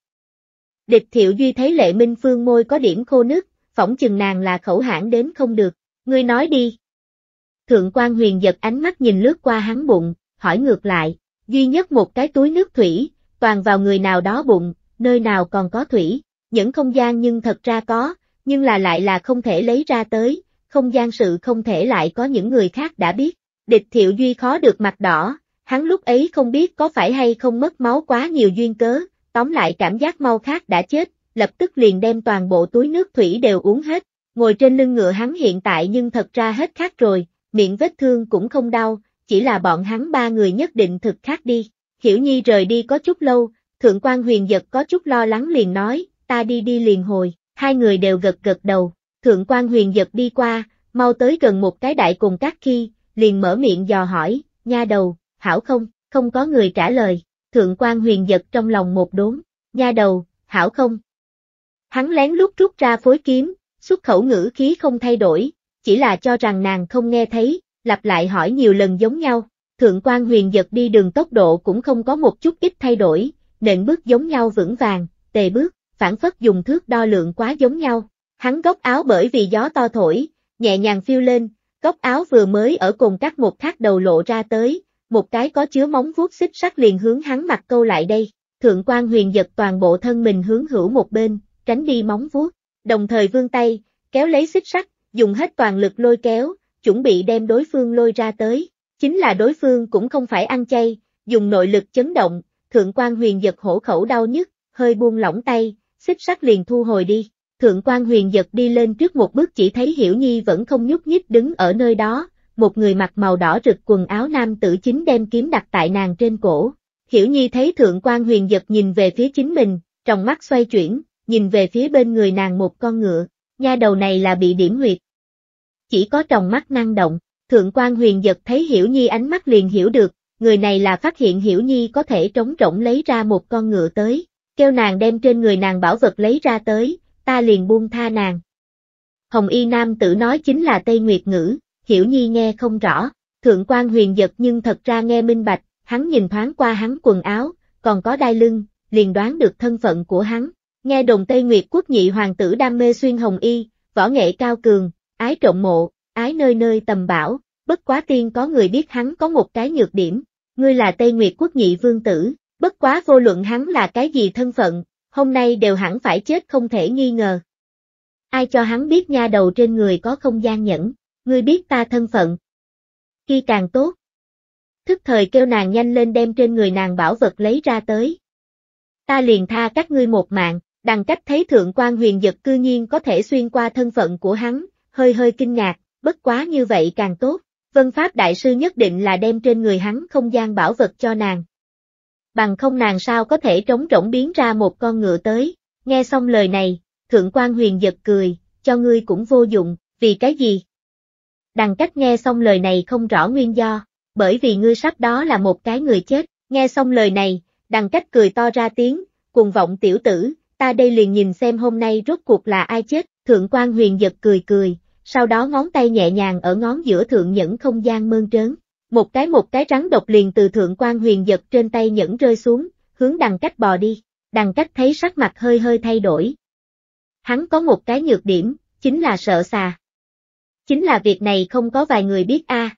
Địch thiệu duy thấy lệ minh phương môi có điểm khô nứt, phỏng chừng nàng là khẩu hãn đến không được, ngươi nói đi. Thượng quan huyền giật ánh mắt nhìn lướt qua hắn bụng, hỏi ngược lại, duy nhất một cái túi nước thủy, toàn vào người nào đó bụng, nơi nào còn có thủy, những không gian nhưng thật ra có, nhưng là lại là không thể lấy ra tới, không gian sự không thể lại có những người khác đã biết. Địch thiệu duy khó được mặt đỏ, hắn lúc ấy không biết có phải hay không mất máu quá nhiều duyên cớ, tóm lại cảm giác mau khác đã chết, lập tức liền đem toàn bộ túi nước thủy đều uống hết, ngồi trên lưng ngựa hắn hiện tại nhưng thật ra hết khác rồi, miệng vết thương cũng không đau, chỉ là bọn hắn ba người nhất định thực khác đi. Hiểu Nhi rời đi có chút lâu, Thượng quan huyền giật có chút lo lắng liền nói, ta đi đi liền hồi, hai người đều gật gật đầu, Thượng quan huyền giật đi qua, mau tới gần một cái đại cùng các khi, liền mở miệng dò hỏi, nha đầu, hảo không, không có người trả lời, Thượng quan huyền giật trong lòng một đốn, nha đầu, hảo không. Hắn lén lút rút ra phối kiếm, xuất khẩu ngữ khí không thay đổi, chỉ là cho rằng nàng không nghe thấy, lặp lại hỏi nhiều lần giống nhau. Thượng quan huyền giật đi đường tốc độ cũng không có một chút ít thay đổi, nện bước giống nhau vững vàng, tề bước, phản phất dùng thước đo lượng quá giống nhau. Hắn góc áo bởi vì gió to thổi, nhẹ nhàng phiêu lên, góc áo vừa mới ở cùng các một khác đầu lộ ra tới, một cái có chứa móng vuốt xích sắt liền hướng hắn mặt câu lại đây. Thượng quan huyền giật toàn bộ thân mình hướng hữu một bên, tránh đi móng vuốt, đồng thời vươn tay, kéo lấy xích sắt, dùng hết toàn lực lôi kéo, chuẩn bị đem đối phương lôi ra tới, chính là đối phương cũng không phải ăn chay, dùng nội lực chấn động, thượng quan huyền giật hổ khẩu đau nhức, hơi buông lỏng tay, xích sắt liền thu hồi đi. Thượng quan huyền giật đi lên trước một bước chỉ thấy Hiểu Nhi vẫn không nhúc nhích đứng ở nơi đó, một người mặc màu đỏ rực quần áo nam tử chính đem kiếm đặt tại nàng trên cổ. Hiểu Nhi thấy thượng quan huyền giật nhìn về phía chính mình, trong mắt xoay chuyển, nhìn về phía bên người nàng một con ngựa, nha đầu này là bị điểm huyệt, chỉ có tròng mắt năng động. Thượng quan huyền giật thấy Hiểu Nhi ánh mắt liền hiểu được, người này là phát hiện Hiểu Nhi có thể trống rỗng lấy ra một con ngựa tới, kêu nàng đem trên người nàng bảo vật lấy ra tới, ta liền buông tha nàng. Hồng Y Nam tử nói chính là Tây Nguyệt ngữ, Hiểu Nhi nghe không rõ, thượng quan huyền giật nhưng thật ra nghe minh bạch, hắn nhìn thoáng qua hắn quần áo, còn có đai lưng, liền đoán được thân phận của hắn. Nghe đồn Tây Nguyệt quốc nhị hoàng tử đam mê xuyên hồng y, võ nghệ cao cường, ái trộn mộ, ái nơi nơi tầm bảo, bất quá tiên có người biết hắn có một cái nhược điểm, ngươi là Tây Nguyệt quốc nhị vương tử, bất quá vô luận hắn là cái gì thân phận, hôm nay đều hẳn phải chết không thể nghi ngờ. Ai cho hắn biết nha đầu trên người có không gian nhẫn, ngươi biết ta thân phận. Khi càng tốt. Thức thời kêu nàng nhanh lên đem trên người nàng bảo vật lấy ra tới. Ta liền tha các ngươi một mạng, đằng cách thấy thượng quan huyền dật cư nhiên có thể xuyên qua thân phận của hắn, hơi hơi kinh ngạc, bất quá như vậy càng tốt, vân pháp đại sư nhất định là đem trên người hắn không gian bảo vật cho nàng. Bằng không nàng sao có thể trống rỗng biến ra một con ngựa tới, nghe xong lời này, thượng quan huyền giật cười, cho ngươi cũng vô dụng, vì cái gì? Đằng cách nghe xong lời này không rõ nguyên do, bởi vì ngươi sắp đó là một cái người chết, nghe xong lời này, đằng cách cười to ra tiếng, cuồng vọng tiểu tử, ta đây liền nhìn xem hôm nay rốt cuộc là ai chết, thượng quan huyền giật cười cười, sau đó ngón tay nhẹ nhàng ở ngón giữa thượng nhẫn không gian mơn trớn. Một cái một cái rắn độc liền từ thượng quan huyền giật trên tay nhẫn rơi xuống, hướng đằng cách bò đi, đằng cách thấy sắc mặt hơi hơi thay đổi. Hắn có một cái nhược điểm, chính là sợ xà. Chính là việc này không có vài người biết a.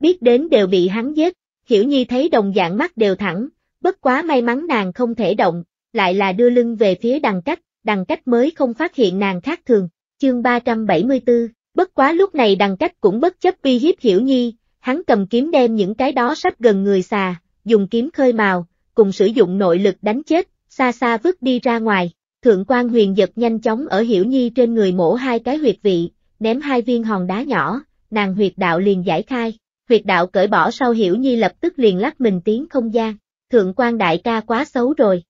Biết đến đều bị hắn giết, hiểu nhi thấy đồng dạng mắt đều thẳng, bất quá may mắn nàng không thể động, lại là đưa lưng về phía đằng cách, đằng cách mới không phát hiện nàng khác thường chương 374, bất quá lúc này đằng cách cũng bất chấp uy hiếp hiểu nhi, hắn cầm kiếm đem những cái đó sắp gần người xà, dùng kiếm khơi màu, cùng sử dụng nội lực đánh chết, xa xa vứt đi ra ngoài. Thượng quan huyền giật nhanh chóng ở Hiểu Nhi trên người mổ hai cái huyệt vị, ném hai viên hòn đá nhỏ, nàng huyệt đạo liền giải khai, huyệt đạo cởi bỏ sau Hiểu Nhi lập tức liền lắc mình tiến không gian, thượng quan đại ca quá xấu rồi.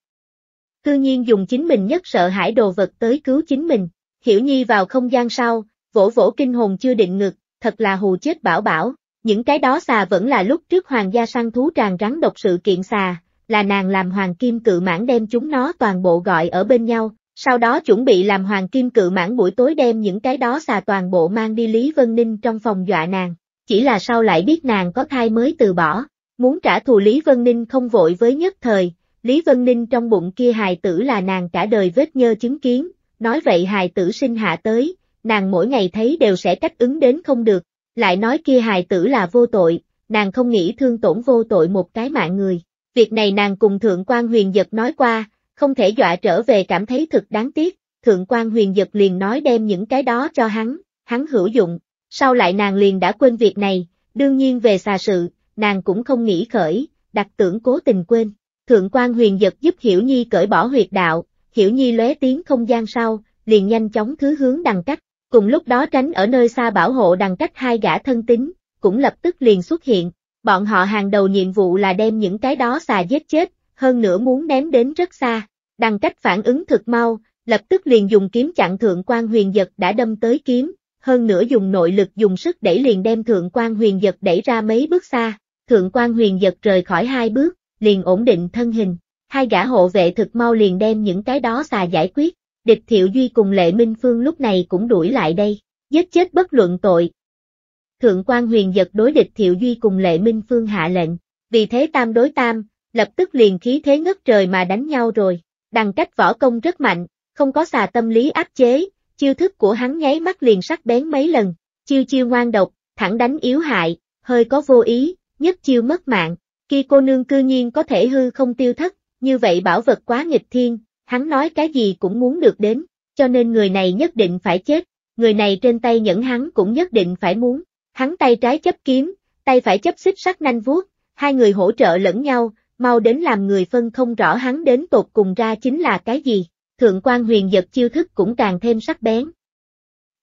Cư nhiên dùng chính mình nhất sợ hãi đồ vật tới cứu chính mình, Hiểu Nhi vào không gian sau, vỗ vỗ kinh hồn chưa định ngực, thật là hù chết bảo bảo, những cái đó xà vẫn là lúc trước hoàng gia săn thú tràn rắn độc sự kiện xà, là nàng làm hoàng kim cự mãn đem chúng nó toàn bộ gọi ở bên nhau, sau đó chuẩn bị làm hoàng kim cự mãn buổi tối đem những cái đó xà toàn bộ mang đi Lý Vân Ninh trong phòng dọa nàng, chỉ là sau lại biết nàng có thai mới từ bỏ, muốn trả thù Lý Vân Ninh không vội với nhất thời, Lý Vân Ninh trong bụng kia hài tử là nàng cả đời vết nhơ chứng kiến, nói vậy hài tử sinh hạ tới, nàng mỗi ngày thấy đều sẽ cách ứng đến không được, lại nói kia hài tử là vô tội, nàng không nghĩ thương tổn vô tội một cái mạng người. Việc này nàng cùng Thượng quan Huyền Dật nói qua, không thể dọa trở về cảm thấy thực đáng tiếc, Thượng quan Huyền Dật liền nói đem những cái đó cho hắn, hắn hữu dụng, sau lại nàng liền đã quên việc này, đương nhiên về xà sự, nàng cũng không nghĩ khởi, đặt tưởng cố tình quên. Thượng quan Huyền Dật giúp Hiểu Nhi cởi bỏ huyệt đạo, Hiểu Nhi lóe tiếng không gian sau, liền nhanh chóng thứ hướng đằng cách, cùng lúc đó tránh ở nơi xa bảo hộ đằng cách hai gã thân tín, cũng lập tức liền xuất hiện. Bọn họ hàng đầu nhiệm vụ là đem những cái đó xà giết chết, hơn nữa muốn ném đến rất xa. Đằng cách phản ứng thực mau, lập tức liền dùng kiếm chặn thượng quan huyền giật đã đâm tới kiếm, hơn nữa dùng nội lực dùng sức đẩy liền đem thượng quan huyền giật đẩy ra mấy bước xa. Thượng quan huyền giật rời khỏi hai bước, liền ổn định thân hình, hai gã hộ vệ thực mau liền đem những cái đó xà giải quyết, địch thiệu duy cùng lệ minh phương lúc này cũng đuổi lại đây, giết chết bất luận tội. Thượng quan huyền giật đối địch thiệu duy cùng lệ minh phương hạ lệnh, vì thế tam đối tam, lập tức liền khí thế ngất trời mà đánh nhau rồi, đằng cách võ công rất mạnh, không có xà tâm lý áp chế, chiêu thức của hắn nháy mắt liền sắc bén mấy lần, chiêu chiêu ngoan độc, thẳng đánh yếu hại, hơi có vô ý, nhất chiêu mất mạng, khi cô nương cư nhiên có thể hư không tiêu thất, như vậy bảo vật quá nghịch thiên, hắn nói cái gì cũng muốn được đến, cho nên người này nhất định phải chết, người này trên tay nhẫn hắn cũng nhất định phải muốn, hắn tay trái chấp kiếm, tay phải chấp xích sắc nanh vuốt, hai người hỗ trợ lẫn nhau, mau đến làm người phân không rõ hắn đến tột cùng ra chính là cái gì, thượng quan huyền giật chiêu thức cũng càng thêm sắc bén.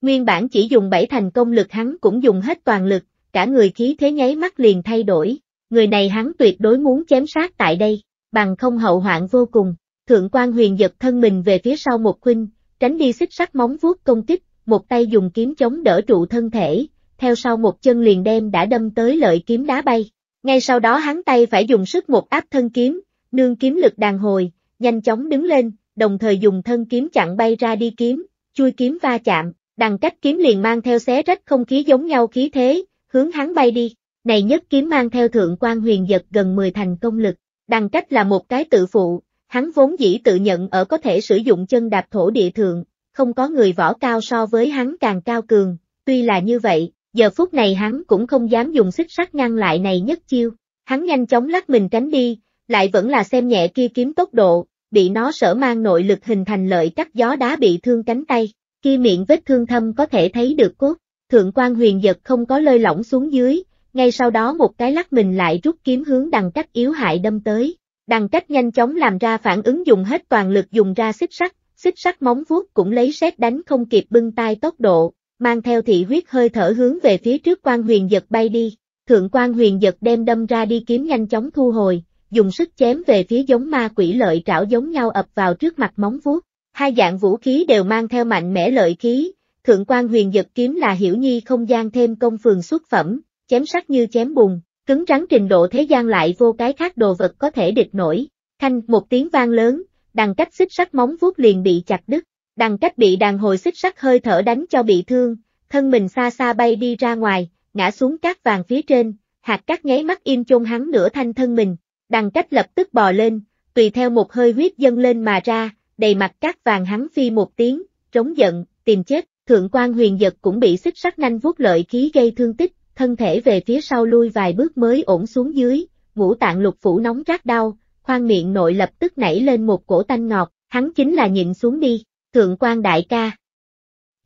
Nguyên bản chỉ dùng bảy thành công lực hắn cũng dùng hết toàn lực, cả người khí thế nháy mắt liền thay đổi, người này hắn tuyệt đối muốn chém sát tại đây bằng không hậu hoạn vô cùng. Thượng quan huyền giật thân mình về phía sau một khuynh, tránh đi xích sắt móng vuốt công kích, một tay dùng kiếm chống đỡ trụ thân thể, theo sau một chân liền đem đã đâm tới lợi kiếm đá bay. Ngay sau đó hắn tay phải dùng sức một áp thân kiếm, nương kiếm lực đàn hồi, nhanh chóng đứng lên, đồng thời dùng thân kiếm chặn bay ra đi kiếm, chui kiếm va chạm, đằng cách kiếm liền mang theo xé rách không khí giống nhau khí thế, hướng hắn bay đi. Này nhất kiếm mang theo thượng quan huyền giật gần 10 thành công lực, Đằng cách là một cái tự phụ, hắn vốn dĩ tự nhận ở có thể sử dụng chân đạp thổ địa thượng, không có người võ cao so với hắn càng cao cường, tuy là như vậy, giờ phút này hắn cũng không dám dùng xích sắt ngăn lại này nhất chiêu, hắn nhanh chóng lắc mình tránh đi, lại vẫn là xem nhẹ kia kiếm tốc độ, bị nó sở mang nội lực hình thành lợi cắt gió đá bị thương cánh tay, kia miệng vết thương thâm có thể thấy được cốt, thượng quan huyền giật không có lơi lỏng xuống dưới, ngay sau đó một cái lắc mình lại rút kiếm hướng đằng cách yếu hại đâm tới. Đằng cách nhanh chóng làm ra phản ứng dùng hết toàn lực dùng ra xích sắt, xích sắt móng vuốt cũng lấy xét đánh không kịp bưng tay tốc độ, mang theo thị huyết hơi thở hướng về phía trước quan huyền giật bay đi. Thượng quan huyền giật đem đâm ra đi kiếm nhanh chóng thu hồi, dùng sức chém về phía giống ma quỷ lợi trảo giống nhau ập vào trước mặt móng vuốt. Hai dạng vũ khí đều mang theo mạnh mẽ lợi khí, thượng quan huyền giật kiếm là hiểu nhi không gian thêm công phường xuất phẩm, chém sắc như chém bùn, cứng rắn trình độ thế gian lại vô cái khác đồ vật có thể địch nổi. Thanh một tiếng vang lớn, đằng cách xích sắt móng vuốt liền bị chặt đứt, đằng cách bị đàn hồi xích sắt hơi thở đánh cho bị thương, thân mình xa xa bay đi ra ngoài, ngã xuống cát vàng phía trên, hạt cát nháy mắt im chôn hắn nửa thanh thân mình, đằng cách lập tức bò lên, tùy theo một hơi huyết dâng lên mà ra, đầy mặt cát vàng hắn phi một tiếng, trống giận, tìm chết, thượng quan huyền giật cũng bị xích sắt nanh vuốt lợi khí gây thương tích, thân thể về phía sau lui vài bước mới ổn xuống dưới, ngũ tạng lục phủ nóng rát đau, khoan miệng nội lập tức nảy lên một cổ tanh ngọt, hắn chính là nhịn xuống đi, thượng quan đại ca.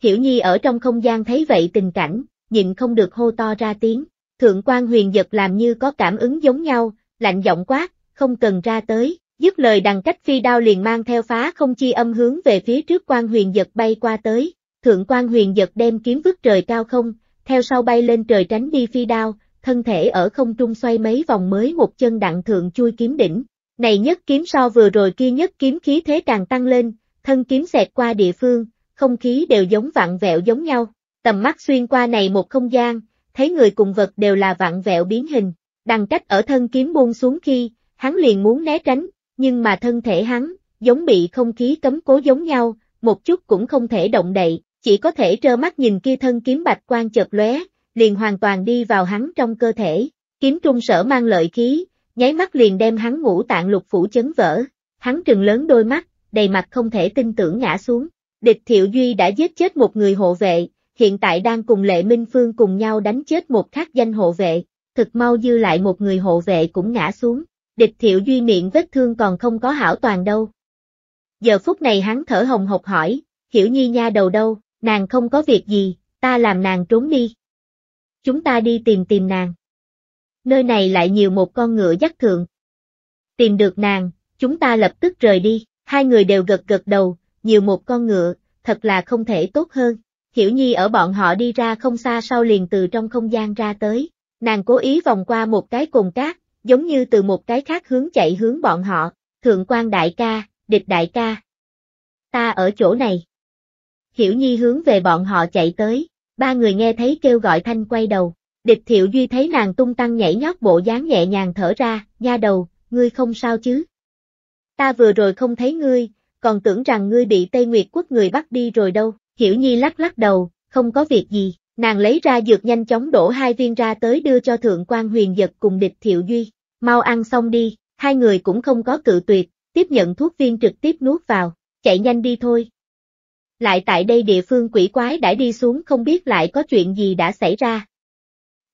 Hiểu Nhi ở trong không gian thấy vậy tình cảnh, nhịn không được hô to ra tiếng, thượng quan huyền giật làm như có cảm ứng giống nhau, lạnh giọng quát, không cần ra tới, dứt lời đằng cách phi đao liền mang theo phá không chi âm hướng về phía trước quan huyền giật bay qua tới, thượng quan huyền giật đem kiếm vứt trời cao không, theo sau bay lên trời tránh đi phi đao, thân thể ở không trung xoay mấy vòng mới một chân đặng thượng chui kiếm đỉnh. Này nhất kiếm so vừa rồi kia nhất kiếm khí thế càng tăng lên, thân kiếm xẹt qua địa phương, không khí đều giống vặn vẹo giống nhau. Tầm mắt xuyên qua này một không gian, thấy người cùng vật đều là vặn vẹo biến hình. Đằng cách ở thân kiếm buông xuống khi, hắn liền muốn né tránh, nhưng mà thân thể hắn, giống bị không khí cấm cố giống nhau, một chút cũng không thể động đậy, chỉ có thể trơ mắt nhìn kia thân kiếm bạch quan chợt lóe, liền hoàn toàn đi vào hắn trong cơ thể, kiếm trung sở mang lợi khí, nháy mắt liền đem hắn ngũ tạng lục phủ chấn vỡ, hắn trừng lớn đôi mắt, đầy mặt không thể tin tưởng ngã xuống. Địch Thiệu Duy đã giết chết một người hộ vệ, hiện tại đang cùng Lệ Minh Phương cùng nhau đánh chết một khác danh hộ vệ, thực mau dư lại một người hộ vệ cũng ngã xuống, địch Thiệu Duy miệng vết thương còn không có hảo toàn đâu. Giờ phút này hắn thở hồng hộc hỏi, Hiểu Nhi nha đầu đâu, nàng không có việc gì, ta làm nàng trốn đi. Chúng ta đi tìm tìm nàng. Nơi này lại nhiều một con ngựa dắt thượng. Tìm được nàng, chúng ta lập tức rời đi, hai người đều gật gật đầu, nhiều một con ngựa, thật là không thể tốt hơn. Hiểu Nhi ở bọn họ đi ra không xa sau liền từ trong không gian ra tới, nàng cố ý vòng qua một cái cồn cát, giống như từ một cái khác hướng chạy hướng bọn họ, thượng quan đại ca, địch đại ca. Ta ở chỗ này. Hiểu Nhi hướng về bọn họ chạy tới, ba người nghe thấy kêu gọi thanh quay đầu. Địch Thiệu Duy thấy nàng tung tăng nhảy nhót bộ dáng nhẹ nhàng thở ra, nha đầu, ngươi không sao chứ? Ta vừa rồi không thấy ngươi, còn tưởng rằng ngươi bị Tây Nguyệt quốc người bắt đi rồi đâu. Hiểu Nhi lắc lắc đầu, không có việc gì, nàng lấy ra dược nhanh chóng đổ hai viên ra tới đưa cho Thượng quan huyền giật cùng địch Thiệu Duy. Mau ăn xong đi, hai người cũng không có cự tuyệt, tiếp nhận thuốc viên trực tiếp nuốt vào, chạy nhanh đi thôi, lại tại đây địa phương quỷ quái đã đi xuống không biết lại có chuyện gì đã xảy ra.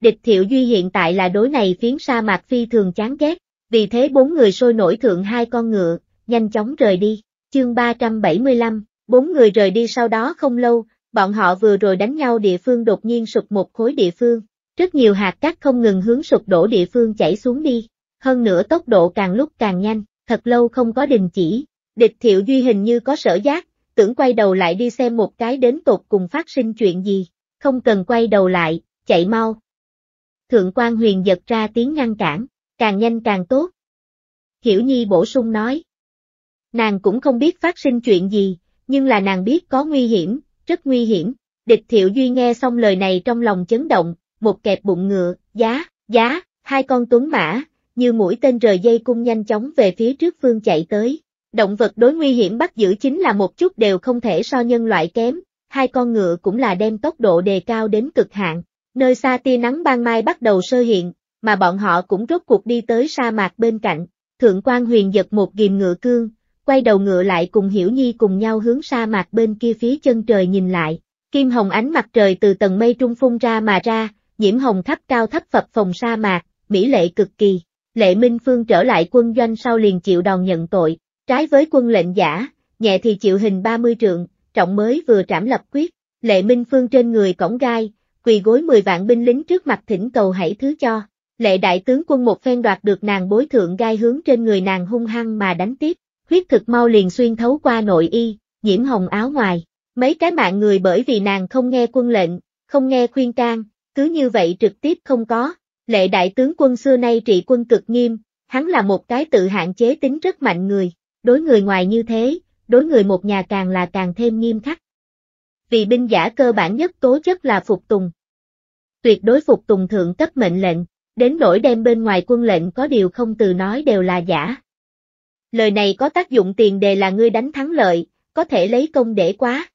Địch Thiệu Duy hiện tại là đối này phiến sa mạc phi thường chán ghét, vì thế bốn người sôi nổi thượng hai con ngựa, nhanh chóng rời đi. Chương 375, bốn người rời đi sau đó không lâu, bọn họ vừa rồi đánh nhau địa phương đột nhiên sụp một khối địa phương, rất nhiều hạt cát không ngừng hướng sụp đổ địa phương chảy xuống đi, hơn nữa tốc độ càng lúc càng nhanh, thật lâu không có đình chỉ. Địch Thiệu Duy hình như có sở giác, tưởng quay đầu lại đi xem một cái đến tột cùng phát sinh chuyện gì, không cần quay đầu lại, chạy mau. Thượng quan huyền giật ra tiếng ngăn cản, càng nhanh càng tốt. Hiểu Nhi bổ sung nói. Nàng cũng không biết phát sinh chuyện gì, nhưng là nàng biết có nguy hiểm, rất nguy hiểm. Địch Thiệu Duy nghe xong lời này trong lòng chấn động, một kẹp bụng ngựa, giá, giá, hai con tuấn mã, như mũi tên rời dây cung nhanh chóng về phía trước phương chạy tới. Động vật đối nguy hiểm bắt giữ chính là một chút đều không thể so nhân loại kém, hai con ngựa cũng là đem tốc độ đề cao đến cực hạn. Nơi xa tia nắng ban mai bắt đầu sơ hiện, mà bọn họ cũng rốt cuộc đi tới sa mạc bên cạnh. Thượng quan huyền giật một ghìm ngựa cương, quay đầu ngựa lại cùng Hiểu Nhi cùng nhau hướng sa mạc bên kia phía chân trời nhìn lại. Kim hồng ánh mặt trời từ tầng mây trung phun ra mà ra, nhiễm hồng thấp cao thấp phập phòng sa mạc, mỹ lệ cực kỳ. Lệ Minh Phương trở lại quân doanh sau liền chịu đòn nhận tội, Trái với quân lệnh giả, nhẹ thì chịu hình 30 trượng, trọng mới vừa trảm lập quyết, lệ minh phương trên người cổng gai, quỳ gối 10 vạn binh lính trước mặt thỉnh cầu hãy thứ cho. Lệ đại tướng quân một phen đoạt được nàng bối thượng gai hướng trên người nàng hung hăng mà đánh tiếp, huyết thực mau liền xuyên thấu qua nội y, nhiễm hồng áo ngoài, mấy cái mạng người bởi vì nàng không nghe quân lệnh, không nghe khuyên can, cứ như vậy trực tiếp không có. Lệ đại tướng quân xưa nay trị quân cực nghiêm, hắn là một cái tự hạn chế tính rất mạnh người, đối người ngoài như thế, đối người một nhà càng là càng thêm nghiêm khắc. Vì binh giả cơ bản nhất tố chất là phục tùng. Tuyệt đối phục tùng thượng cấp mệnh lệnh, đến nỗi đem bên ngoài quân lệnh có điều không từ nói đều là giả. Lời này có tác dụng tiền đề là ngươi đánh thắng lợi, có thể lấy công để quá.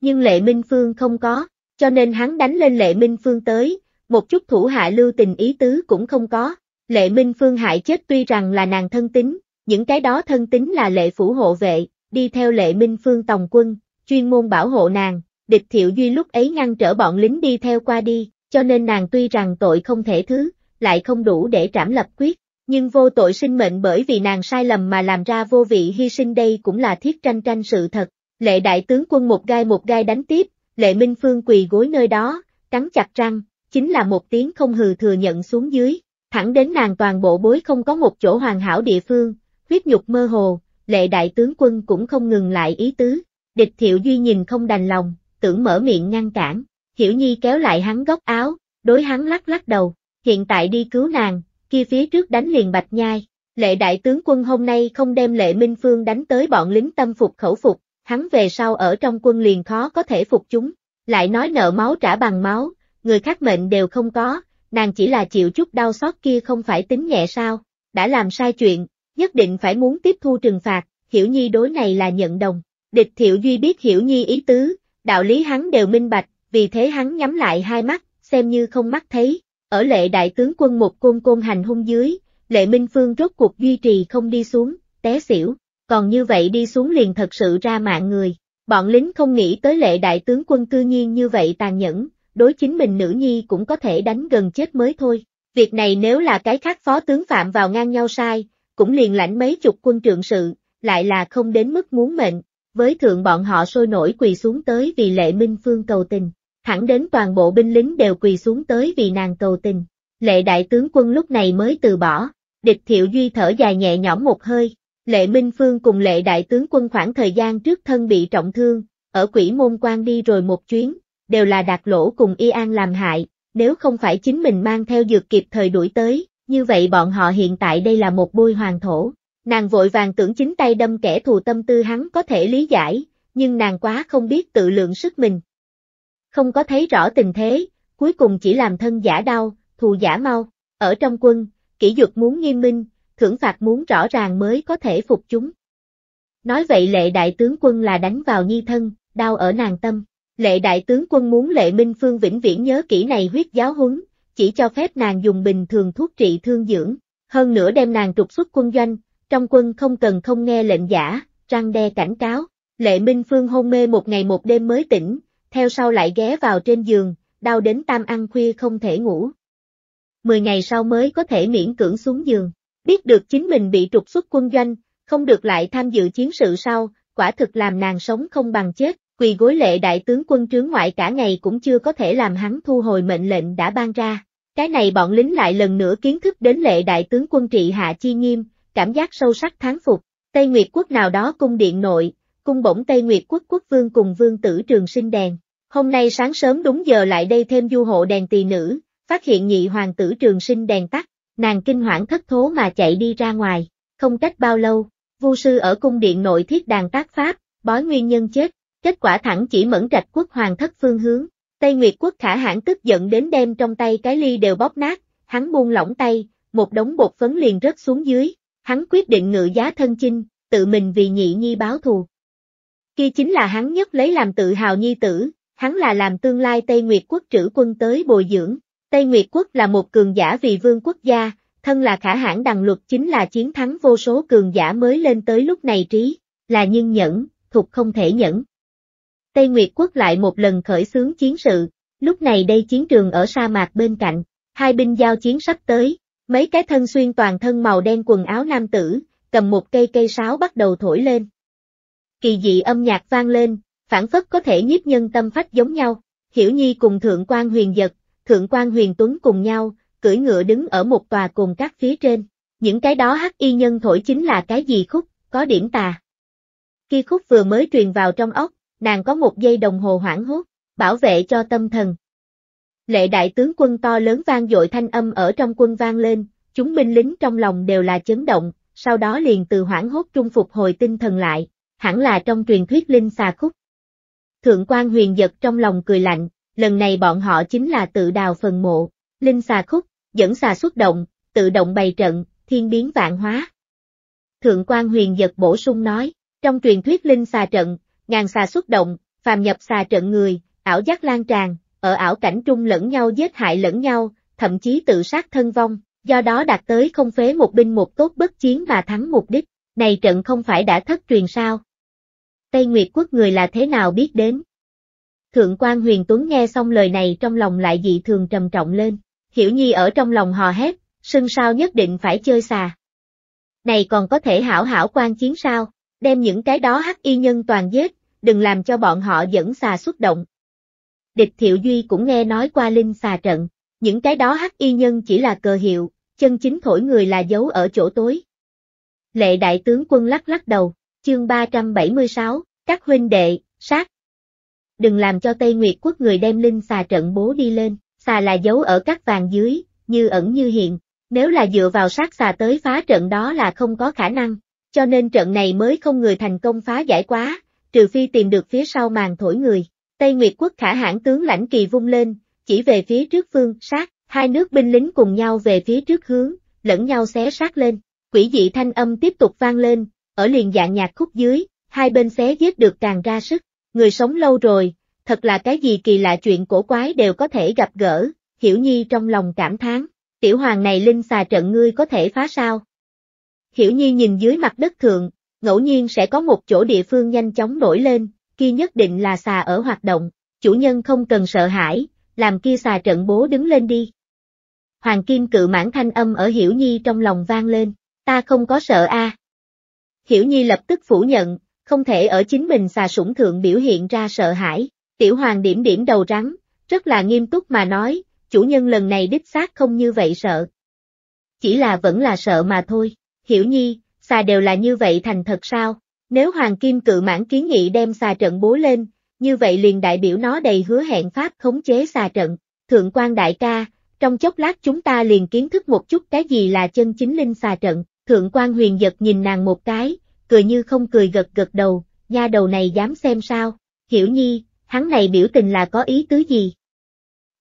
Nhưng Lệ Minh Phương không có, cho nên hắn đánh lên Lệ Minh Phương tới, một chút thủ hạ lưu tình ý tứ cũng không có. Lệ Minh Phương hại chết tuy rằng là nàng thân tính, những cái đó thân tính là lệ phủ hộ vệ, đi theo lệ minh phương tòng quân, chuyên môn bảo hộ nàng, địch thiệu duy lúc ấy ngăn trở bọn lính đi theo qua đi, cho nên nàng tuy rằng tội không thể thứ, lại không đủ để trảm lập quyết, nhưng vô tội sinh mệnh bởi vì nàng sai lầm mà làm ra vô vị hy sinh đây cũng là thiết tranh tranh sự thật. Lệ đại tướng quân một gai một gai đánh tiếp, lệ minh phương quỳ gối nơi đó, cắn chặt răng, chính là một tiếng không hừ thừa nhận xuống dưới, thẳng đến nàng toàn bộ bối không có một chỗ hoàn hảo địa phương, huyết nhục mơ hồ, lệ đại tướng quân cũng không ngừng lại ý tứ. Địch thiệu duy nhìn không đành lòng, tưởng mở miệng ngăn cản, hiểu nhi kéo lại hắn góc áo, đối hắn lắc lắc đầu, hiện tại đi cứu nàng, kia phía trước đánh liền bạch nhai. Lệ đại tướng quân hôm nay không đem lệ minh phương đánh tới bọn lính tâm phục khẩu phục, hắn về sau ở trong quân liền khó có thể phục chúng, lại nói nợ máu trả bằng máu, người khác mệnh đều không có, nàng chỉ là chịu chút đau xót kia không phải tính nhẹ sao, đã làm sai chuyện, nhất định phải muốn tiếp thu trừng phạt, Hiểu Nhi đối này là nhận đồng. Địch Thiệu Duy biết Hiểu Nhi ý tứ, đạo lý hắn đều minh bạch, vì thế hắn nhắm lại hai mắt, xem như không mắt thấy. Ở lệ đại tướng quân một côn côn hành hung dưới, lệ minh phương rốt cuộc duy trì không đi xuống, té xỉu, còn như vậy đi xuống liền thật sự ra mạng người. Bọn lính không nghĩ tới lệ đại tướng quân cư nhiên như vậy tàn nhẫn, đối chính mình nữ nhi cũng có thể đánh gần chết mới thôi. Việc này nếu là cái khác phó tướng phạm vào ngang nhau sai, cũng liền lãnh mấy chục quân trượng sự, lại là không đến mức muốn mệnh, với thượng bọn họ sôi nổi quỳ xuống tới vì lệ minh phương cầu tình, thẳng đến toàn bộ binh lính đều quỳ xuống tới vì nàng cầu tình. Lệ đại tướng quân lúc này mới từ bỏ, địch thiệu duy thở dài nhẹ nhõm một hơi, lệ minh phương cùng lệ đại tướng quân khoảng thời gian trước thân bị trọng thương, ở quỷ môn quan đi rồi một chuyến, đều là đặt lỗ cùng y an làm hại, nếu không phải chính mình mang theo dược kịp thời đuổi tới, như vậy bọn họ hiện tại đây là một bôi hoàng thổ. Nàng vội vàng tưởng chính tay đâm kẻ thù tâm tư hắn có thể lý giải, nhưng nàng quá không biết tự lượng sức mình. Không có thấy rõ tình thế, cuối cùng chỉ làm thân giả đau, thù giả mau. Ở trong quân, kỷ dược muốn nghiêm minh, thưởng phạt muốn rõ ràng mới có thể phục chúng. Nói vậy lệ đại tướng quân là đánh vào nhi thân, đau ở nàng tâm. Lệ đại tướng quân muốn lệ minh phương vĩnh viễn nhớ kỹ này huyết giáo huấn, chỉ cho phép nàng dùng bình thường thuốc trị thương dưỡng, hơn nữa đem nàng trục xuất quân doanh, trong quân không cần không nghe lệnh giả, răng đe cảnh cáo. Lệ Minh Phương hôn mê một ngày một đêm mới tỉnh, theo sau lại ghé vào trên giường, đau đến tam ăn khuya không thể ngủ. Mười ngày sau mới có thể miễn cưỡng xuống giường, biết được chính mình bị trục xuất quân doanh, không được lại tham dự chiến sự sau, quả thực làm nàng sống không bằng chết, quỳ gối lệ đại tướng quân trướng ngoại cả ngày cũng chưa có thể làm hắn thu hồi mệnh lệnh đã ban ra. Cái này bọn lính lại lần nữa kiến thức đến lệ đại tướng quân trị hạ chi nghiêm, cảm giác sâu sắc tháng phục. Tây Nguyệt quốc nào đó cung điện nội, cung bổng Tây Nguyệt quốc quốc vương cùng vương tử trường sinh đèn. Hôm nay sáng sớm đúng giờ lại đây thêm du hộ đèn tỳ nữ, phát hiện nhị hoàng tử trường sinh đèn tắt, nàng kinh hoảng thất thố mà chạy đi ra ngoài, không cách bao lâu, vu sư ở cung điện nội thiết đàn tác pháp, bói nguyên nhân chết, kết quả thẳng chỉ mẫn trạch quốc hoàng thất phương hướng, Tây Nguyệt Quốc khả hãn tức giận đến đem trong tay cái ly đều bóp nát, hắn buông lỏng tay, một đống bột phấn liền rớt xuống dưới, hắn quyết định ngự giá thân chinh, tự mình vì nhị nhi báo thù. Kia chính là hắn nhất lấy làm tự hào nhi tử, hắn là làm tương lai Tây Nguyệt Quốc trữ quân tới bồi dưỡng, Tây Nguyệt Quốc là một cường giả vì vương quốc gia, thân là khả hãn đằng luật chính là chiến thắng vô số cường giả mới lên tới lúc này trí, là nhưng nhẫn, thuộc không thể nhẫn. Tây Nguyệt quốc lại một lần khởi xướng chiến sự, lúc này đây chiến trường ở sa mạc bên cạnh, hai binh giao chiến sắp tới, mấy cái thân xuyên toàn thân màu đen quần áo nam tử, cầm một cây cây sáo bắt đầu thổi lên. Kỳ dị âm nhạc vang lên, phản phất có thể nhiếp nhân tâm phách giống nhau, Hiểu Nhi cùng Thượng quan Huyền Giật, Thượng quan Huyền Tuấn cùng nhau, cưỡi ngựa đứng ở một tòa cồn các phía trên, những cái đó hắc y nhân thổi chính là cái gì khúc, có điểm tà. Khi khúc vừa mới truyền vào trong ốc nàng có một giây đồng hồ hoảng hốt, bảo vệ cho tâm thần. Lệ đại tướng quân to lớn vang dội thanh âm ở trong quân vang lên, chúng binh lính trong lòng đều là chấn động, sau đó liền từ hoảng hốt trung phục hồi tinh thần lại, hẳn là trong truyền thuyết linh xà khúc. Thượng quan huyền giật trong lòng cười lạnh, lần này bọn họ chính là tự đào phần mộ, linh xà khúc, dẫn xà xuất động, tự động bày trận, thiên biến vạn hóa. Thượng quan huyền giật bổ sung nói, trong truyền thuyết linh xà trận, Ngàn xà xuất động, phàm nhập xà trận người, ảo giác lan tràn, ở ảo cảnh trung lẫn nhau giết hại lẫn nhau, thậm chí tự sát thân vong, do đó đạt tới không phế một binh một tốt bất chiến mà thắng mục đích, này trận không phải đã thất truyền sao? Tây Nguyệt quốc người là thế nào biết đến? Thượng quan huyền tuấn nghe xong lời này trong lòng lại dị thường trầm trọng lên, hiểu nhi ở trong lòng hò hét, sưng sao nhất định phải chơi xà. Này còn có thể hảo hảo quan chiến sao, đem những cái đó hắc y nhân toàn giết, đừng làm cho bọn họ dẫn xà xuất động. Địch Thiệu Duy cũng nghe nói qua linh xà trận, những cái đó hắc y nhân chỉ là cờ hiệu, chân chính thổi người là giấu ở chỗ tối. Lệ đại tướng quân lắc lắc đầu, chương 376, các huynh đệ, sát. Đừng làm cho Tây Nguyệt quốc người đem linh xà trận bố đi lên, xà là giấu ở các vàng dưới, như ẩn như hiện, nếu là dựa vào sát xà tới phá trận đó là không có khả năng, cho nên trận này mới không người thành công phá giải quá, trừ phi tìm được phía sau màn thổi người. Tây Nguyệt quốc khả hãn tướng lãnh kỳ vung lên, chỉ về phía trước phương, sát, hai nước binh lính cùng nhau về phía trước hướng, lẫn nhau xé sát lên. Quỷ dị thanh âm tiếp tục vang lên, ở liền dạng nhạc khúc dưới, hai bên xé giết được càng ra sức. Người sống lâu rồi, thật là cái gì kỳ lạ chuyện cổ quái đều có thể gặp gỡ, hiểu nhi trong lòng cảm thán. Tiểu hoàng này linh xà trận ngươi có thể phá sao? Hiểu nhi nhìn dưới mặt đất thượng, Ngẫu nhiên sẽ có một chỗ địa phương nhanh chóng nổi lên, kia nhất định là xà ở hoạt động, chủ nhân không cần sợ hãi, làm kia xà trận bố đứng lên đi. Hoàng Kim cự mãn thanh âm ở Hiểu Nhi trong lòng vang lên, ta không có sợ a. Hiểu Nhi lập tức phủ nhận, không thể ở chính mình xà sủng thượng biểu hiện ra sợ hãi, tiểu hoàng điểm điểm đầu rắn, rất là nghiêm túc mà nói, chủ nhân lần này đích xác không như vậy sợ. Chỉ là vẫn là sợ mà thôi, Hiểu Nhi, xà đều là như vậy thành thật sao? Nếu Hoàng Kim Cự Mãn kiến nghị đem xà trận bố lên, như vậy liền đại biểu nó đầy hứa hẹn pháp khống chế xà trận. Thượng quan đại ca, trong chốc lát chúng ta liền kiến thức một chút cái gì là chân chính linh xà trận. Thượng quan huyền giật nhìn nàng một cái, cười như không cười gật gật đầu, nha đầu này dám xem sao? Hiểu nhi, hắn này biểu tình là có ý tứ gì?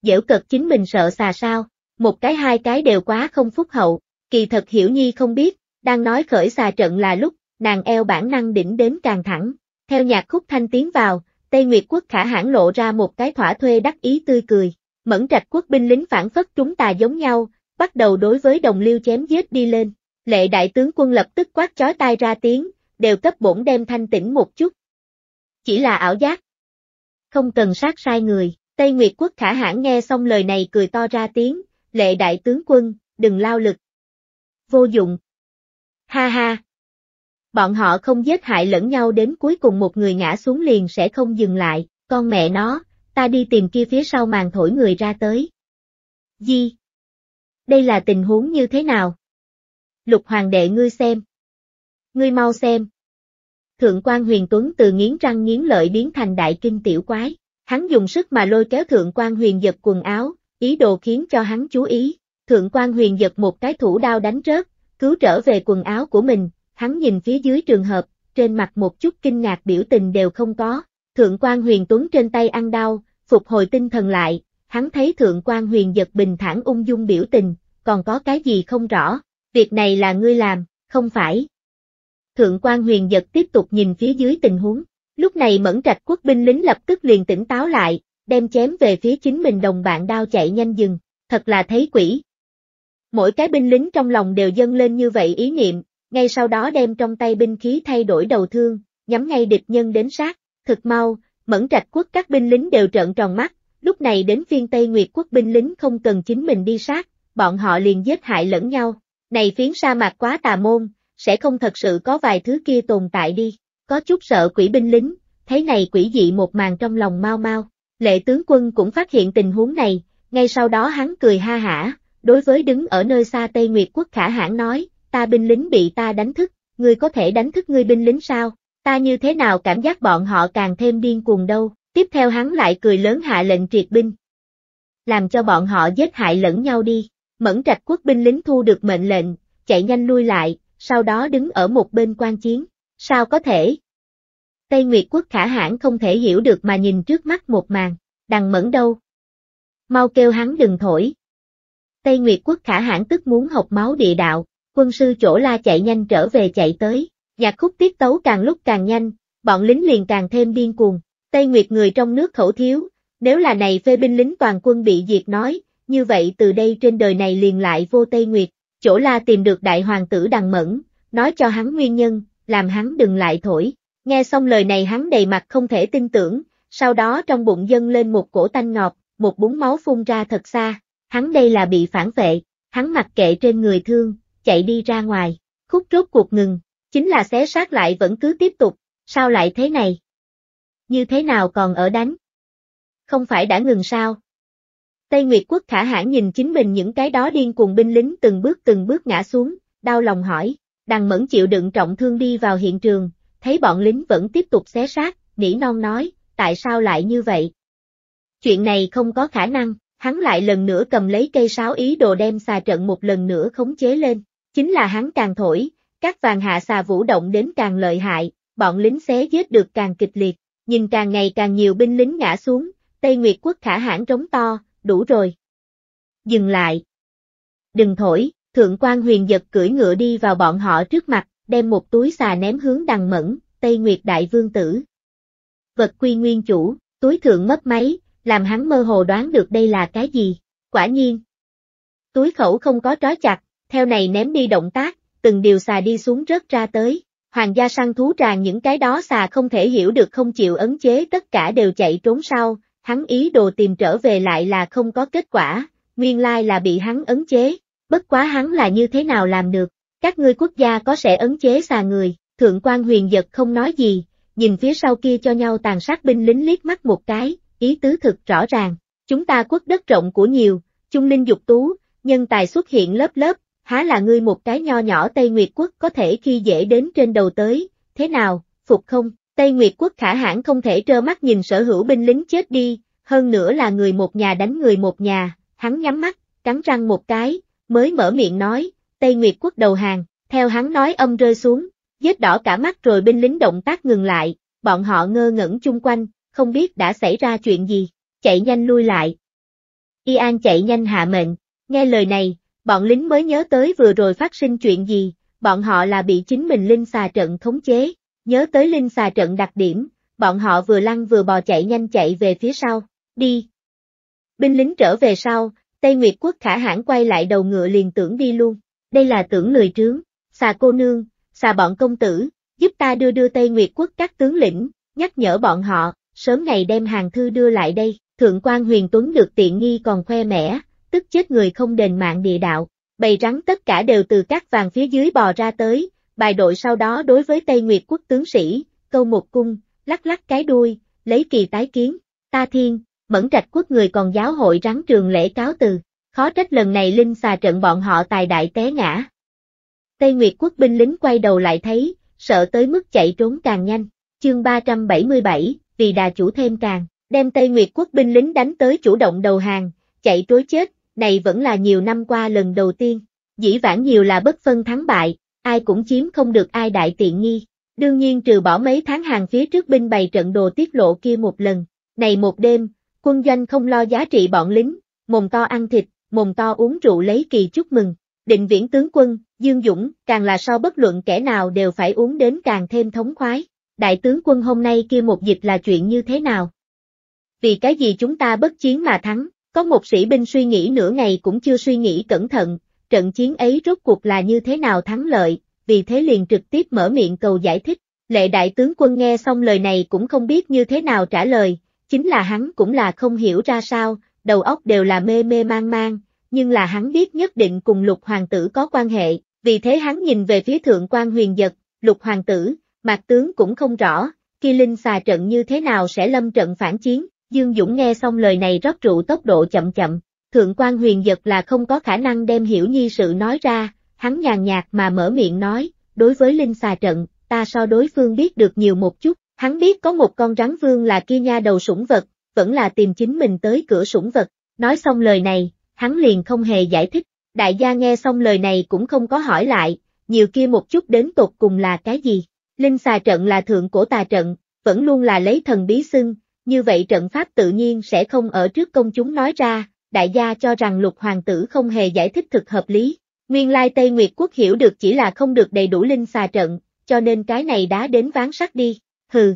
Dễu cật chính mình sợ xà sao? Một cái hai cái đều quá không phúc hậu, kỳ thật hiểu nhi không biết, đang nói khởi xà trận là lúc, nàng eo bản năng đỉnh đến càng thẳng, theo nhạc khúc thanh tiến vào, Tây Nguyệt quốc khả hãn lộ ra một cái thỏa thuê đắc ý tươi cười, mẫn trạch quốc binh lính phản phất chúng ta giống nhau, bắt đầu đối với đồng liêu chém giết đi lên, lệ đại tướng quân lập tức quát chói tai ra tiếng, đều cấp bổn đem thanh tĩnh một chút. Chỉ là ảo giác. Không cần sát sai người, Tây Nguyệt quốc khả hãn nghe xong lời này cười to ra tiếng, lệ đại tướng quân, đừng lao lực. Vô dụng, Ha ha! Bọn họ không giết hại lẫn nhau đến cuối cùng một người ngã xuống liền sẽ không dừng lại, con mẹ nó, ta đi tìm kia phía sau màn thổi người ra tới. Di! Đây là tình huống như thế nào? Lục hoàng đệ ngươi xem. Ngươi mau xem. Thượng quan huyền tuấn từ nghiến răng nghiến lợi biến thành đại kinh tiểu quái, hắn dùng sức mà lôi kéo thượng quan huyền giật quần áo, ý đồ khiến cho hắn chú ý, thượng quan huyền giật một cái thủ đao đánh rớt, Cứu trở về quần áo của mình, hắn nhìn phía dưới trường hợp, trên mặt một chút kinh ngạc biểu tình đều không có. Thượng quan huyền tuấn trên tay ăn đau, phục hồi tinh thần lại, hắn thấy thượng quan huyền giật bình thản ung dung biểu tình, còn có cái gì không rõ, việc này là ngươi làm, không phải. Thượng quan huyền giật tiếp tục nhìn phía dưới tình huống, lúc này mẫn trạch quốc binh lính lập tức liền tỉnh táo lại, đem chém về phía chính mình đồng bạn đao chạy nhanh dừng, thật là thấy quỷ, Mỗi cái binh lính trong lòng đều dâng lên như vậy ý niệm, ngay sau đó đem trong tay binh khí thay đổi đầu thương, nhắm ngay địch nhân đến sát, thật mau, mẫn trạch quốc các binh lính đều trợn tròn mắt, lúc này đến phiên Tây Nguyệt quốc binh lính không cần chính mình đi sát, bọn họ liền giết hại lẫn nhau, này phiến sa mạc quá tà môn, sẽ không thật sự có vài thứ kia tồn tại đi, có chút sợ quỷ binh lính, thấy này quỷ dị một màn trong lòng mau mau, lệ tướng quân cũng phát hiện tình huống này, ngay sau đó hắn cười ha hả, đối với đứng ở nơi xa Tây Nguyệt quốc khả hãn nói, ta binh lính bị ta đánh thức, ngươi có thể đánh thức ngươi binh lính sao, ta như thế nào cảm giác bọn họ càng thêm điên cuồng đâu, tiếp theo hắn lại cười lớn hạ lệnh triệt binh. Làm cho bọn họ giết hại lẫn nhau đi, mẫn trạch quốc binh lính thu được mệnh lệnh, chạy nhanh lui lại, sau đó đứng ở một bên quan chiến, sao có thể? Tây Nguyệt quốc khả hãn không thể hiểu được mà nhìn trước mắt một màn, đằng mẫn đâu. Mau kêu hắn đừng thổi, Tây Nguyệt quốc khả hãn tức muốn học máu địa đạo, quân sư chỗ la chạy nhanh trở về chạy tới, nhạc khúc tiết tấu càng lúc càng nhanh, bọn lính liền càng thêm điên cuồng, Tây Nguyệt người trong nước khẩu thiếu, nếu là này phê binh lính toàn quân bị diệt nói, như vậy từ đây trên đời này liền lại vô Tây Nguyệt, chỗ la tìm được đại hoàng tử đằng mẫn, nói cho hắn nguyên nhân, làm hắn đừng lại thổi, nghe xong lời này hắn đầy mặt không thể tin tưởng, sau đó trong bụng dâng lên một cổ tanh ngọt, một búng máu phun ra thật xa, hắn đây là bị phản vệ, hắn mặc kệ trên người thương, chạy đi ra ngoài, khúc rốt cuộc ngừng, chính là xé sát lại vẫn cứ tiếp tục, sao lại thế này? Như thế nào còn ở đánh? Không phải đã ngừng sao? Tây Nguyệt quốc khả hãn nhìn chính mình những cái đó điên cuồng binh lính từng bước từng bước ngã xuống, đau lòng hỏi, đằng mẫn chịu đựng trọng thương đi vào hiện trường, thấy bọn lính vẫn tiếp tục xé xác, nỉ non nói, tại sao lại như vậy? Chuyện này không có khả năng, hắn lại lần nữa cầm lấy cây sáo ý đồ đem xà trận một lần nữa khống chế lên. Chính là hắn càng thổi, các vàng hạ xà vũ động đến càng lợi hại, bọn lính xé giết được càng kịch liệt, nhìn càng ngày càng nhiều binh lính ngã xuống, Tây Nguyệt quốc khả hãn trống to, đủ rồi. Dừng lại. Đừng thổi, thượng quan huyền giật cưỡi ngựa đi vào bọn họ trước mặt, đem một túi xà ném hướng đằng mẫn, Tây Nguyệt đại vương tử. Vật quy nguyên chủ, túi thượng mất máy, làm hắn mơ hồ đoán được đây là cái gì. Quả nhiên, túi khẩu không có trói chặt, theo này ném đi động tác, từng điều xà đi xuống rớt ra tới. Hoàng gia săn thú tràn những cái đó xà không thể hiểu được không chịu ấn chế tất cả đều chạy trốn sau, hắn ý đồ tìm trở về lại là không có kết quả, nguyên lai là bị hắn ấn chế, bất quá hắn là như thế nào làm được, các ngươi quốc gia có sẽ ấn chế xà người, thượng quan huyền giật không nói gì, nhìn phía sau kia cho nhau tàn sát binh lính liếc mắt một cái, ý tứ thực rõ ràng, chúng ta quốc đất rộng của nhiều, chung linh dục tú, nhân tài xuất hiện lớp lớp, há là ngươi một cái nho nhỏ Tây Nguyệt quốc có thể khi dễ đến trên đầu tới, thế nào, phục không? Tây Nguyệt quốc khả hẳn không thể trơ mắt nhìn sở hữu binh lính chết đi, hơn nữa là người một nhà đánh người một nhà, hắn nhắm mắt, cắn răng một cái, mới mở miệng nói, Tây Nguyệt quốc đầu hàng, theo hắn nói âm rơi xuống, vết đỏ cả mắt rồi binh lính động tác ngừng lại, bọn họ ngơ ngẩn chung quanh, không biết đã xảy ra chuyện gì, chạy nhanh lui lại. Y An chạy nhanh hạ mệnh, nghe lời này, bọn lính mới nhớ tới vừa rồi phát sinh chuyện gì, bọn họ là bị chính mình linh xà trận thống chế, nhớ tới linh xà trận đặc điểm, bọn họ vừa lăn vừa bò chạy nhanh chạy về phía sau, đi. Binh lính trở về sau, Tây Nguyệt Quốc khả hãn quay lại đầu ngựa liền tưởng đi luôn, đây là tưởng lười trướng, xà cô nương, xà bọn công tử, giúp ta đưa đưa Tây Nguyệt Quốc các tướng lĩnh, nhắc nhở bọn họ, sớm ngày đem hàng thư đưa lại đây, thượng quan huyền tuấn được tiện nghi còn khoe mẽ, tức chết người không đền mạng địa đạo, bầy rắn tất cả đều từ các vàng phía dưới bò ra tới, bài đội sau đó đối với Tây Nguyệt quốc tướng sĩ, câu một cung, lắc lắc cái đuôi, lấy kỳ tái kiến, ta thiên, mẫn trạch quốc người còn giáo hội rắn trường lễ cáo từ, khó trách lần này linh xà trận bọn họ tài đại té ngã. Tây Nguyệt quốc binh lính quay đầu lại thấy, sợ tới mức chạy trốn càng nhanh, chương 377, vì Đà chủ thêm càng, đem Tây Nguyệt quốc binh lính đánh tới chủ động đầu hàng, chạy trối chết, này vẫn là nhiều năm qua lần đầu tiên. Dĩ vãng nhiều là bất phân thắng bại, ai cũng chiếm không được ai đại tiện nghi. Đương nhiên trừ bỏ mấy tháng hàng phía trước binh bày trận đồ tiết lộ kia một lần, này một đêm, quân doanh không lo giá trị bọn lính, mồm to ăn thịt, mồm to uống rượu lấy kỳ chúc mừng. Định viễn tướng quân, Dương Dũng, càng là so bất luận kẻ nào đều phải uống đến càng thêm thống khoái đại tướng quân hôm nay kia một dịch là chuyện như thế nào? Vì cái gì chúng ta bất chiến mà thắng, có một sĩ binh suy nghĩ nửa ngày cũng chưa suy nghĩ cẩn thận, trận chiến ấy rốt cuộc là như thế nào thắng lợi, vì thế liền trực tiếp mở miệng cầu giải thích. Lệ đại tướng quân nghe xong lời này cũng không biết như thế nào trả lời, chính là hắn cũng là không hiểu ra sao, đầu óc đều là mê mê mang mang, nhưng là hắn biết nhất định cùng lục hoàng tử có quan hệ, vì thế hắn nhìn về phía thượng quan huyền giật, lục hoàng tử, Mạc Tướng cũng không rõ, khi Linh xà trận như thế nào sẽ lâm trận phản chiến, Dương Dũng nghe xong lời này rất rượu tốc độ chậm chậm, Thượng quan huyền giật là không có khả năng đem hiểu nhi sự nói ra, hắn nhàn nhạt mà mở miệng nói, đối với Linh xà trận, ta so đối phương biết được nhiều một chút, hắn biết có một con rắn vương là kia nha đầu sủng vật, vẫn là tìm chính mình tới cửa sủng vật, nói xong lời này, hắn liền không hề giải thích, đại gia nghe xong lời này cũng không có hỏi lại, nhiều kia một chút đến tột cùng là cái gì, Linh xà trận là thượng cổ tà trận, vẫn luôn là lấy thần bí xưng, như vậy trận pháp tự nhiên sẽ không ở trước công chúng nói ra, đại gia cho rằng lục hoàng tử không hề giải thích thực hợp lý. Nguyên lai Tây Nguyệt quốc hiểu được chỉ là không được đầy đủ linh xà trận, cho nên cái này đã đến ván sắt đi, hừ.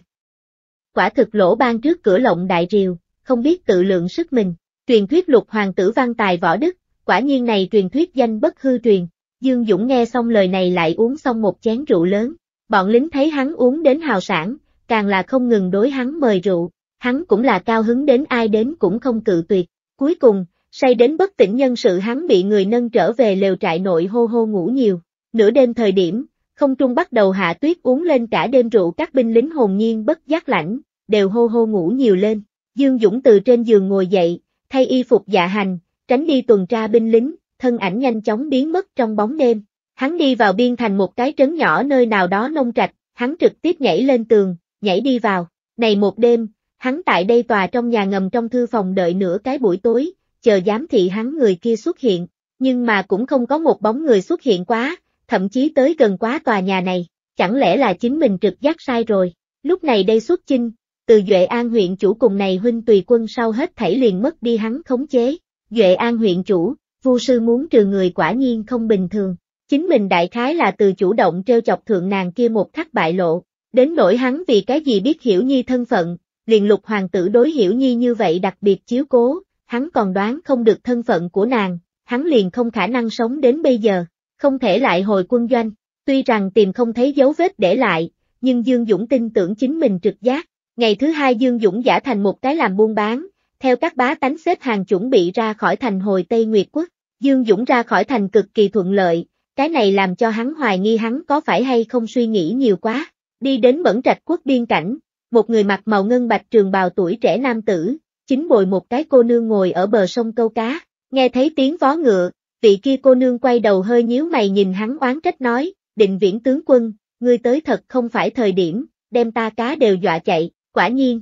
Quả thực lỗ ban trước cửa lộng đại riều, không biết tự lượng sức mình, truyền thuyết lục hoàng tử văn tài võ đức, quả nhiên này truyền thuyết danh bất hư truyền. Dương Dũng nghe xong lời này lại uống xong một chén rượu lớn, bọn lính thấy hắn uống đến hào sản, càng là không ngừng đối hắn mời rượu, hắn cũng là cao hứng đến ai đến cũng không cự tuyệt. Cuối cùng, say đến bất tỉnh nhân sự hắn bị người nâng trở về lều trại nội hô hô ngủ nhiều. Nửa đêm thời điểm, không trung bắt đầu hạ tuyết uống lên cả đêm rượu các binh lính hồn nhiên bất giác lãnh, đều hô hô ngủ nhiều lên. Dương Dũng từ trên giường ngồi dậy, thay y phục dạ hành, tránh đi tuần tra binh lính, thân ảnh nhanh chóng biến mất trong bóng đêm. Hắn đi vào biên thành một cái trấn nhỏ nơi nào đó nông trạch, hắn trực tiếp nhảy lên tường, nhảy đi vào. Này một đêm, hắn tại đây tòa trong nhà ngầm trong thư phòng đợi nửa cái buổi tối, chờ giám thị hắn người kia xuất hiện, nhưng mà cũng không có một bóng người xuất hiện quá, thậm chí tới gần quá tòa nhà này, chẳng lẽ là chính mình trực giác sai rồi. Lúc này đây xuất chinh, từ Duệ An huyện chủ cùng này huynh tùy quân sau hết thảy liền mất đi hắn khống chế. Duệ An huyện chủ, vu sư muốn trừ người quả nhiên không bình thường chính mình đại khái là từ chủ động treo chọc thượng nàng kia một khắc bại lộ, đến nỗi hắn vì cái gì biết hiểu nhi thân phận, liền lục hoàng tử đối hiểu nhi như vậy đặc biệt chiếu cố, hắn còn đoán không được thân phận của nàng, hắn liền không khả năng sống đến bây giờ, không thể lại hồi quân doanh, tuy rằng tìm không thấy dấu vết để lại, nhưng Dương Dũng tin tưởng chính mình trực giác, ngày thứ hai Dương Dũng giả thành một cái làm buôn bán, theo các bá tánh xếp hàng chuẩn bị ra khỏi thành hồi Tây Nguyệt Quốc, Dương Dũng ra khỏi thành cực kỳ thuận lợi, cái này làm cho hắn hoài nghi hắn có phải hay không suy nghĩ nhiều quá. Đi đến bẩn trạch quốc biên cảnh, một người mặc màu ngân bạch trường bào tuổi trẻ nam tử, chính bồi một cái cô nương ngồi ở bờ sông câu cá, nghe thấy tiếng vó ngựa, vị kia cô nương quay đầu hơi nhíu mày nhìn hắn oán trách nói, định viễn tướng quân, ngươi tới thật không phải thời điểm, đem ta cá đều dọa chạy, quả nhiên.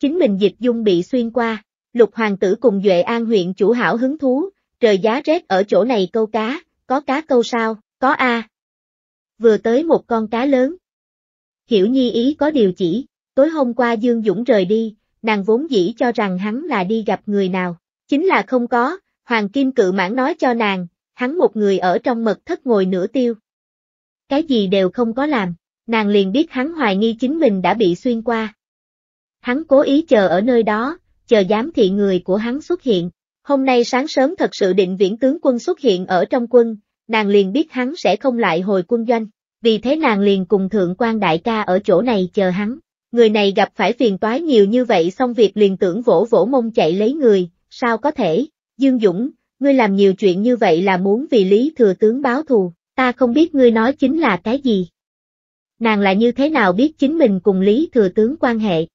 Chính mình dịch dung bị xuyên qua, lục hoàng tử cùng Duệ An huyện chủ hảo hứng thú, trời giá rét ở chỗ này câu cá, có cá câu sao, có a. À. Vừa tới một con cá lớn. Hiểu nhi ý có điều chỉ, tối hôm qua Dương Dũng rời đi, nàng vốn dĩ cho rằng hắn là đi gặp người nào, chính là không có, Hoàng Kim Cự mãn nói cho nàng, hắn một người ở trong mật thất ngồi nửa tiêu. Cái gì đều không có làm, nàng liền biết hắn hoài nghi chính mình đã bị xuyên qua. Hắn cố ý chờ ở nơi đó, chờ giám thị người của hắn xuất hiện, Hôm nay sáng sớm thật sự định viễn tướng quân xuất hiện ở trong quân, nàng liền biết hắn sẽ không lại hồi quân doanh, vì thế nàng liền cùng thượng quan đại ca ở chỗ này chờ hắn. Người này gặp phải phiền toái nhiều như vậy xong việc liền tưởng vỗ vỗ mông chạy lấy người, sao có thể, Dương Dũng, ngươi làm nhiều chuyện như vậy là muốn vì lý thừa tướng báo thù, ta không biết ngươi nói chính là cái gì. Nàng là như thế nào biết chính mình cùng lý thừa tướng quan hệ.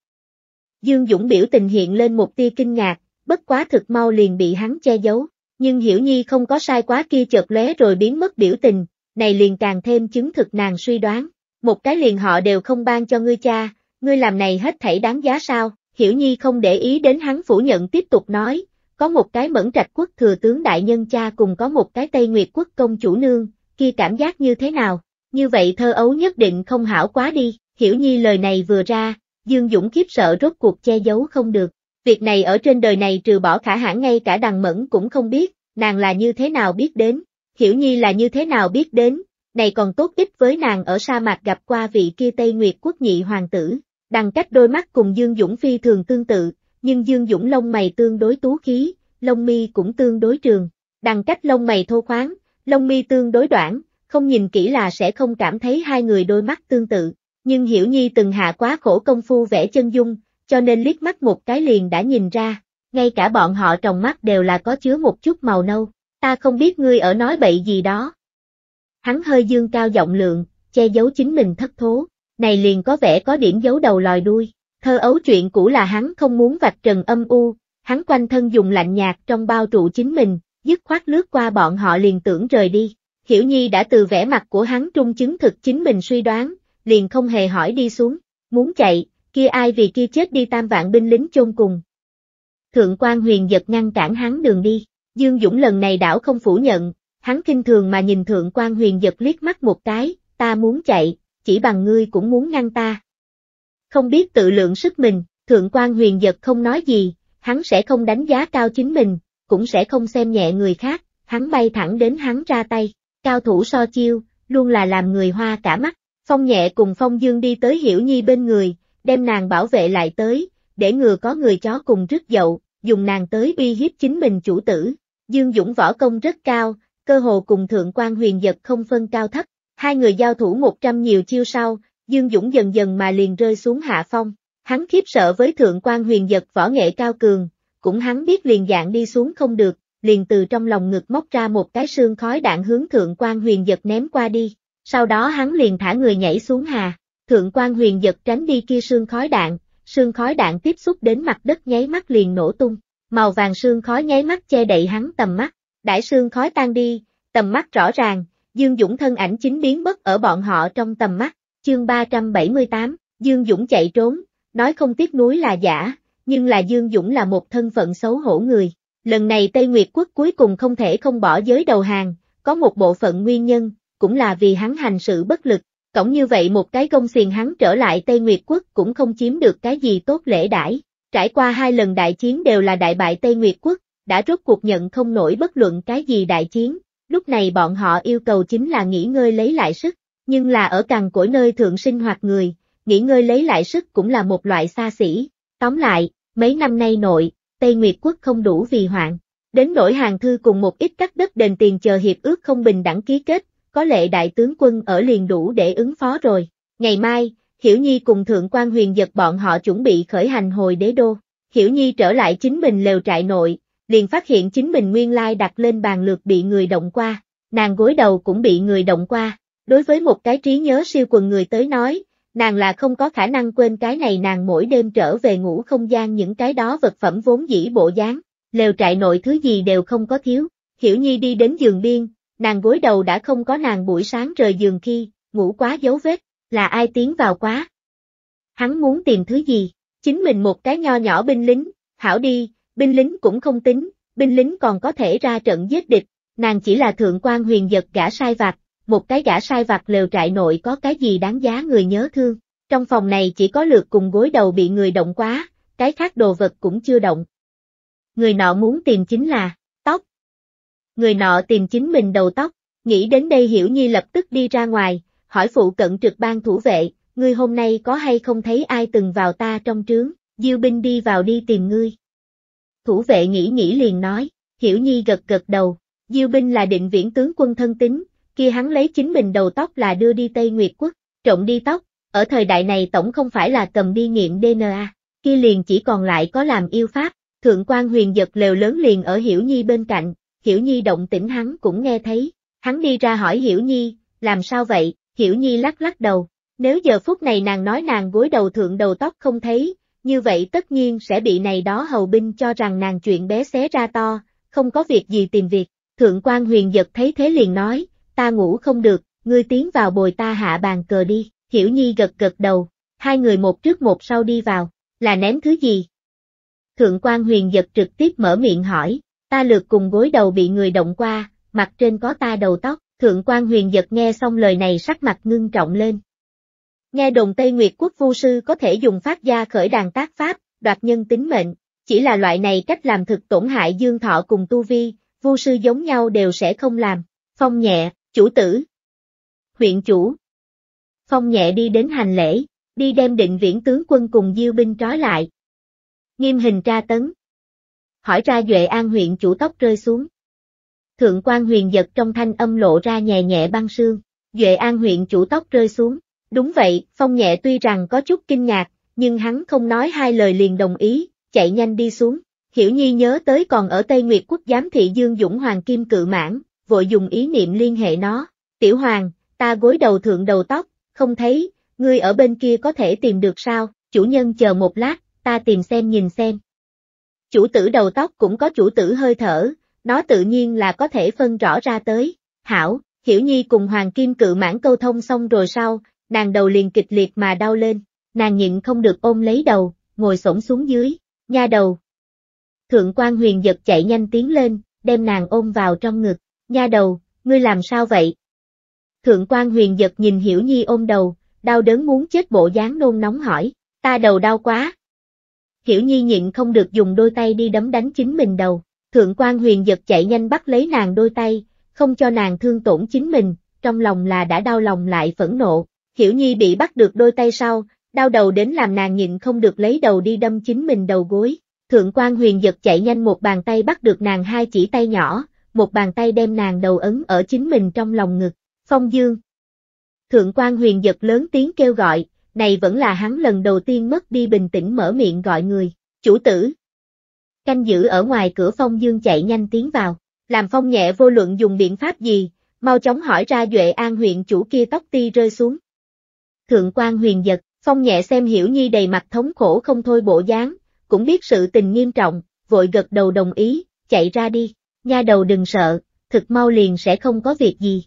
Dương Dũng biểu tình hiện lên một tia kinh ngạc, bất quá thực mau liền bị hắn che giấu, nhưng Hiểu Nhi không có sai quá kia chợt lóe rồi biến mất biểu tình, này liền càng thêm chứng thực nàng suy đoán, một cái liền họ đều không ban cho ngươi cha, ngươi làm này hết thảy đáng giá sao, Hiểu Nhi không để ý đến hắn phủ nhận tiếp tục nói, có một cái mẫn trạch quốc thừa tướng đại nhân cha cùng có một cái Tây Nguyệt quốc công chủ nương, kia cảm giác như thế nào, như vậy thơ ấu nhất định không hảo quá đi, Hiểu Nhi lời này vừa ra, Dương Dũng khiếp sợ rốt cuộc che giấu không được, Việc này ở trên đời này trừ bỏ khả hãn ngay cả đằng mẫn cũng không biết, nàng là như thế nào biết đến, hiểu nhi là như thế nào biết đến, này còn tốt ít với nàng ở sa mạc gặp qua vị kia Tây Nguyệt quốc nhị hoàng tử, đằng cách đôi mắt cùng Dương Dũng phi thường tương tự, nhưng Dương Dũng lông mày tương đối tú khí, lông mi cũng tương đối trường, đằng cách lông mày thô khoáng, lông mi tương đối đoạn, không nhìn kỹ là sẽ không cảm thấy hai người đôi mắt tương tự, nhưng Hiểu Nhi từng hạ quá khổ công phu vẽ chân dung, cho nên liếc mắt một cái liền đã nhìn ra, ngay cả bọn họ trong mắt đều là có chứa một chút màu nâu, ta không biết ngươi ở nói bậy gì đó. Hắn hơi dương cao giọng lượng, che giấu chính mình thất thố, này liền có vẻ có điểm giấu đầu lòi đuôi, thơ ấu chuyện cũ là hắn không muốn vạch trần âm u, hắn quanh thân dùng lạnh nhạt trong bao trụ chính mình, dứt khoát lướt qua bọn họ liền tưởng rời đi. Hiểu Nhi đã từ vẻ mặt của hắn trung chứng thực chính mình suy đoán, liền không hề hỏi đi xuống, muốn chạy, kia ai vì kia chết đi tam vạn binh lính chôn cùng. Thượng quan huyền giật ngăn cản hắn đường đi, Dương Dũng lần này đảo không phủ nhận, hắn kinh thường mà nhìn thượng quan huyền giật liếc mắt một cái, ta muốn chạy, chỉ bằng ngươi cũng muốn ngăn ta. Không biết tự lượng sức mình, thượng quan huyền giật không nói gì, hắn sẽ không đánh giá cao chính mình, cũng sẽ không xem nhẹ người khác, hắn bay thẳng đến hắn ra tay, cao thủ so chiêu, luôn là làm người hoa cả mắt, phong nhẹ cùng phong dương đi tới hiểu nhi bên người, đem nàng bảo vệ lại tới, để ngừa có người chó cùng rước dậu, dùng nàng tới uy hiếp chính mình chủ tử. Dương Dũng võ công rất cao, cơ hồ cùng thượng quan huyền giật không phân cao thấp, hai người giao thủ một trăm nhiều chiêu sau, Dương Dũng dần dần mà liền rơi xuống hạ phong. Hắn khiếp sợ với thượng quan huyền giật võ nghệ cao cường, cũng hắn biết liền dạng đi xuống không được, liền từ trong lòng ngực móc ra một cái xương khói đạn hướng thượng quan huyền giật ném qua đi, sau đó hắn liền thả người nhảy xuống hà. Thượng quan huyền giật tránh đi kia sương khói đạn, sương khói đạn tiếp xúc đến mặt đất nháy mắt liền nổ tung, màu vàng sương khói nháy mắt che đậy hắn tầm mắt, đại sương khói tan đi, tầm mắt rõ ràng, Dương Dũng thân ảnh chính biến mất ở bọn họ trong tầm mắt, chương 378, Dương Dũng chạy trốn, nói không tiếc núi là giả, nhưng là Dương Dũng là một thân phận xấu hổ người. Lần này Tây Nguyệt quốc cuối cùng không thể không bỏ giới đầu hàng, có một bộ phận nguyên nhân, cũng là vì hắn hành sự bất lực, cổng như vậy một cái công xiền hắn trở lại Tây Nguyệt quốc cũng không chiếm được cái gì tốt lễ đãi. Trải qua hai lần đại chiến đều là đại bại Tây Nguyệt quốc, đã rốt cuộc nhận không nổi bất luận cái gì đại chiến, lúc này bọn họ yêu cầu chính là nghỉ ngơi lấy lại sức, nhưng là ở càng cỗi nơi thượng sinh hoạt người, nghỉ ngơi lấy lại sức cũng là một loại xa xỉ. Tóm lại, mấy năm nay nội, Tây Nguyệt quốc không đủ vì hoạn. Đến nỗi hàng thư cùng một ít các đất đền tiền chờ hiệp ước không bình đẳng ký kết, có lệ đại tướng quân ở liền đủ để ứng phó rồi. Ngày mai, Hiểu Nhi cùng Thượng quan huyền giật bọn họ chuẩn bị khởi hành hồi đế đô. Hiểu Nhi trở lại chính mình lều trại nội, liền phát hiện chính mình nguyên lai đặt lên bàn lượt bị người động qua, nàng gối đầu cũng bị người động qua. Đối với một cái trí nhớ siêu quần người tới nói, nàng là không có khả năng quên cái này nàng mỗi đêm trở về ngủ không gian những cái đó vật phẩm vốn dĩ bộ dáng, lều trại nội thứ gì đều không có thiếu. Hiểu Nhi đi đến giường biên, Nàng gối đầu đã không có nàng buổi sáng rời giường khi, ngủ quá dấu vết, là ai tiến vào quá. Hắn muốn tìm thứ gì, chính mình một cái nho nhỏ binh lính, hảo đi, binh lính cũng không tính, binh lính còn có thể ra trận giết địch, nàng chỉ là thượng quan huyền giật gã sai vặt, một cái gã sai vặt lều trại nội có cái gì đáng giá người nhớ thương. Trong phòng này chỉ có lượt cùng gối đầu bị người động quá, cái khác đồ vật cũng chưa động. Người nọ muốn tìm chính là Người nọ tìm chính mình đầu tóc, nghĩ đến đây Hiểu Nhi lập tức đi ra ngoài, hỏi phụ cận trực ban thủ vệ, ngươi hôm nay có hay không thấy ai từng vào ta trong trướng, diêu binh đi vào đi tìm ngươi. Thủ vệ nghĩ nghĩ liền nói, Hiểu Nhi gật gật đầu, diêu binh là định viễn tướng quân thân tính, kia hắn lấy chính mình đầu tóc là đưa đi Tây Nguyệt quốc, trộn đi tóc, ở thời đại này tổng không phải là cầm đi nghiệm DNA, kia liền chỉ còn lại có làm yêu pháp, thượng quan huyền giật lều lớn liền ở Hiểu Nhi bên cạnh, Hiểu Nhi động tĩnh hắn cũng nghe thấy, hắn đi ra hỏi Hiểu Nhi, làm sao vậy, Hiểu Nhi lắc lắc đầu, nếu giờ phút này nàng nói nàng gối đầu thượng đầu tóc không thấy, như vậy tất nhiên sẽ bị này đó hầu binh cho rằng nàng chuyện bé xé ra to, không có việc gì tìm việc, thượng quan huyền giật thấy thế liền nói, ta ngủ không được, ngươi tiến vào bồi ta hạ bàn cờ đi, Hiểu Nhi gật gật đầu, hai người một trước một sau đi vào, là ném thứ gì? Thượng quan huyền giật trực tiếp mở miệng hỏi, ta lượt cùng gối đầu bị người động qua, mặt trên có ta đầu tóc, thượng quan huyền giật nghe xong lời này sắc mặt ngưng trọng lên. Nghe đồng Tây Nguyệt quốc vu sư có thể dùng phát gia khởi đàn tác pháp, đoạt nhân tính mệnh, chỉ là loại này cách làm thực tổn hại dương thọ cùng tu vi, vu sư giống nhau đều sẽ không làm. Phong nhẹ, chủ tử. Huyện chủ. Phong nhẹ đi đến hành lễ, đi đem định viễn tướng quân cùng diêu binh trói lại. Nghiêm hình tra tấn, hỏi ra Duệ An huyện chủ tóc rơi xuống. Thượng quan huyền giật trong thanh âm lộ ra nhẹ nhẹ băng sương, Duệ An huyện chủ tóc rơi xuống. Đúng vậy, Phong nhẹ tuy rằng có chút kinh ngạc, nhưng hắn không nói hai lời liền đồng ý, chạy nhanh đi xuống. Hiểu Nhi nhớ tới còn ở Tây Nguyệt quốc giám thị Dương Dũng Hoàng Kim cự mãn, vội dùng ý niệm liên hệ nó. Tiểu Hoàng, ta gối đầu thượng đầu tóc, không thấy, ngươi ở bên kia có thể tìm được sao, chủ nhân chờ một lát, ta tìm xem nhìn xem, Chủ tử đầu tóc cũng có chủ tử hơi thở, nó tự nhiên là có thể phân rõ ra tới. Hảo, Hiểu Nhi cùng Hoàng Kim cự mãn câu thông xong rồi sau, nàng đầu liền kịch liệt mà đau lên, nàng nhịn không được ôm lấy đầu, ngồi xổm xuống dưới, nha đầu. Thượng quan huyền giật chạy nhanh tiến lên, đem nàng ôm vào trong ngực, nha đầu, ngươi làm sao vậy? Thượng quan huyền giật nhìn Hiểu Nhi ôm đầu, đau đớn muốn chết bộ dáng nôn nóng hỏi, ta đầu đau quá, Hiểu Nhi nhịn không được dùng đôi tay đi đấm đánh chính mình đầu. Thượng quan huyền giật chạy nhanh bắt lấy nàng đôi tay, không cho nàng thương tổn chính mình, trong lòng là đã đau lòng lại phẫn nộ. Hiểu Nhi bị bắt được đôi tay sau, đau đầu đến làm nàng nhịn không được lấy đầu đi đâm chính mình đầu gối. Thượng quan huyền giật chạy nhanh một bàn tay bắt được nàng hai chỉ tay nhỏ, một bàn tay đem nàng đầu ấn ở chính mình trong lòng ngực. Phong Dương Thượng quan huyền giật lớn tiếng kêu gọi, này vẫn là hắn lần đầu tiên mất đi bình tĩnh mở miệng gọi người, chủ tử. Canh giữ ở ngoài cửa Phong Dương chạy nhanh tiến vào, làm Phong nhẹ vô luận dùng biện pháp gì, mau chóng hỏi ra Duệ An huyện chủ kia tóc ti rơi xuống. Thượng quan huyền giật, Phong nhẹ xem Hiểu Nhi đầy mặt thống khổ không thôi bộ dáng, cũng biết sự tình nghiêm trọng, vội gật đầu đồng ý, chạy ra đi, nha đầu đừng sợ, thực mau liền sẽ không có việc gì.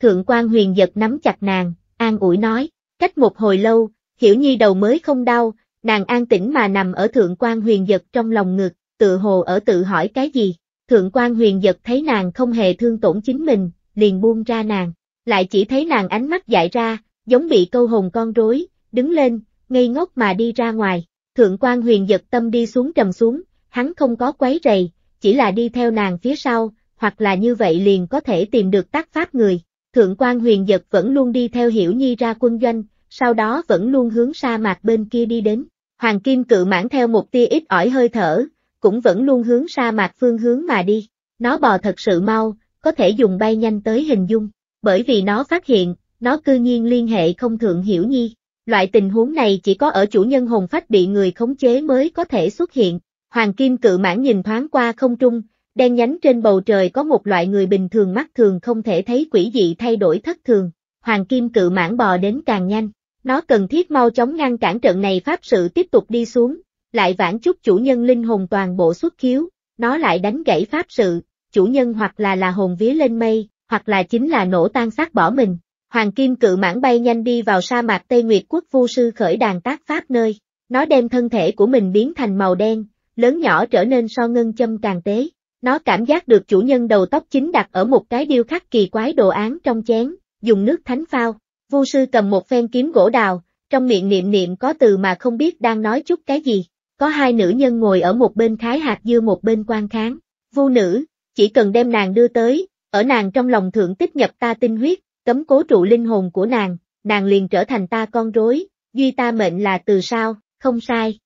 Thượng quan huyền giật nắm chặt nàng, an ủi nói, Cách một hồi lâu, Hiểu Nhi đầu mới không đau, nàng an tĩnh mà nằm ở thượng quan huyền giật trong lòng ngực, tự hồ ở tự hỏi cái gì. Thượng quan huyền giật thấy nàng không hề thương tổn chính mình, liền buông ra nàng, lại chỉ thấy nàng ánh mắt dại ra, giống bị câu hồn con rối, đứng lên, ngây ngốc mà đi ra ngoài. Thượng quan huyền giật tâm đi xuống trầm xuống, hắn không có quấy rầy, chỉ là đi theo nàng phía sau, hoặc là như vậy liền có thể tìm được tác pháp người. Thượng quan huyền giật vẫn luôn đi theo Hiểu Nhi ra quân doanh, sau đó vẫn luôn hướng sa mạc bên kia đi đến. Hoàng Kim cự mãn theo một tia ít ỏi hơi thở, cũng vẫn luôn hướng sa mạc phương hướng mà đi. Nó bò thật sự mau, có thể dùng bay nhanh tới hình dung, bởi vì nó phát hiện, nó cư nhiên liên hệ không thượng hiểu nhi. Loại tình huống này chỉ có ở chủ nhân hồn phách bị người khống chế mới có thể xuất hiện. Hoàng Kim cự mãn nhìn thoáng qua không trung, Đen nhánh trên bầu trời có một loại người bình thường mắt thường không thể thấy quỷ dị thay đổi thất thường. Hoàng kim cự mãn bò đến càng nhanh. Nó cần thiết mau chóng ngăn cản trận này pháp sự tiếp tục đi xuống, lại vãn chút chủ nhân linh hồn toàn bộ xuất khiếu, nó lại đánh gãy pháp sự, chủ nhân hoặc là là hồn vía lên mây, hoặc là chính là nổ tan xác bỏ mình. Hoàng Kim cự mãn bay nhanh đi vào sa mạc Tây Nguyệt quốc vu sư khởi đàn tác pháp nơi, nó đem thân thể của mình biến thành màu đen, lớn nhỏ trở nên so ngân châm càng tế. Nó cảm giác được chủ nhân đầu tóc chính đặt ở một cái điêu khắc kỳ quái đồ án trong chén, dùng nước thánh phao. Vu sư cầm một phen kiếm gỗ đào, trong miệng niệm niệm có từ mà không biết đang nói chút cái gì. Có hai nữ nhân ngồi ở một bên thái hạt dưa một bên quan kháng. Vu nữ, chỉ cần đem nàng đưa tới, ở nàng trong lòng thượng tích nhập ta tinh huyết, cấm cố trụ linh hồn của nàng, nàng liền trở thành ta con rối, duy ta mệnh là từ sao, không sai.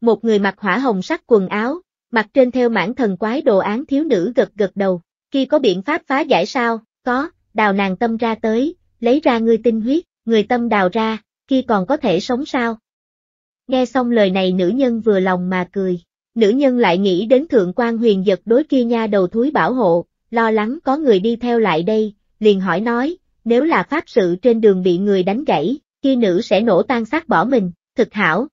Một người mặc hỏa hồng sắc quần áo, mặt trên theo mãn thần quái đồ án thiếu nữ gật gật đầu, khi có biện pháp phá giải sao, có, đào nàng tâm ra tới, lấy ra ngươi tinh huyết, người tâm đào ra, khi còn có thể sống sao. Nghe xong lời này nữ nhân vừa lòng mà cười, nữ nhân lại nghĩ đến thượng quan huyền giật đối kia nha đầu thúi bảo hộ, lo lắng có người đi theo lại đây, liền hỏi nói, nếu là pháp sự trên đường bị người đánh gãy, kia nữ sẽ nổ tan xác bỏ mình, thực hảo.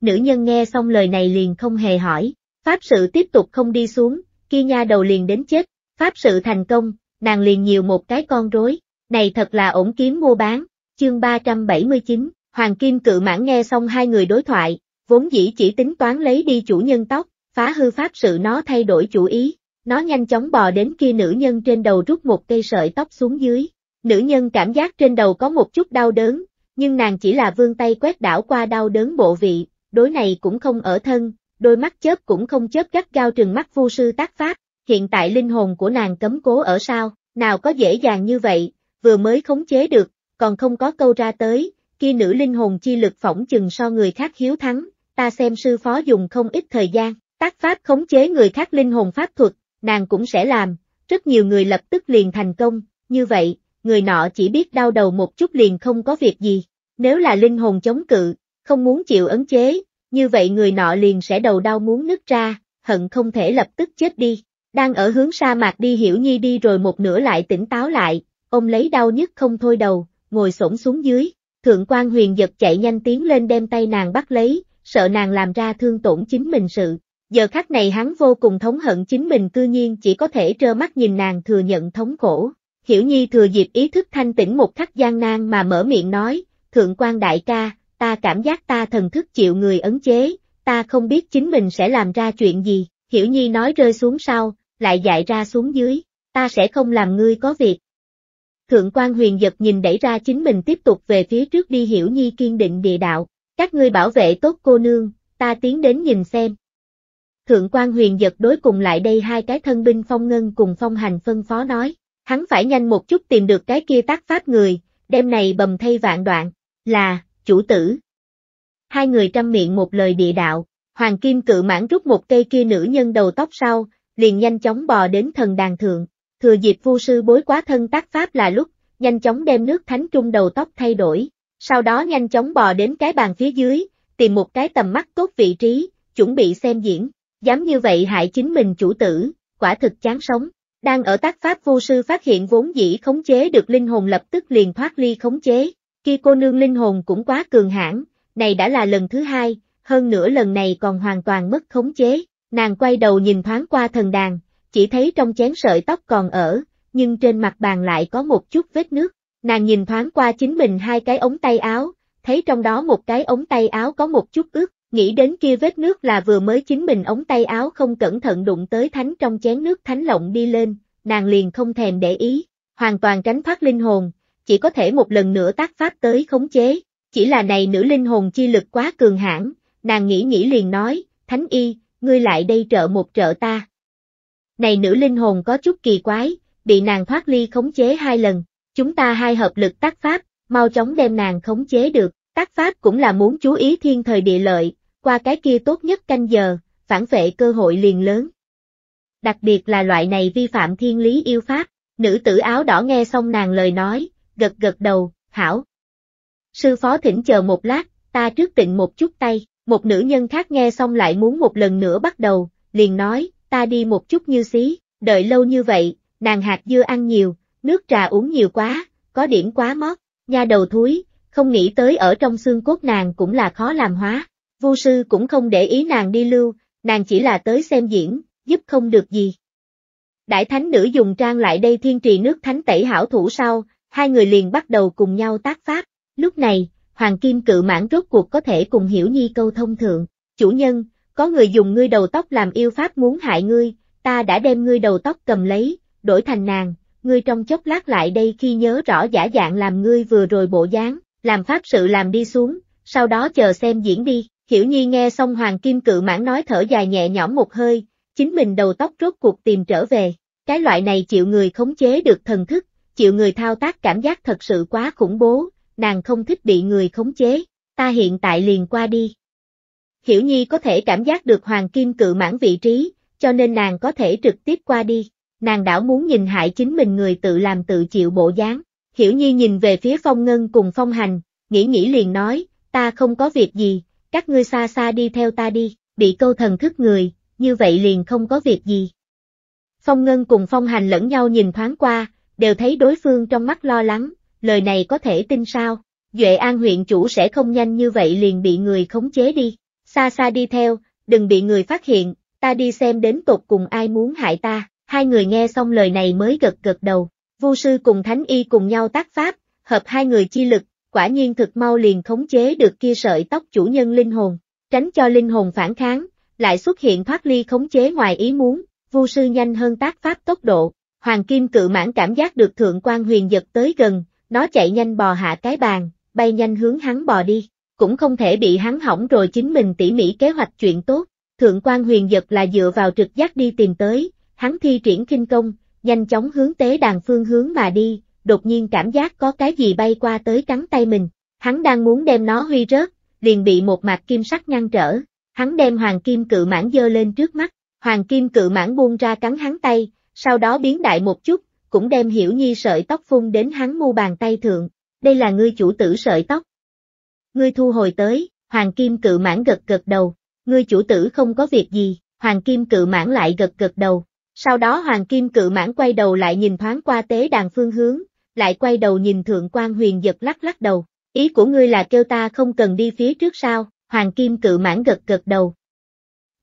Nữ nhân nghe xong lời này liền không hề hỏi, Pháp sự tiếp tục không đi xuống, kia nha đầu liền đến chết, pháp sự thành công, nàng liền nhiều một cái con rối, này thật là ổn kiếm mua bán, chương 379, Hoàng Kim cự mãn nghe xong hai người đối thoại, vốn dĩ chỉ tính toán lấy đi chủ nhân tóc, phá hư pháp sự nó thay đổi chủ ý, nó nhanh chóng bò đến kia nữ nhân trên đầu rút một cây sợi tóc xuống dưới, nữ nhân cảm giác trên đầu có một chút đau đớn, nhưng nàng chỉ là vương tay quét đảo qua đau đớn bộ vị, đối này cũng không ở thân, đôi mắt chớp cũng không chớp gắt gao trừng mắt vu sư tác pháp, hiện tại linh hồn của nàng cấm cố ở sao, nào có dễ dàng như vậy, vừa mới khống chế được, còn không có câu ra tới, kia nữ linh hồn chi lực phỏng chừng so người khác hiếu thắng, ta xem sư phó dùng không ít thời gian, tác pháp khống chế người khác linh hồn pháp thuật, nàng cũng sẽ làm, rất nhiều người lập tức liền thành công, như vậy, người nọ chỉ biết đau đầu một chút liền không có việc gì, nếu là linh hồn chống cự, không muốn chịu ấn chế, như vậy người nọ liền sẽ đầu đau muốn nứt ra, hận không thể lập tức chết đi. Đang ở hướng sa mạc đi Hiểu Nhi đi rồi một nửa lại tỉnh táo lại, ông lấy đau nhức không thôi đầu, ngồi xổm xuống dưới, thượng quan huyền giật chạy nhanh tiến lên đem tay nàng bắt lấy, sợ nàng làm ra thương tổn chính mình sự. Giờ khắc này hắn vô cùng thống hận chính mình cư nhiên chỉ có thể trơ mắt nhìn nàng thừa nhận thống khổ. Hiểu Nhi thừa dịp ý thức thanh tỉnh một khắc gian nan mà mở miệng nói, thượng quan đại ca, ta cảm giác ta thần thức chịu người ấn chế, ta không biết chính mình sẽ làm ra chuyện gì, hiểu nhi nói rơi xuống sau, lại dạy ra xuống dưới, ta sẽ không làm ngươi có việc. Thượng quan huyền giật nhìn đẩy ra chính mình tiếp tục về phía trước đi hiểu nhi kiên định địa đạo, các ngươi bảo vệ tốt cô nương, ta tiến đến nhìn xem. Thượng quan huyền giật đối cùng lại đây hai cái thân binh phong ngân cùng phong hành phân phó nói, hắn phải nhanh một chút tìm được cái kia tác pháp người, đêm này bầm thay vạn đoạn, là, chủ tử. Hai người trăm miệng một lời địa đạo, hoàng kim cự mãn rút một cây kia nữ nhân đầu tóc sau, liền nhanh chóng bò đến thần đàn thượng, thừa dịp vu sư bối quá thân tác pháp là lúc, nhanh chóng đem nước thánh trung đầu tóc thay đổi, sau đó nhanh chóng bò đến cái bàn phía dưới, tìm một cái tầm mắt tốt vị trí, chuẩn bị xem diễn, dám như vậy hại chính mình chủ tử, quả thực chán sống. Đang ở tác pháp vô sư phát hiện vốn dĩ khống chế được linh hồn lập tức liền thoát ly khống chế, khi cô nương linh hồn cũng quá cường hãn, này đã là lần thứ hai, hơn nữa lần này còn hoàn toàn mất khống chế, nàng quay đầu nhìn thoáng qua thần đàn, chỉ thấy trong chén sợi tóc còn ở, nhưng trên mặt bàn lại có một chút vết nước, nàng nhìn thoáng qua chính mình hai cái ống tay áo, thấy trong đó một cái ống tay áo có một chút ướt, nghĩ đến kia vết nước là vừa mới chính mình ống tay áo không cẩn thận đụng tới thánh trong chén nước thánh lộng đi lên, nàng liền không thèm để ý, hoàn toàn tránh thoát linh hồn, chỉ có thể một lần nữa tác pháp tới khống chế, chỉ là này nữ linh hồn chi lực quá cường hãn, nàng nghĩ nghĩ liền nói, Thánh Y, ngươi lại đây trợ một trợ ta. Này nữ linh hồn có chút kỳ quái, bị nàng thoát ly khống chế hai lần, chúng ta hai hợp lực tác pháp, mau chóng đem nàng khống chế được, tác pháp cũng là muốn chú ý thiên thời địa lợi, qua cái kia tốt nhất canh giờ, phản vệ cơ hội liền lớn. Đặc biệt là loại này vi phạm thiên lý yêu pháp, nữ tử áo đỏ nghe xong nàng lời nói, gật gật đầu, hảo. Sư phó thỉnh chờ một lát, ta trước tịnh một chút tay, một nữ nhân khác nghe xong lại muốn một lần nữa bắt đầu, liền nói, ta đi một chút như xí, đợi lâu như vậy, nàng hạt dưa ăn nhiều, nước trà uống nhiều quá, có điểm quá mót, nha đầu thúi, không nghĩ tới ở trong xương cốt nàng cũng là khó làm hóa, vu sư cũng không để ý nàng đi lưu, nàng chỉ là tới xem diễn, giúp không được gì. Đại thánh nữ dùng trang lại đây thiên trì nước thánh tẩy hảo thủ sau, hai người liền bắt đầu cùng nhau tác pháp. Lúc này, Hoàng Kim Cự Mãn rốt cuộc có thể cùng Hiểu Nhi câu thông thượng. Chủ nhân, có người dùng ngươi đầu tóc làm yêu pháp muốn hại ngươi, ta đã đem ngươi đầu tóc cầm lấy, đổi thành nàng, ngươi trong chốc lát lại đây khi nhớ rõ giả dạng làm ngươi vừa rồi bộ dáng, làm pháp sự làm đi xuống, sau đó chờ xem diễn đi. Hiểu Nhi nghe xong Hoàng Kim Cự Mãn nói thở dài nhẹ nhõm một hơi, chính mình đầu tóc rốt cuộc tìm trở về, cái loại này chịu người khống chế được thần thức, chịu người thao tác cảm giác thật sự quá khủng bố, nàng không thích bị người khống chế, ta hiện tại liền qua đi. Hiểu Nhi có thể cảm giác được hoàng kim cự mãn vị trí, cho nên nàng có thể trực tiếp qua đi, nàng đảo muốn nhìn hại chính mình người tự làm tự chịu bộ dáng. Hiểu Nhi nhìn về phía phong ngân cùng phong hành, nghĩ nghĩ liền nói, ta không có việc gì, các ngươi xa xa đi theo ta đi, bị câu thần thức người, như vậy liền không có việc gì. Phong ngân cùng phong hành lẫn nhau nhìn thoáng qua, đều thấy đối phương trong mắt lo lắng, lời này có thể tin sao, Duệ An huyện chủ sẽ không nhanh như vậy liền bị người khống chế đi, xa xa đi theo, đừng bị người phát hiện, ta đi xem đến tột cùng ai muốn hại ta, hai người nghe xong lời này mới gật gật đầu, Vu sư cùng Thánh Y cùng nhau tác pháp, hợp hai người chi lực, quả nhiên thực mau liền khống chế được kia sợi tóc chủ nhân linh hồn, tránh cho linh hồn phản kháng, lại xuất hiện thoát ly khống chế ngoài ý muốn, Vu sư nhanh hơn tác pháp tốc độ, Hoàng Kim cự mãn cảm giác được thượng quan huyền giật tới gần, nó chạy nhanh bò hạ cái bàn, bay nhanh hướng hắn bò đi, cũng không thể bị hắn hỏng rồi chính mình tỉ mỉ kế hoạch chuyện tốt. Thượng quan huyền giật là dựa vào trực giác đi tìm tới, hắn thi triển kinh công, nhanh chóng hướng tế đàn phương hướng mà đi, đột nhiên cảm giác có cái gì bay qua tới cắn tay mình, hắn đang muốn đem nó huy rớt, liền bị một mạc kim sắc ngăn trở, hắn đem hoàng kim cự mãn dơ lên trước mắt, hoàng kim cự mãn buông ra cắn hắn tay, sau đó biến đại một chút, cũng đem Hiểu Nhi sợi tóc phun đến hắn mu bàn tay thượng, đây là ngươi chủ tử sợi tóc. Ngươi thu hồi tới, Hoàng Kim cự mãn gật gật đầu, ngươi chủ tử không có việc gì, Hoàng Kim cự mãn lại gật gật đầu. Sau đó Hoàng Kim cự mãn quay đầu lại nhìn thoáng qua tế đàn phương hướng, lại quay đầu nhìn Thượng quan huyền giật lắc lắc đầu. Ý của ngươi là kêu ta không cần đi phía trước sao, Hoàng Kim cự mãn gật gật đầu.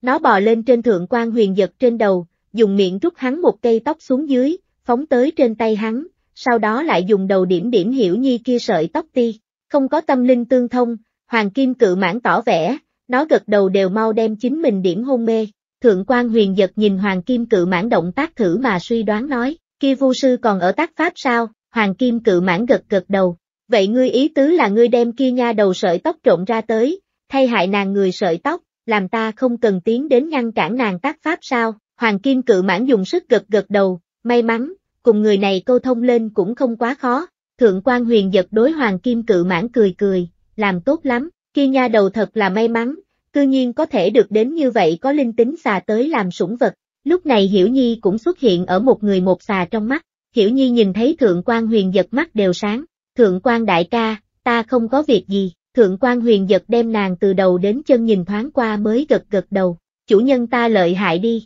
Nó bò lên trên Thượng quan huyền giật trên đầu, dùng miệng rút hắn một cây tóc xuống dưới, phóng tới trên tay hắn, sau đó lại dùng đầu điểm điểm hiểu nhi kia sợi tóc ti, không có tâm linh tương thông, hoàng kim cự mãn tỏ vẻ, nó gật đầu đều mau đem chính mình điểm hôn mê, thượng quan huyền giật nhìn hoàng kim cự mãn động tác thử mà suy đoán nói, kia vu sư còn ở tác pháp sao, hoàng kim cự mãn gật gật đầu, vậy ngươi ý tứ là ngươi đem kia nha đầu sợi tóc trộn ra tới, thay hại nàng người sợi tóc, làm ta không cần tiến đến ngăn cản nàng tác pháp sao, Hoàng Kim cự mãn dùng sức gật gật đầu, may mắn, cùng người này câu thông lên cũng không quá khó. Thượng quan huyền giật đối Hoàng Kim cự mãn cười cười, làm tốt lắm, kia nha đầu thật là may mắn, cư nhiên có thể được đến như vậy có linh tính xà tới làm sủng vật. Lúc này Hiểu Nhi cũng xuất hiện ở một người một xà trong mắt, Hiểu Nhi nhìn thấy Thượng quan huyền giật mắt đều sáng, Thượng quan đại ca, ta không có việc gì, Thượng quan huyền giật đem nàng từ đầu đến chân nhìn thoáng qua mới gật gật đầu, chủ nhân ta lợi hại đi,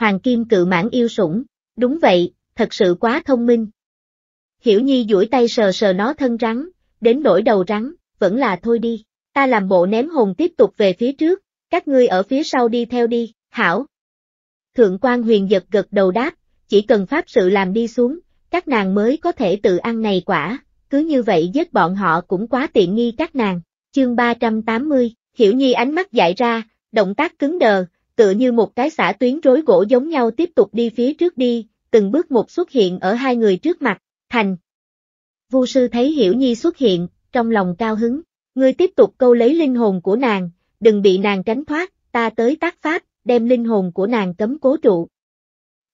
hoàng kim cự mãn yêu sủng, đúng vậy, thật sự quá thông minh. Hiểu Nhi duỗi tay sờ sờ nó thân rắn, đến nỗi đầu rắn, vẫn là thôi đi, ta làm bộ ném hồn tiếp tục về phía trước, các ngươi ở phía sau đi theo đi, hảo. Thượng quan huyền giật gật đầu đáp, chỉ cần pháp sự làm đi xuống, các nàng mới có thể tự ăn này quả, cứ như vậy giết bọn họ cũng quá tiện nghi các nàng. Chương 380, Hiểu Nhi ánh mắt dại ra, động tác cứng đờ, tựa như một cái xả tuyến rối gỗ giống nhau tiếp tục đi phía trước đi, từng bước một xuất hiện ở hai người trước mặt, thành. Vu sư thấy Hiểu Nhi xuất hiện, trong lòng cao hứng, ngươi tiếp tục câu lấy linh hồn của nàng, đừng bị nàng tránh thoát, ta tới tác pháp, đem linh hồn của nàng cấm cố trụ.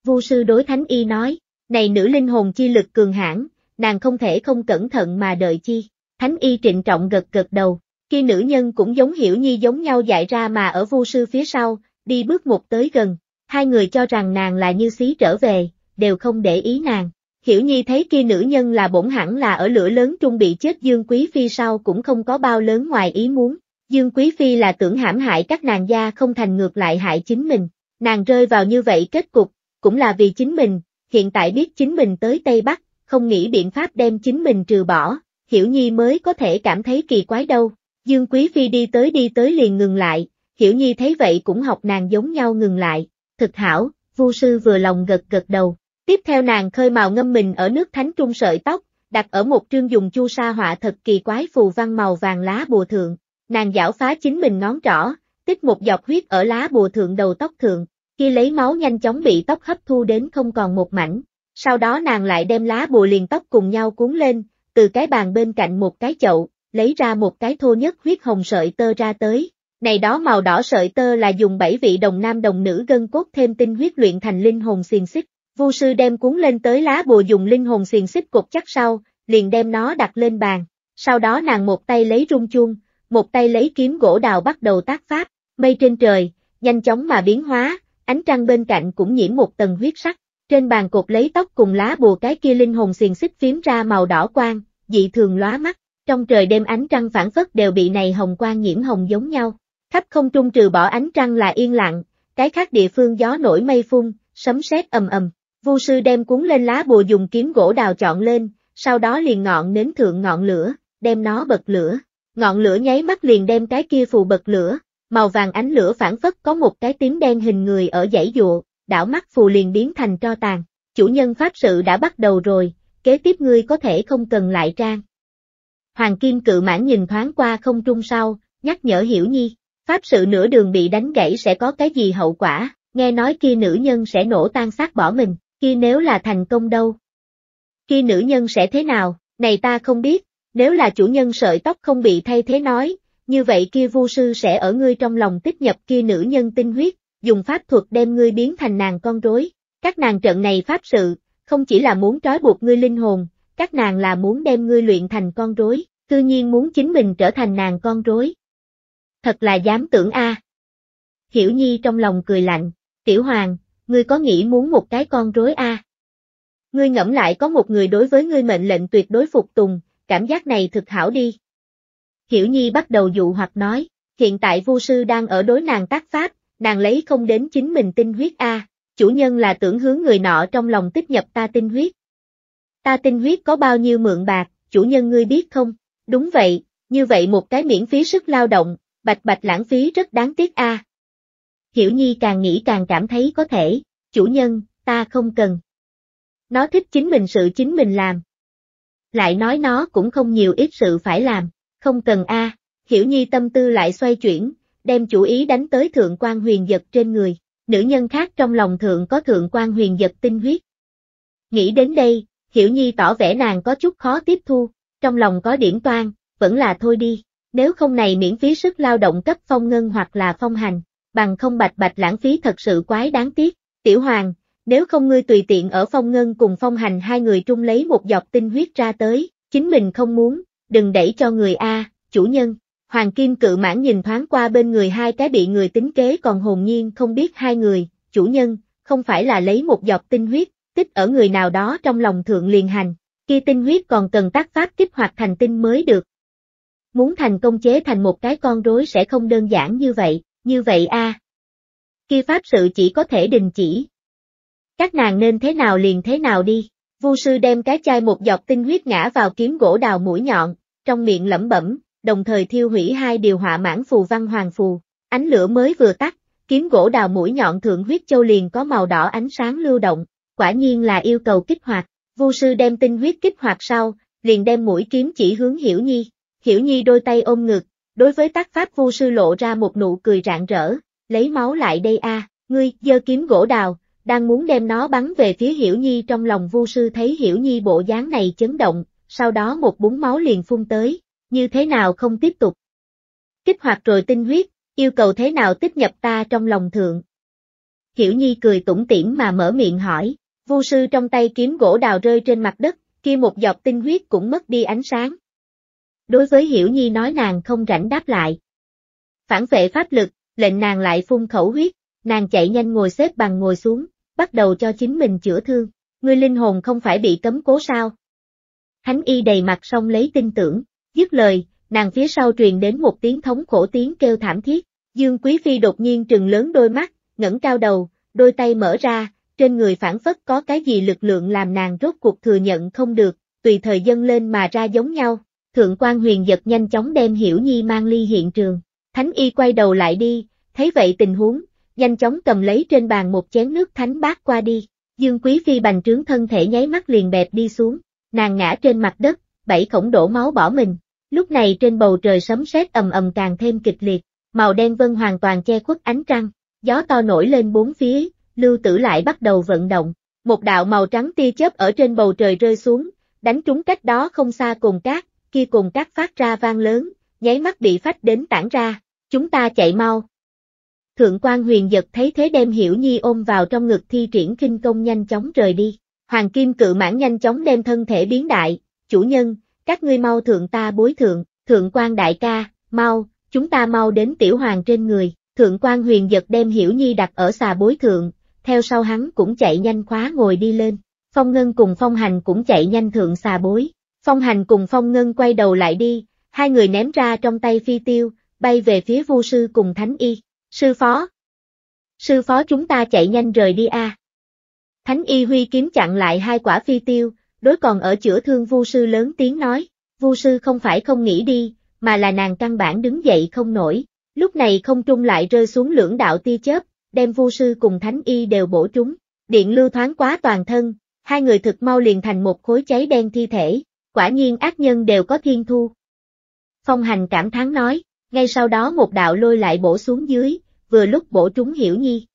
Vu sư đối thánh y nói, này nữ linh hồn chi lực cường hãn, nàng không thể không cẩn thận mà đợi chi. Thánh y trịnh trọng gật gật đầu, khi nữ nhân cũng giống hiểu nhi giống nhau dạy ra mà ở vu sư phía sau, đi bước một tới gần, hai người cho rằng nàng là như xí trở về, đều không để ý nàng. Hiểu Nhi thấy kia nữ nhân là bổn hẳn là ở lửa lớn trung bị chết Dương Quý Phi sau cũng không có bao lớn ngoài ý muốn. Dương Quý Phi là tưởng hãm hại các nàng gia không thành ngược lại hại chính mình. Nàng rơi vào như vậy kết cục, cũng là vì chính mình, hiện tại biết chính mình tới Tây Bắc, không nghĩ biện pháp đem chính mình trừ bỏ, Hiểu Nhi mới có thể cảm thấy kỳ quái đâu. Dương Quý Phi đi tới đi tới liền ngừng lại, Hiểu Nhi thấy vậy cũng học nàng giống nhau ngừng lại, thực hảo, vu sư vừa lòng gật gật đầu. Tiếp theo nàng khơi màu ngâm mình ở nước thánh trung sợi tóc, đặt ở một trương dùng chu sa họa thật kỳ quái phù văn màu vàng lá bùa thượng. Nàng giảo phá chính mình ngón trỏ, tích một giọt huyết ở lá bùa thượng đầu tóc thượng, khi lấy máu nhanh chóng bị tóc hấp thu đến không còn một mảnh. Sau đó nàng lại đem lá bùa liền tóc cùng nhau cuốn lên, từ cái bàn bên cạnh một cái chậu, lấy ra một cái thô nhất huyết hồng sợi tơ ra tới, này đó màu đỏ sợi tơ là dùng bảy vị đồng nam đồng nữ gân cốt thêm tinh huyết luyện thành linh hồn xiềng xích. Vu sư đem cuốn lên tới lá bùa dùng linh hồn xiềng xích cột chắc sau, liền đem nó đặt lên bàn. Sau đó nàng một tay lấy rung chuông, một tay lấy kiếm gỗ đào bắt đầu tác pháp, mây trên trời, nhanh chóng mà biến hóa, ánh trăng bên cạnh cũng nhiễm một tầng huyết sắc. Trên bàn cột lấy tóc cùng lá bùa cái kia linh hồn xiềng xích phím ra màu đỏ quang, dị thường lóa mắt, trong trời đêm ánh trăng phản phất đều bị này hồng quang nhiễm hồng giống nhau. Khắp không trung trừ bỏ ánh trăng là yên lặng, cái khác địa phương gió nổi mây phun, sấm sét ầm ầm. Vu sư đem cuốn lên lá bùa dùng kiếm gỗ đào chọn lên, sau đó liền ngọn nến thượng ngọn lửa, đem nó bật lửa. Ngọn lửa nháy mắt liền đem cái kia phù bật lửa, màu vàng ánh lửa phản phất có một cái tím đen hình người ở dãy dụa, đảo mắt phù liền biến thành tro tàn. Chủ nhân pháp sự đã bắt đầu rồi, kế tiếp ngươi có thể không cần lại trang. Hoàng Kim cự mãn nhìn thoáng qua không trung sau, nhắc nhở Hiểu Nhi. Pháp sự nửa đường bị đánh gãy sẽ có cái gì hậu quả, nghe nói kia nữ nhân sẽ nổ tan xác bỏ mình, kia nếu là thành công đâu? Kia nữ nhân sẽ thế nào, này ta không biết, nếu là chủ nhân sợi tóc không bị thay thế nói, như vậy kia vu sư sẽ ở ngươi trong lòng tích nhập kia nữ nhân tinh huyết, dùng pháp thuật đem ngươi biến thành nàng con rối. Các nàng trận này pháp sự, không chỉ là muốn trói buộc ngươi linh hồn, các nàng là muốn đem ngươi luyện thành con rối, tự nhiên muốn chính mình trở thành nàng con rối, Thật là dám tưởng a. Hiểu Nhi trong lòng cười lạnh, tiểu hoàng, ngươi có nghĩ muốn một cái con rối a? Ngươi ngẫm lại có một người đối với ngươi mệnh lệnh tuyệt đối phục tùng, cảm giác này thực hảo đi. Hiểu Nhi bắt đầu dụ hoặc nói, hiện tại vu sư đang ở đối nàng tác pháp, nàng lấy không đến chính mình tinh huyết a, chủ nhân là tưởng hướng người nọ trong lòng tích nhập ta tinh huyết. Ta tinh huyết có bao nhiêu mượn bạc, chủ nhân ngươi biết không? Đúng vậy, như vậy một cái miễn phí sức lao động, bạch bạch lãng phí rất đáng tiếc a. À. Hiểu Nhi càng nghĩ càng cảm thấy có thể, chủ nhân, ta không cần. Nó thích chính mình sự chính mình làm. Lại nói nó cũng không nhiều ít sự phải làm, không cần a. À. Hiểu Nhi tâm tư lại xoay chuyển, đem chủ ý đánh tới thượng quan huyền giật trên người, nữ nhân khác trong lòng thượng có thượng quan huyền giật tinh huyết. Nghĩ đến đây, Hiểu Nhi tỏ vẻ nàng có chút khó tiếp thu, trong lòng có điểm toan, vẫn là thôi đi, nếu không này miễn phí sức lao động cấp phong ngân hoặc là phong hành, bằng không bạch bạch lãng phí thật sự quái đáng tiếc. Tiểu Hoàng, nếu không ngươi tùy tiện ở phong ngân cùng phong hành hai người trung lấy một giọt tinh huyết ra tới, chính mình không muốn, đừng đẩy cho người A, chủ nhân. Hoàng Kim cự mãn nhìn thoáng qua bên người hai cái bị người tính kế còn hồn nhiên không biết hai người, chủ nhân, không phải là lấy một giọt tinh huyết, tích ở người nào đó trong lòng thượng liền hành, kia tinh huyết còn cần tác pháp kích hoạt thành tinh mới được, Muốn thành công chế thành một cái con rối sẽ không đơn giản như vậy, như vậy a. À. Khi pháp sự chỉ có thể đình chỉ. Các nàng nên thế nào liền thế nào đi. Vu sư đem cái chai một giọt tinh huyết ngã vào kiếm gỗ đào mũi nhọn, trong miệng lẩm bẩm, đồng thời thiêu hủy hai điều họa mãn phù văn hoàng phù. Ánh lửa mới vừa tắt, kiếm gỗ đào mũi nhọn thượng huyết châu liền có màu đỏ ánh sáng lưu động, quả nhiên là yêu cầu kích hoạt. Vu sư đem tinh huyết kích hoạt sau, liền đem mũi kiếm chỉ hướng Hiểu Nhi. Hiểu Nhi đôi tay ôm ngực, đối với tác pháp vu sư lộ ra một nụ cười rạng rỡ, lấy máu lại đây a, ngươi, giơ kiếm gỗ đào, đang muốn đem nó bắn về phía Hiểu Nhi trong lòng vu sư thấy Hiểu Nhi bộ dáng này chấn động, sau đó một búng máu liền phun tới, như thế nào không tiếp tục. Kích hoạt rồi tinh huyết, yêu cầu thế nào tích nhập ta trong lòng thượng. Hiểu Nhi cười tủm tỉm mà mở miệng hỏi, vu sư trong tay kiếm gỗ đào rơi trên mặt đất, kia một giọt tinh huyết cũng mất đi ánh sáng. Đối với Hiểu Nhi nói nàng không rảnh đáp lại. Phản vệ pháp lực, lệnh nàng lại phun khẩu huyết, nàng chạy nhanh ngồi xếp bằng ngồi xuống, bắt đầu cho chính mình chữa thương. Ngươi linh hồn không phải bị cấm cố sao? Thánh y đầy mặt xong lấy tin tưởng, dứt lời, nàng phía sau truyền đến một tiếng thống khổ tiếng kêu thảm thiết, Dương Quý Phi đột nhiên trừng lớn đôi mắt, ngẩng cao đầu, đôi tay mở ra, trên người phản phất có cái gì lực lượng làm nàng rốt cuộc thừa nhận không được, tùy thời dân lên mà ra giống nhau. Thượng quan huyền giật nhanh chóng đem Hiểu Nhi mang ly hiện trường. Thánh y quay đầu lại đi, thấy vậy tình huống, nhanh chóng cầm lấy trên bàn một chén nước thánh bát qua đi. Dương Quý Phi bành trướng thân thể nháy mắt liền bẹp đi xuống, nàng ngã trên mặt đất, bảy khổng đổ máu bỏ mình. Lúc này trên bầu trời sấm sét ầm ầm càng thêm kịch liệt, màu đen vân hoàn toàn che khuất ánh trăng, gió to nổi lên bốn phía, lưu tử lại bắt đầu vận động. Một đạo màu trắng tia chớp ở trên bầu trời rơi xuống, đánh trúng cách đó không xa cùng cát, kia cùng các phát ra vang lớn, nháy mắt bị phách đến tản ra, chúng ta chạy mau. Thượng quan huyền giật thấy thế đem Hiểu Nhi ôm vào trong ngực thi triển kinh công nhanh chóng rời đi, hoàng kim cự mãn nhanh chóng đem thân thể biến đại, chủ nhân, các ngươi mau thượng ta bối thượng, thượng quan đại ca, mau, chúng ta mau đến tiểu hoàng trên người, thượng quan huyền giật đem Hiểu Nhi đặt ở xà bối thượng, theo sau hắn cũng chạy nhanh khóa ngồi đi lên, phong ngân cùng phong hành cũng chạy nhanh thượng xà bối, Phong hành cùng phong ngân quay đầu lại đi, hai người ném ra trong tay phi tiêu, bay về phía vu sư cùng thánh y. Sư phó. Sư phó chúng ta chạy nhanh rời đi a. Thánh y huy kiếm chặn lại hai quả phi tiêu, đối còn ở chữa thương vu sư lớn tiếng nói, vu sư không phải không nghĩ đi, mà là nàng căn bản đứng dậy không nổi. Lúc này không trung lại rơi xuống lưỡng đạo tia chớp, đem vu sư cùng thánh y đều bổ trúng. Điện lưu thoáng quá toàn thân, hai người thực mau liền thành một khối cháy đen thi thể, quả nhiên ác nhân đều có thiên thu. Phong hành cảm thán nói, ngay sau đó một đạo lôi lại bổ xuống dưới, vừa lúc bổ trúng hiểu nhi.